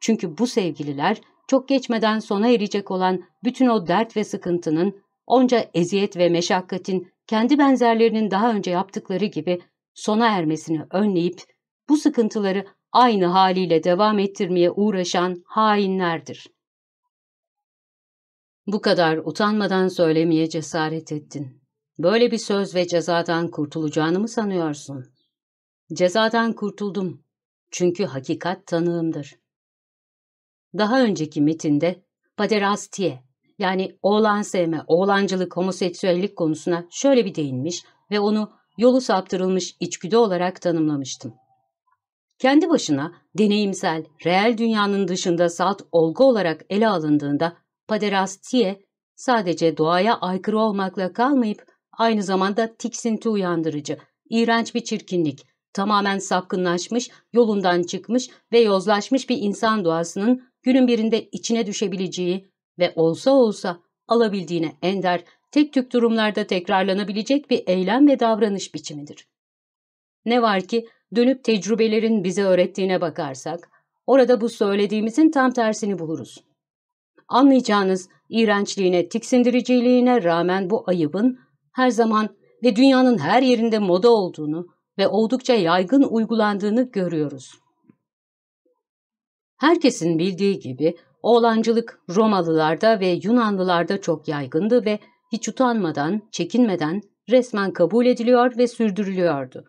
Çünkü bu sevgililer çok geçmeden sona erecek olan bütün o dert ve sıkıntının Onca eziyet ve meşakkatin kendi benzerlerinin daha önce yaptıkları gibi sona ermesini önleyip bu sıkıntıları aynı haliyle devam ettirmeye uğraşan hainlerdir. Bu kadar utanmadan söylemeye cesaret ettin. Böyle bir söz ve cezadan kurtulacağını mı sanıyorsun? Cezadan kurtuldum. Çünkü hakikat tanığımdır. Daha önceki metinde Paderastiye yani oğlan sevme, oğlancılık, homoseksüellik konusuna şöyle bir değinmiş ve onu yolu saptırılmış içgüdü olarak tanımlamıştım. Kendi başına deneyimsel, reel dünyanın dışında salt olgu olarak ele alındığında paderastiye sadece doğaya aykırı olmakla kalmayıp aynı zamanda tiksinti uyandırıcı, iğrenç bir çirkinlik, tamamen sapkınlaşmış, yolundan çıkmış ve yozlaşmış bir insan doğasının günün birinde içine düşebileceği ve olsa olsa alabildiğine ender, tek tük durumlarda tekrarlanabilecek bir eylem ve davranış biçimidir. Ne var ki dönüp tecrübelerin bize öğrettiğine bakarsak, orada bu söylediğimizin tam tersini buluruz. Anlayacağınız iğrençliğine, tiksindiriciliğine rağmen bu ayıbın her zaman ve dünyanın her yerinde moda olduğunu ve oldukça yaygın uygulandığını görüyoruz. Herkesin bildiği gibi Oğlancılık Romalılarda ve Yunanlılarda çok yaygındı ve hiç utanmadan, çekinmeden resmen kabul ediliyor ve sürdürülüyordu.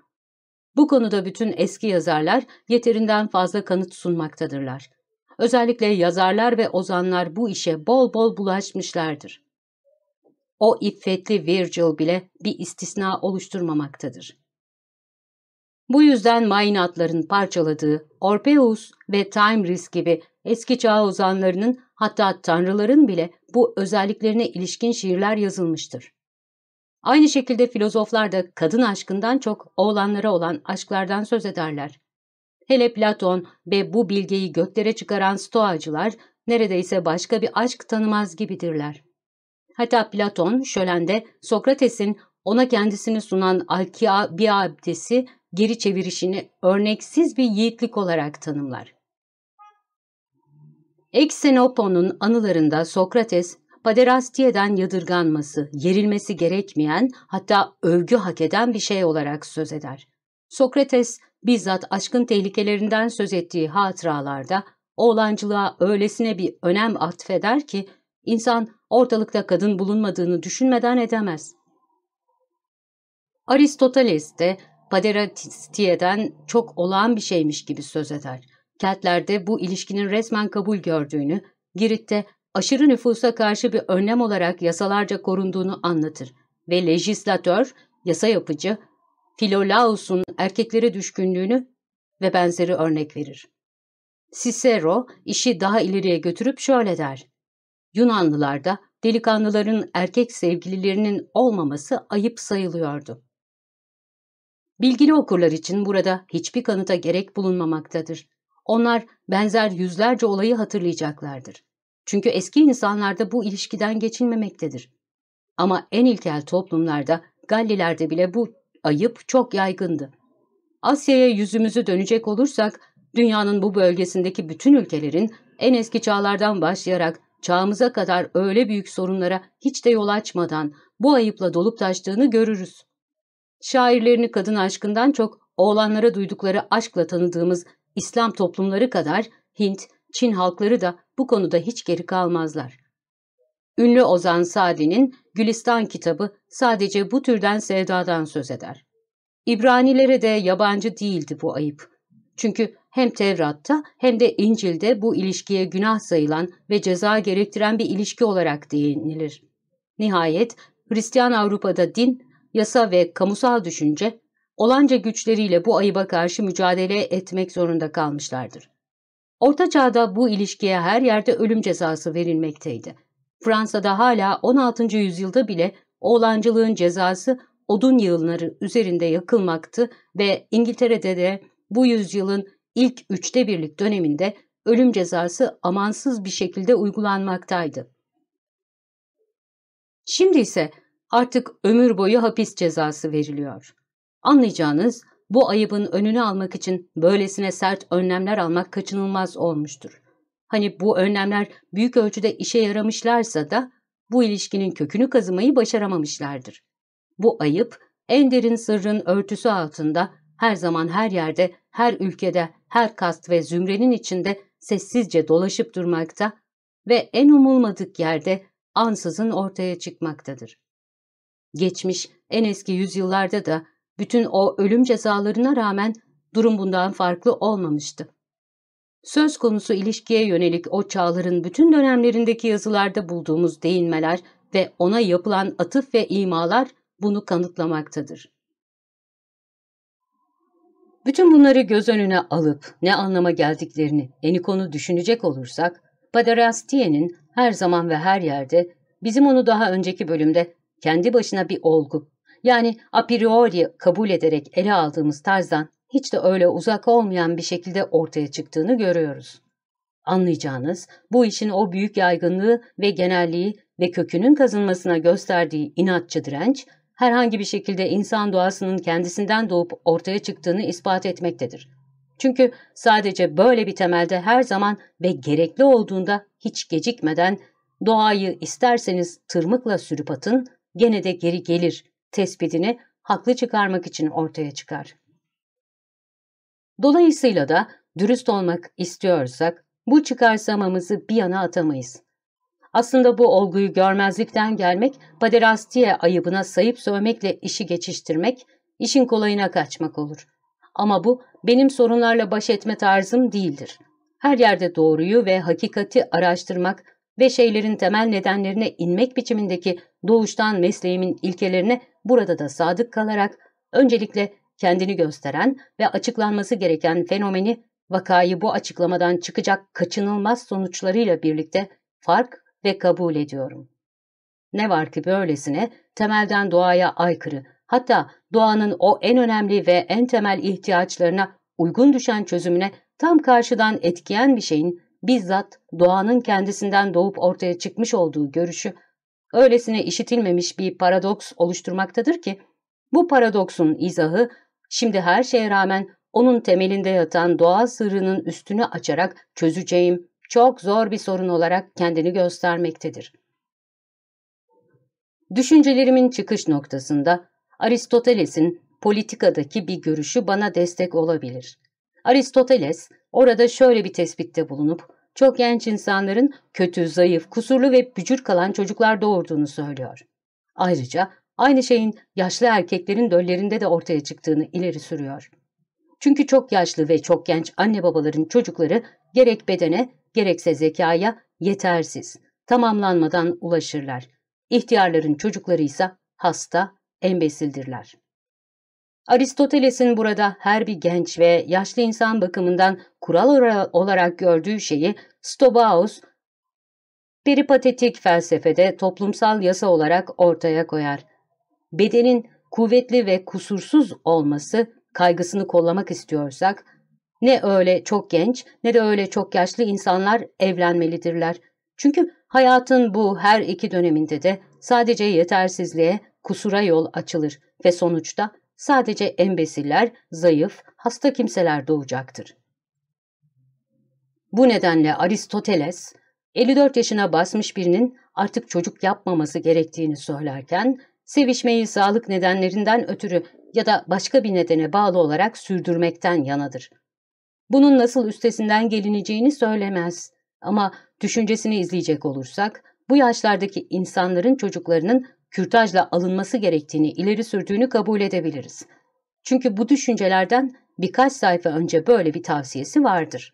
Bu konuda bütün eski yazarlar yeterinden fazla kanıt sunmaktadırlar. Özellikle yazarlar ve ozanlar bu işe bol bol bulaşmışlardır. O iffetli Virgil bile bir istisna oluşturmamaktadır. Bu yüzden mayinatların parçaladığı Orpheus ve Time gibi eski çağ ozanlarının hatta tanrıların bile bu özelliklerine ilişkin şiirler yazılmıştır. Aynı şekilde filozoflar da kadın aşkından çok oğlanlara olan aşklardan söz ederler. Hele Platon ve bu bilgeyi göklere çıkaran stoacılar neredeyse başka bir aşk tanımaz gibidirler. Hatta Platon şölende Sokrates'in ona kendisini sunan Alkiabiades'i geri çevirişini örneksiz bir yiğitlik olarak tanımlar. Eksenopon'un anılarında Sokrates, Paderastiye'den yadırganması, yerilmesi gerekmeyen hatta övgü hak eden bir şey olarak söz eder. Sokrates bizzat aşkın tehlikelerinden söz ettiği hatıralarda oğlancılığa öylesine bir önem atfeder ki insan ortalıkta kadın bulunmadığını düşünmeden edemez. Aristoteles de paderastiyeden çok olağan bir şeymiş gibi söz eder. Keltlerde bu ilişkinin resmen kabul gördüğünü, Girit'te aşırı nüfusa karşı bir önlem olarak yasalarca korunduğunu anlatır ve lejislatör, yasa yapıcı, Filolaus'un erkeklere düşkünlüğünü ve benzeri örnek verir. Cicero işi daha ileriye götürüp şöyle der. Yunanlılarda delikanlıların erkek sevgililerinin olmaması ayıp sayılıyordu. Bilgili okurlar için burada hiçbir kanıta gerek bulunmamaktadır. Onlar benzer yüzlerce olayı hatırlayacaklardır. Çünkü eski insanlarda bu ilişkiden geçilmemektedir. Ama en ilkel toplumlarda, Gallilerde bile bu ayıp çok yaygındı. Asya'ya yüzümüzü dönecek olursak, dünyanın bu bölgesindeki bütün ülkelerin en eski çağlardan başlayarak çağımıza kadar öyle büyük sorunlara hiç de yol açmadan bu ayıpla dolup taştığını görürüz. Şairlerini kadın aşkından çok oğlanlara duydukları aşkla tanıdığımız İslam toplumları kadar Hint, Çin halkları da bu konuda hiç geri kalmazlar. Ünlü Ozan Sadi'nin Gülistan kitabı sadece bu türden sevdadan söz eder. İbranilere de yabancı değildi bu ayıp. Çünkü hem Tevrat'ta hem de İncil'de bu ilişkiye günah sayılan ve ceza gerektiren bir ilişki olarak değinilir. Nihayet Hristiyan Avrupa'da din yasa ve kamusal düşünce olanca güçleriyle bu ayıba karşı mücadele etmek zorunda kalmışlardır. Orta Çağ'da bu ilişkiye her yerde ölüm cezası verilmekteydi. Fransa'da hala 16. yüzyılda bile oğlancılığın cezası odun yığınları üzerinde yakılmaktı ve İngiltere'de de bu yüzyılın ilk üçte birlik döneminde ölüm cezası amansız bir şekilde uygulanmaktaydı. Şimdi ise artık ömür boyu hapis cezası veriliyor. Anlayacağınız bu ayıbın önünü almak için böylesine sert önlemler almak kaçınılmaz olmuştur. Hani bu önlemler büyük ölçüde işe yaramışlarsa da bu ilişkinin kökünü kazımayı başaramamışlardır. Bu ayıp en derin sırrın örtüsü altında her zaman her yerde, her ülkede, her kast ve zümrenin içinde sessizce dolaşıp durmakta ve en umulmadık yerde ansızın ortaya çıkmaktadır. Geçmiş en eski yüzyıllarda da bütün o ölüm cezalarına rağmen durum bundan farklı olmamıştı. Söz konusu ilişkiye yönelik o çağların bütün dönemlerindeki yazılarda bulduğumuz değinmeler ve ona yapılan atıf ve imalar bunu kanıtlamaktadır. Bütün bunları göz önüne alıp ne anlama geldiklerini enikonu düşünecek olursak, Paderastiye'nin her zaman ve her yerde bizim onu daha önceki bölümde kendi başına bir olgu. Yani a priori kabul ederek ele aldığımız tarzdan hiç de öyle uzak olmayan bir şekilde ortaya çıktığını görüyoruz. Anlayacağınız bu işin o büyük yaygınlığı ve genelliği ve kökünün kazınmasına gösterdiği inatçı direnç, herhangi bir şekilde insan doğasının kendisinden doğup ortaya çıktığını ispat etmektedir. Çünkü sadece böyle bir temelde her zaman ve gerekli olduğunda hiç gecikmeden doğayı isterseniz tırmıkla sürüp atın, gene de geri gelir tespitini haklı çıkarmak için ortaya çıkar. Dolayısıyla da dürüst olmak istiyorsak bu çıkarsamamızı bir yana atamayız. Aslında bu olguyu görmezlikten gelmek, paderastiye ayıbına sayıp sövmekle işi geçiştirmek, işin kolayına kaçmak olur. Ama bu benim sorunlarla baş etme tarzım değildir. Her yerde doğruyu ve hakikati araştırmak, ve şeylerin temel nedenlerine inmek biçimindeki doğuştan mesleğimin ilkelerine burada da sadık kalarak öncelikle kendini gösteren ve açıklanması gereken fenomeni vakayı bu açıklamadan çıkacak kaçınılmaz sonuçlarıyla birlikte fark ve kabul ediyorum. Ne var ki böylesine temelden doğaya aykırı, hatta doğanın o en önemli ve en temel ihtiyaçlarına uygun düşen çözümüne tam karşıdan etkiyen bir şeyin bizzat doğanın kendisinden doğup ortaya çıkmış olduğu görüşü öylesine işitilmemiş bir paradoks oluşturmaktadır ki bu paradoksun izahı şimdi her şeye rağmen onun temelinde yatan doğa sırrının üstünü açarak çözeceğim çok zor bir sorun olarak kendini göstermektedir. Düşüncelerimin çıkış noktasında Aristoteles'in politikadaki bir görüşü bana destek olabilir. Aristoteles, Orada şöyle bir tespitte bulunup çok genç insanların kötü, zayıf, kusurlu ve bücür kalan çocuklar doğurduğunu söylüyor. Ayrıca aynı şeyin yaşlı erkeklerin döllerinde de ortaya çıktığını ileri sürüyor. Çünkü çok yaşlı ve çok genç anne babaların çocukları gerek bedene gerekse zekaya yetersiz, tamamlanmadan ulaşırlar. İhtiyarların çocukları ise hasta, embesildirler. Aristoteles'in burada her bir genç ve yaşlı insan bakımından kural olarak gördüğü şeyi Stobaus, peripatetik felsefede toplumsal yasa olarak ortaya koyar. Bedenin kuvvetli ve kusursuz olması kaygısını kollamak istiyorsak, ne öyle çok genç ne de öyle çok yaşlı insanlar evlenmelidirler. Çünkü hayatın bu her iki döneminde de sadece yetersizliğe, kusura yol açılır ve sonuçta Sadece embesiller, zayıf, hasta kimseler doğacaktır. Bu nedenle Aristoteles, 54 yaşına basmış birinin artık çocuk yapmaması gerektiğini söylerken, sevişmeyi sağlık nedenlerinden ötürü ya da başka bir nedene bağlı olarak sürdürmekten yanadır. Bunun nasıl üstesinden gelineceğini söylemez. Ama düşüncesini izleyecek olursak, bu yaşlardaki insanların çocuklarının kürtajla alınması gerektiğini ileri sürdüğünü kabul edebiliriz. Çünkü bu düşüncelerden birkaç sayfa önce böyle bir tavsiyesi vardır.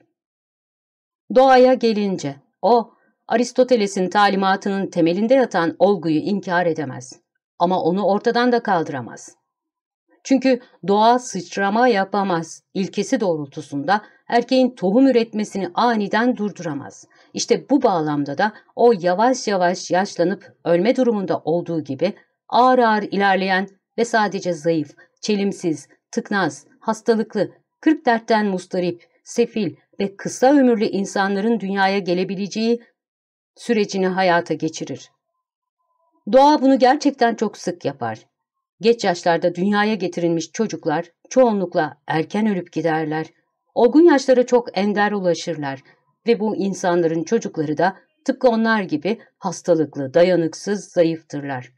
Doğaya gelince o, Aristoteles'in talimatının temelinde yatan olguyu inkar edemez. Ama onu ortadan da kaldıramaz. Çünkü doğa sıçrama yapamaz ilkesi doğrultusunda erkeğin tohum üretmesini aniden durduramaz. İşte bu bağlamda da o yavaş yavaş yaşlanıp ölme durumunda olduğu gibi ağır ağır ilerleyen ve sadece zayıf, çelimsiz, tıknaz, hastalıklı, kırk dertten mustarip, sefil ve kısa ömürlü insanların dünyaya gelebileceği sürecini hayata geçirir. Doğa bunu gerçekten çok sık yapar. Geç yaşlarda dünyaya getirilmiş çocuklar çoğunlukla erken ölüp giderler. Olgun yaşlara çok ender ulaşırlar ve bu insanların çocukları da tıpkı onlar gibi hastalıklı, dayanıksız, zayıftırlar.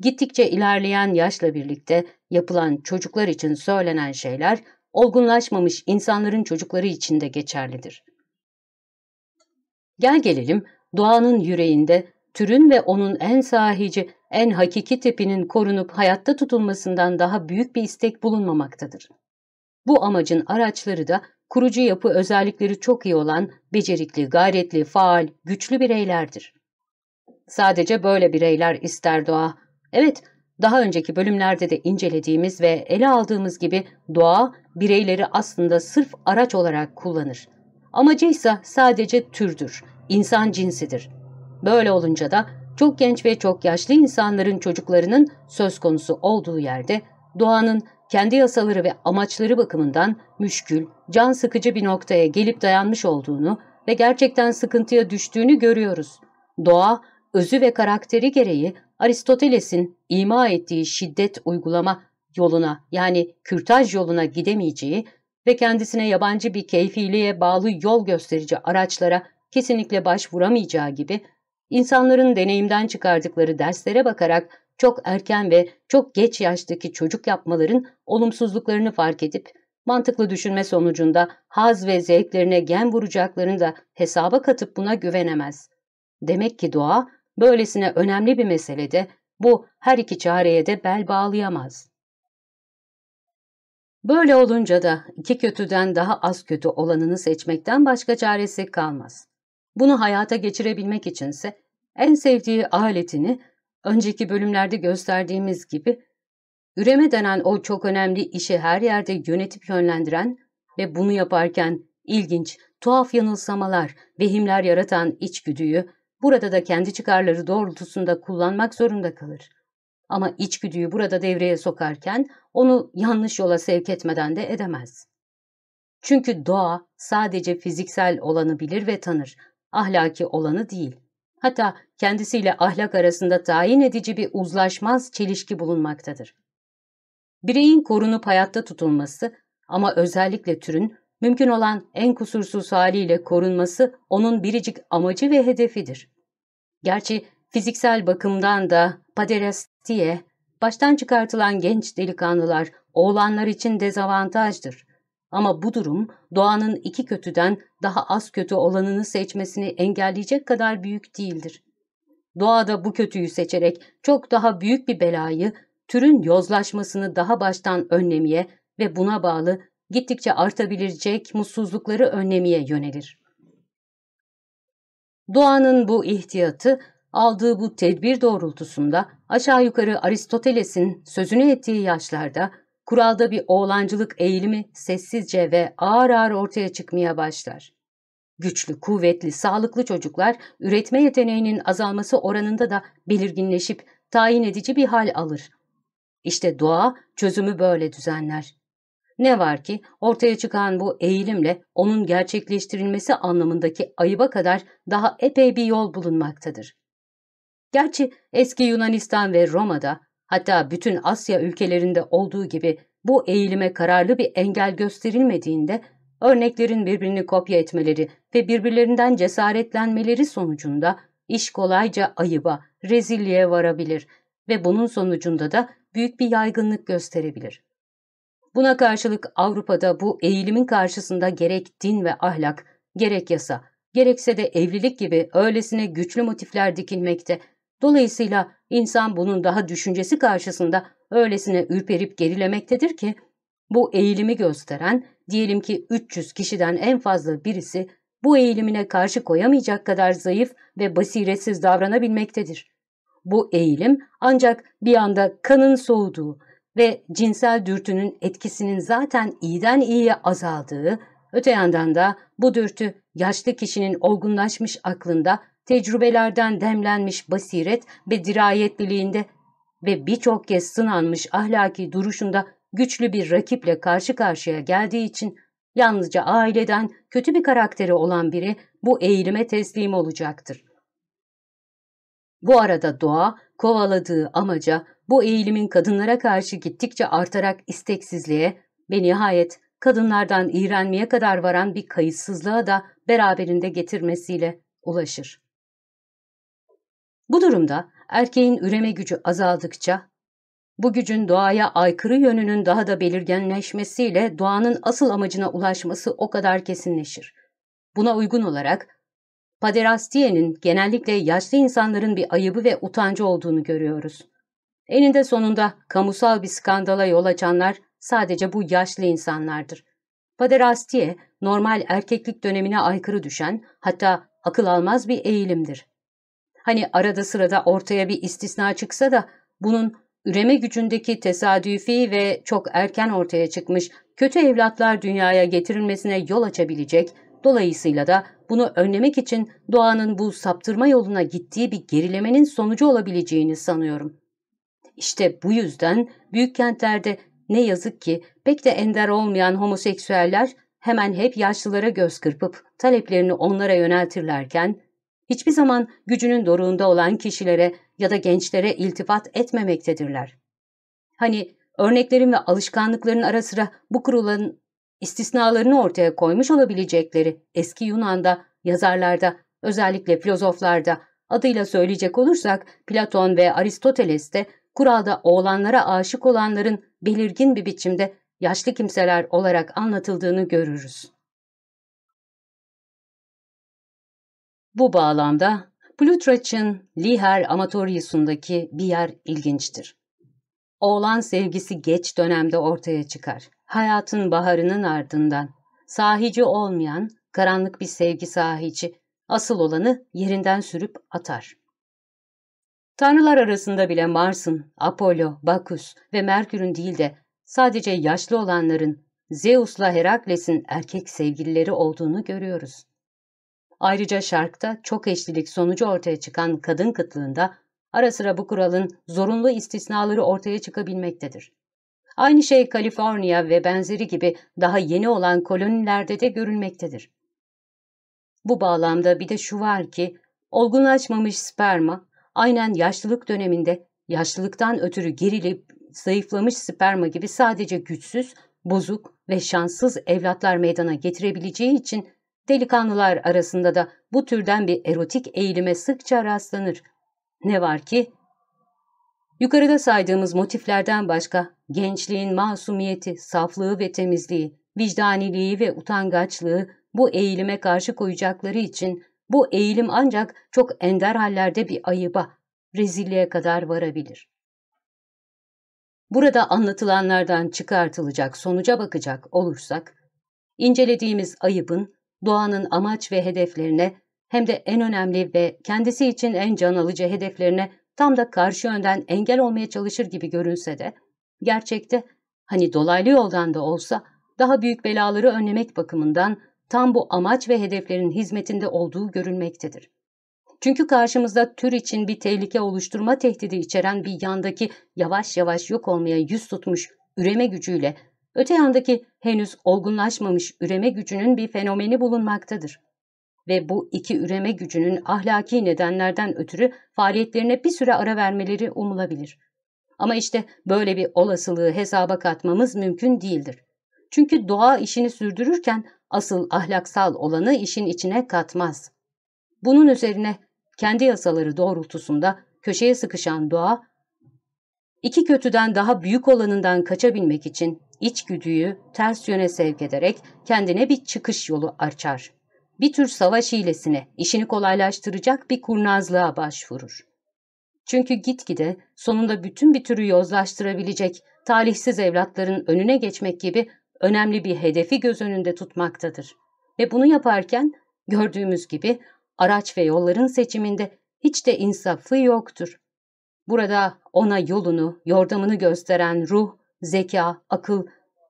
Gittikçe ilerleyen yaşla birlikte yapılan çocuklar için söylenen şeyler olgunlaşmamış insanların çocukları için de geçerlidir. Gel gelelim doğanın yüreğinde türün ve onun en sahici, en hakiki tipinin korunup hayatta tutulmasından daha büyük bir istek bulunmamaktadır. Bu amacın araçları da kurucu yapı özellikleri çok iyi olan, becerikli, gayretli, faal, güçlü bireylerdir. Sadece böyle bireyler ister doğa. Evet, daha önceki bölümlerde de incelediğimiz ve ele aldığımız gibi doğa bireyleri aslında sırf araç olarak kullanır. Amacı ise sadece türdür, insan cinsidir. Böyle olunca da çok genç ve çok yaşlı insanların çocuklarının söz konusu olduğu yerde doğanın kendi yasaları ve amaçları bakımından müşkül, can sıkıcı bir noktaya gelip dayanmış olduğunu ve gerçekten sıkıntıya düştüğünü görüyoruz. Doğa, özü ve karakteri gereği Aristoteles'in ima ettiği şiddet uygulama yoluna yani kürtaj yoluna gidemeyeceği ve kendisine yabancı bir keyfiliğe bağlı yol gösterici araçlara kesinlikle başvuramayacağı gibi insanların deneyimden çıkardıkları derslere bakarak çok erken ve çok geç yaştaki çocuk yapmaların olumsuzluklarını fark edip mantıklı düşünme sonucunda haz ve zevklerine gen vuracaklarını da hesaba katıp buna güvenemez. Demek ki doğa böylesine önemli bir meselede bu her iki çareye de bel bağlayamaz. Böyle olunca da iki kötüden daha az kötü olanını seçmekten başka çaresi kalmaz. Bunu hayata geçirebilmek içinse en sevdiği aletini önceki bölümlerde gösterdiğimiz gibi üreme denen o çok önemli işi her yerde yönetip yönlendiren ve bunu yaparken ilginç, tuhaf yanılsamalar, vehimler yaratan içgüdüyü burada da kendi çıkarları doğrultusunda kullanmak zorunda kalır. Ama içgüdüyü burada devreye sokarken onu yanlış yola sevk etmeden de edemez. Çünkü doğa sadece fiziksel olanı bilir ve tanır, ahlaki olanı değil hatta kendisiyle ahlak arasında tayin edici bir uzlaşmaz çelişki bulunmaktadır. Bireyin korunup hayatta tutulması ama özellikle türün mümkün olan en kusursuz haliyle korunması onun biricik amacı ve hedefidir. Gerçi fiziksel bakımdan da paderestiye, baştan çıkartılan genç delikanlılar oğlanlar için dezavantajdır. Ama bu durum doğanın iki kötüden daha az kötü olanını seçmesini engelleyecek kadar büyük değildir. Doğa da bu kötüyü seçerek çok daha büyük bir belayı, türün yozlaşmasını daha baştan önlemeye ve buna bağlı gittikçe artabilecek mutsuzlukları önlemeye yönelir. Doğanın bu ihtiyatı aldığı bu tedbir doğrultusunda aşağı yukarı Aristoteles'in sözünü ettiği yaşlarda kuralda bir oğlancılık eğilimi sessizce ve ağır ağır ortaya çıkmaya başlar. Güçlü, kuvvetli, sağlıklı çocuklar üretme yeteneğinin azalması oranında da belirginleşip tayin edici bir hal alır. İşte doğa çözümü böyle düzenler. Ne var ki ortaya çıkan bu eğilimle onun gerçekleştirilmesi anlamındaki ayıba kadar daha epey bir yol bulunmaktadır. Gerçi eski Yunanistan ve Roma'da hatta bütün Asya ülkelerinde olduğu gibi bu eğilime kararlı bir engel gösterilmediğinde örneklerin birbirini kopya etmeleri ve birbirlerinden cesaretlenmeleri sonucunda iş kolayca ayıba, rezilliğe varabilir ve bunun sonucunda da büyük bir yaygınlık gösterebilir. Buna karşılık Avrupa'da bu eğilimin karşısında gerek din ve ahlak, gerek yasa, gerekse de evlilik gibi öylesine güçlü motifler dikilmekte Dolayısıyla insan bunun daha düşüncesi karşısında öylesine ürperip gerilemektedir ki bu eğilimi gösteren diyelim ki 300 kişiden en fazla birisi bu eğilimine karşı koyamayacak kadar zayıf ve basiretsiz davranabilmektedir. Bu eğilim ancak bir anda kanın soğuduğu ve cinsel dürtünün etkisinin zaten iyiden iyiye azaldığı, öte yandan da bu dürtü yaşlı kişinin olgunlaşmış aklında tecrübelerden demlenmiş basiret ve dirayetliliğinde ve birçok kez sınanmış ahlaki duruşunda güçlü bir rakiple karşı karşıya geldiği için yalnızca aileden kötü bir karakteri olan biri bu eğilime teslim olacaktır. Bu arada doğa kovaladığı amaca bu eğilimin kadınlara karşı gittikçe artarak isteksizliğe ve nihayet kadınlardan iğrenmeye kadar varan bir kayıtsızlığa da beraberinde getirmesiyle ulaşır. Bu durumda erkeğin üreme gücü azaldıkça bu gücün doğaya aykırı yönünün daha da belirgenleşmesiyle doğanın asıl amacına ulaşması o kadar kesinleşir. Buna uygun olarak paderastiyenin genellikle yaşlı insanların bir ayıbı ve utancı olduğunu görüyoruz. Eninde sonunda kamusal bir skandala yol açanlar sadece bu yaşlı insanlardır. Paderastiye normal erkeklik dönemine aykırı düşen hatta akıl almaz bir eğilimdir. Hani arada sırada ortaya bir istisna çıksa da bunun üreme gücündeki tesadüfi ve çok erken ortaya çıkmış kötü evlatlar dünyaya getirilmesine yol açabilecek, dolayısıyla da bunu önlemek için doğanın bu saptırma yoluna gittiği bir gerilemenin sonucu olabileceğini sanıyorum. İşte bu yüzden büyük kentlerde ne yazık ki pek de ender olmayan homoseksüeller hemen hep yaşlılara göz kırpıp taleplerini onlara yöneltirlerken hiçbir zaman gücünün doruğunda olan kişilere ya da gençlere iltifat etmemektedirler. Hani örneklerin ve alışkanlıkların ara sıra bu kurulun istisnalarını ortaya koymuş olabilecekleri eski Yunan'da, yazarlarda, özellikle filozoflarda adıyla söyleyecek olursak Platon ve Aristoteles'te kuralda oğlanlara aşık olanların belirgin bir biçimde yaşlı kimseler olarak anlatıldığını görürüz. Bu bağlamda Plutarch'ın Liher Amatorius'undaki bir yer ilginçtir. Oğlan sevgisi geç dönemde ortaya çıkar. Hayatın baharının ardından. Sahici olmayan, karanlık bir sevgi sahici, asıl olanı yerinden sürüp atar. Tanrılar arasında bile Mars'ın, Apollo, Baküs ve Merkür'ün değil de sadece yaşlı olanların, Zeus'la Herakles'in erkek sevgilileri olduğunu görüyoruz. Ayrıca şarkta çok eşlilik sonucu ortaya çıkan kadın kıtlığında ara sıra bu kuralın zorunlu istisnaları ortaya çıkabilmektedir. Aynı şey Kaliforniya ve benzeri gibi daha yeni olan kolonilerde de görülmektedir. Bu bağlamda bir de şu var ki, olgunlaşmamış sperma aynen yaşlılık döneminde yaşlılıktan ötürü gerilip zayıflamış sperma gibi sadece güçsüz, bozuk ve şanssız evlatlar meydana getirebileceği için Delikanlılar arasında da bu türden bir erotik eğilime sıkça rastlanır. Ne var ki? Yukarıda saydığımız motiflerden başka gençliğin masumiyeti, saflığı ve temizliği, vicdaniliği ve utangaçlığı bu eğilime karşı koyacakları için bu eğilim ancak çok ender hallerde bir ayıba, rezilliğe kadar varabilir. Burada anlatılanlardan çıkartılacak sonuca bakacak olursak, incelediğimiz ayıbın doğanın amaç ve hedeflerine hem de en önemli ve kendisi için en can alıcı hedeflerine tam da karşı yönden engel olmaya çalışır gibi görünse de, gerçekte hani dolaylı yoldan da olsa daha büyük belaları önlemek bakımından tam bu amaç ve hedeflerin hizmetinde olduğu görülmektedir. Çünkü karşımızda tür için bir tehlike oluşturma tehdidi içeren bir yandaki yavaş yavaş yok olmaya yüz tutmuş üreme gücüyle Öte yandaki henüz olgunlaşmamış üreme gücünün bir fenomeni bulunmaktadır. Ve bu iki üreme gücünün ahlaki nedenlerden ötürü faaliyetlerine bir süre ara vermeleri umulabilir. Ama işte böyle bir olasılığı hesaba katmamız mümkün değildir. Çünkü doğa işini sürdürürken asıl ahlaksal olanı işin içine katmaz. Bunun üzerine kendi yasaları doğrultusunda köşeye sıkışan doğa, iki kötüden daha büyük olanından kaçabilmek için içgüdüyü ters yöne sevk ederek kendine bir çıkış yolu açar. Bir tür savaş hilesine, işini kolaylaştıracak bir kurnazlığa başvurur. Çünkü gitgide sonunda bütün bir türü yozlaştırabilecek, talihsiz evlatların önüne geçmek gibi önemli bir hedefi göz önünde tutmaktadır. Ve bunu yaparken gördüğümüz gibi araç ve yolların seçiminde hiç de insafı yoktur. Burada ona yolunu, yordamını gösteren ruh, zeka, akıl,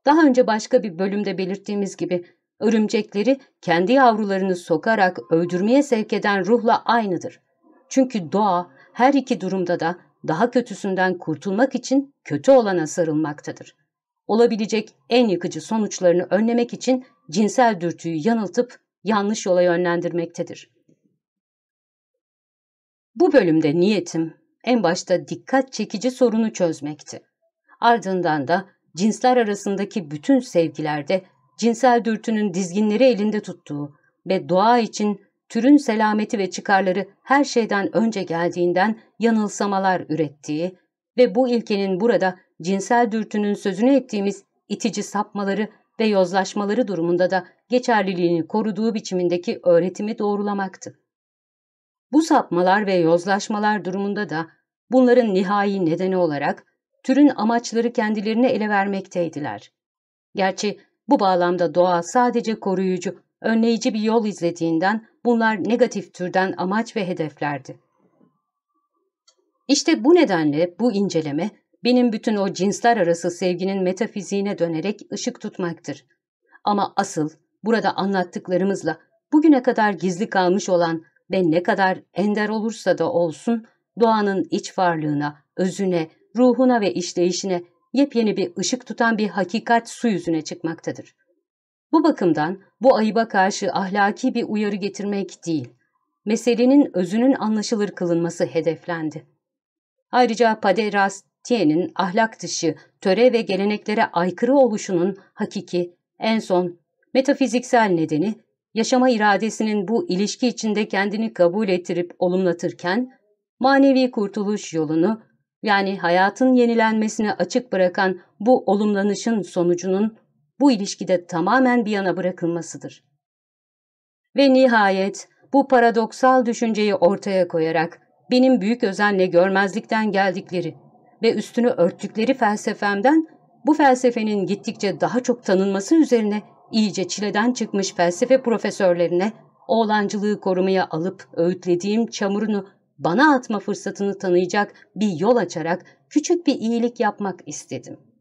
daha önce başka bir bölümde belirttiğimiz gibi örümcekleri kendi yavrularını sokarak öldürmeye sevk eden ruhla aynıdır. Çünkü doğa her iki durumda da daha kötüsünden kurtulmak için kötü olana sarılmaktadır. Olabilecek en yıkıcı sonuçlarını önlemek için cinsel dürtüyü yanıltıp yanlış yola yönlendirmektedir. Bu bölümde niyetim en başta dikkat çekici sorunu çözmekti. Ardından da cinsler arasındaki bütün sevgilerde cinsel dürtünün dizginleri elinde tuttuğu ve doğa için türün selameti ve çıkarları her şeyden önce geldiğinden yanılsamalar ürettiği ve bu ilkenin burada cinsel dürtünün sözünü ettiğimiz itici sapmaları ve yozlaşmaları durumunda da geçerliliğini koruduğu biçimindeki öğretimi doğrulamaktı. Bu sapmalar ve yozlaşmalar durumunda da bunların nihai nedeni olarak türün amaçları kendilerine ele vermekteydiler. Gerçi bu bağlamda doğa sadece koruyucu, önleyici bir yol izlediğinden bunlar negatif türden amaç ve hedeflerdi. İşte bu nedenle bu inceleme benim bütün o cinsler arası sevginin metafiziğine dönerek ışık tutmaktır. Ama asıl burada anlattıklarımızla bugüne kadar gizli kalmış olan ve ne kadar ender olursa da olsun doğanın iç varlığına, özüne, ruhuna ve işleyişine yepyeni bir ışık tutan bir hakikat su yüzüne çıkmaktadır. Bu bakımdan bu ayıba karşı ahlaki bir uyarı getirmek değil, meselenin özünün anlaşılır kılınması hedeflendi. Ayrıca Paderas Tien'in ahlak dışı, töre ve geleneklere aykırı oluşunun hakiki, en son metafiziksel nedeni, yaşama iradesinin bu ilişki içinde kendini kabul ettirip olumlatırken, manevi kurtuluş yolunu yani hayatın yenilenmesine açık bırakan bu olumlanışın sonucunun bu ilişkide tamamen bir yana bırakılmasıdır. Ve nihayet bu paradoksal düşünceyi ortaya koyarak benim büyük özenle görmezlikten geldikleri ve üstünü örttükleri felsefemden bu felsefenin gittikçe daha çok tanınması üzerine iyice çileden çıkmış felsefe profesörlerine oğlancılığı korumaya alıp öğütlediğim çamurunu bana atma fırsatını tanıyacak bir yol açarak küçük bir iyilik yapmak istedim.''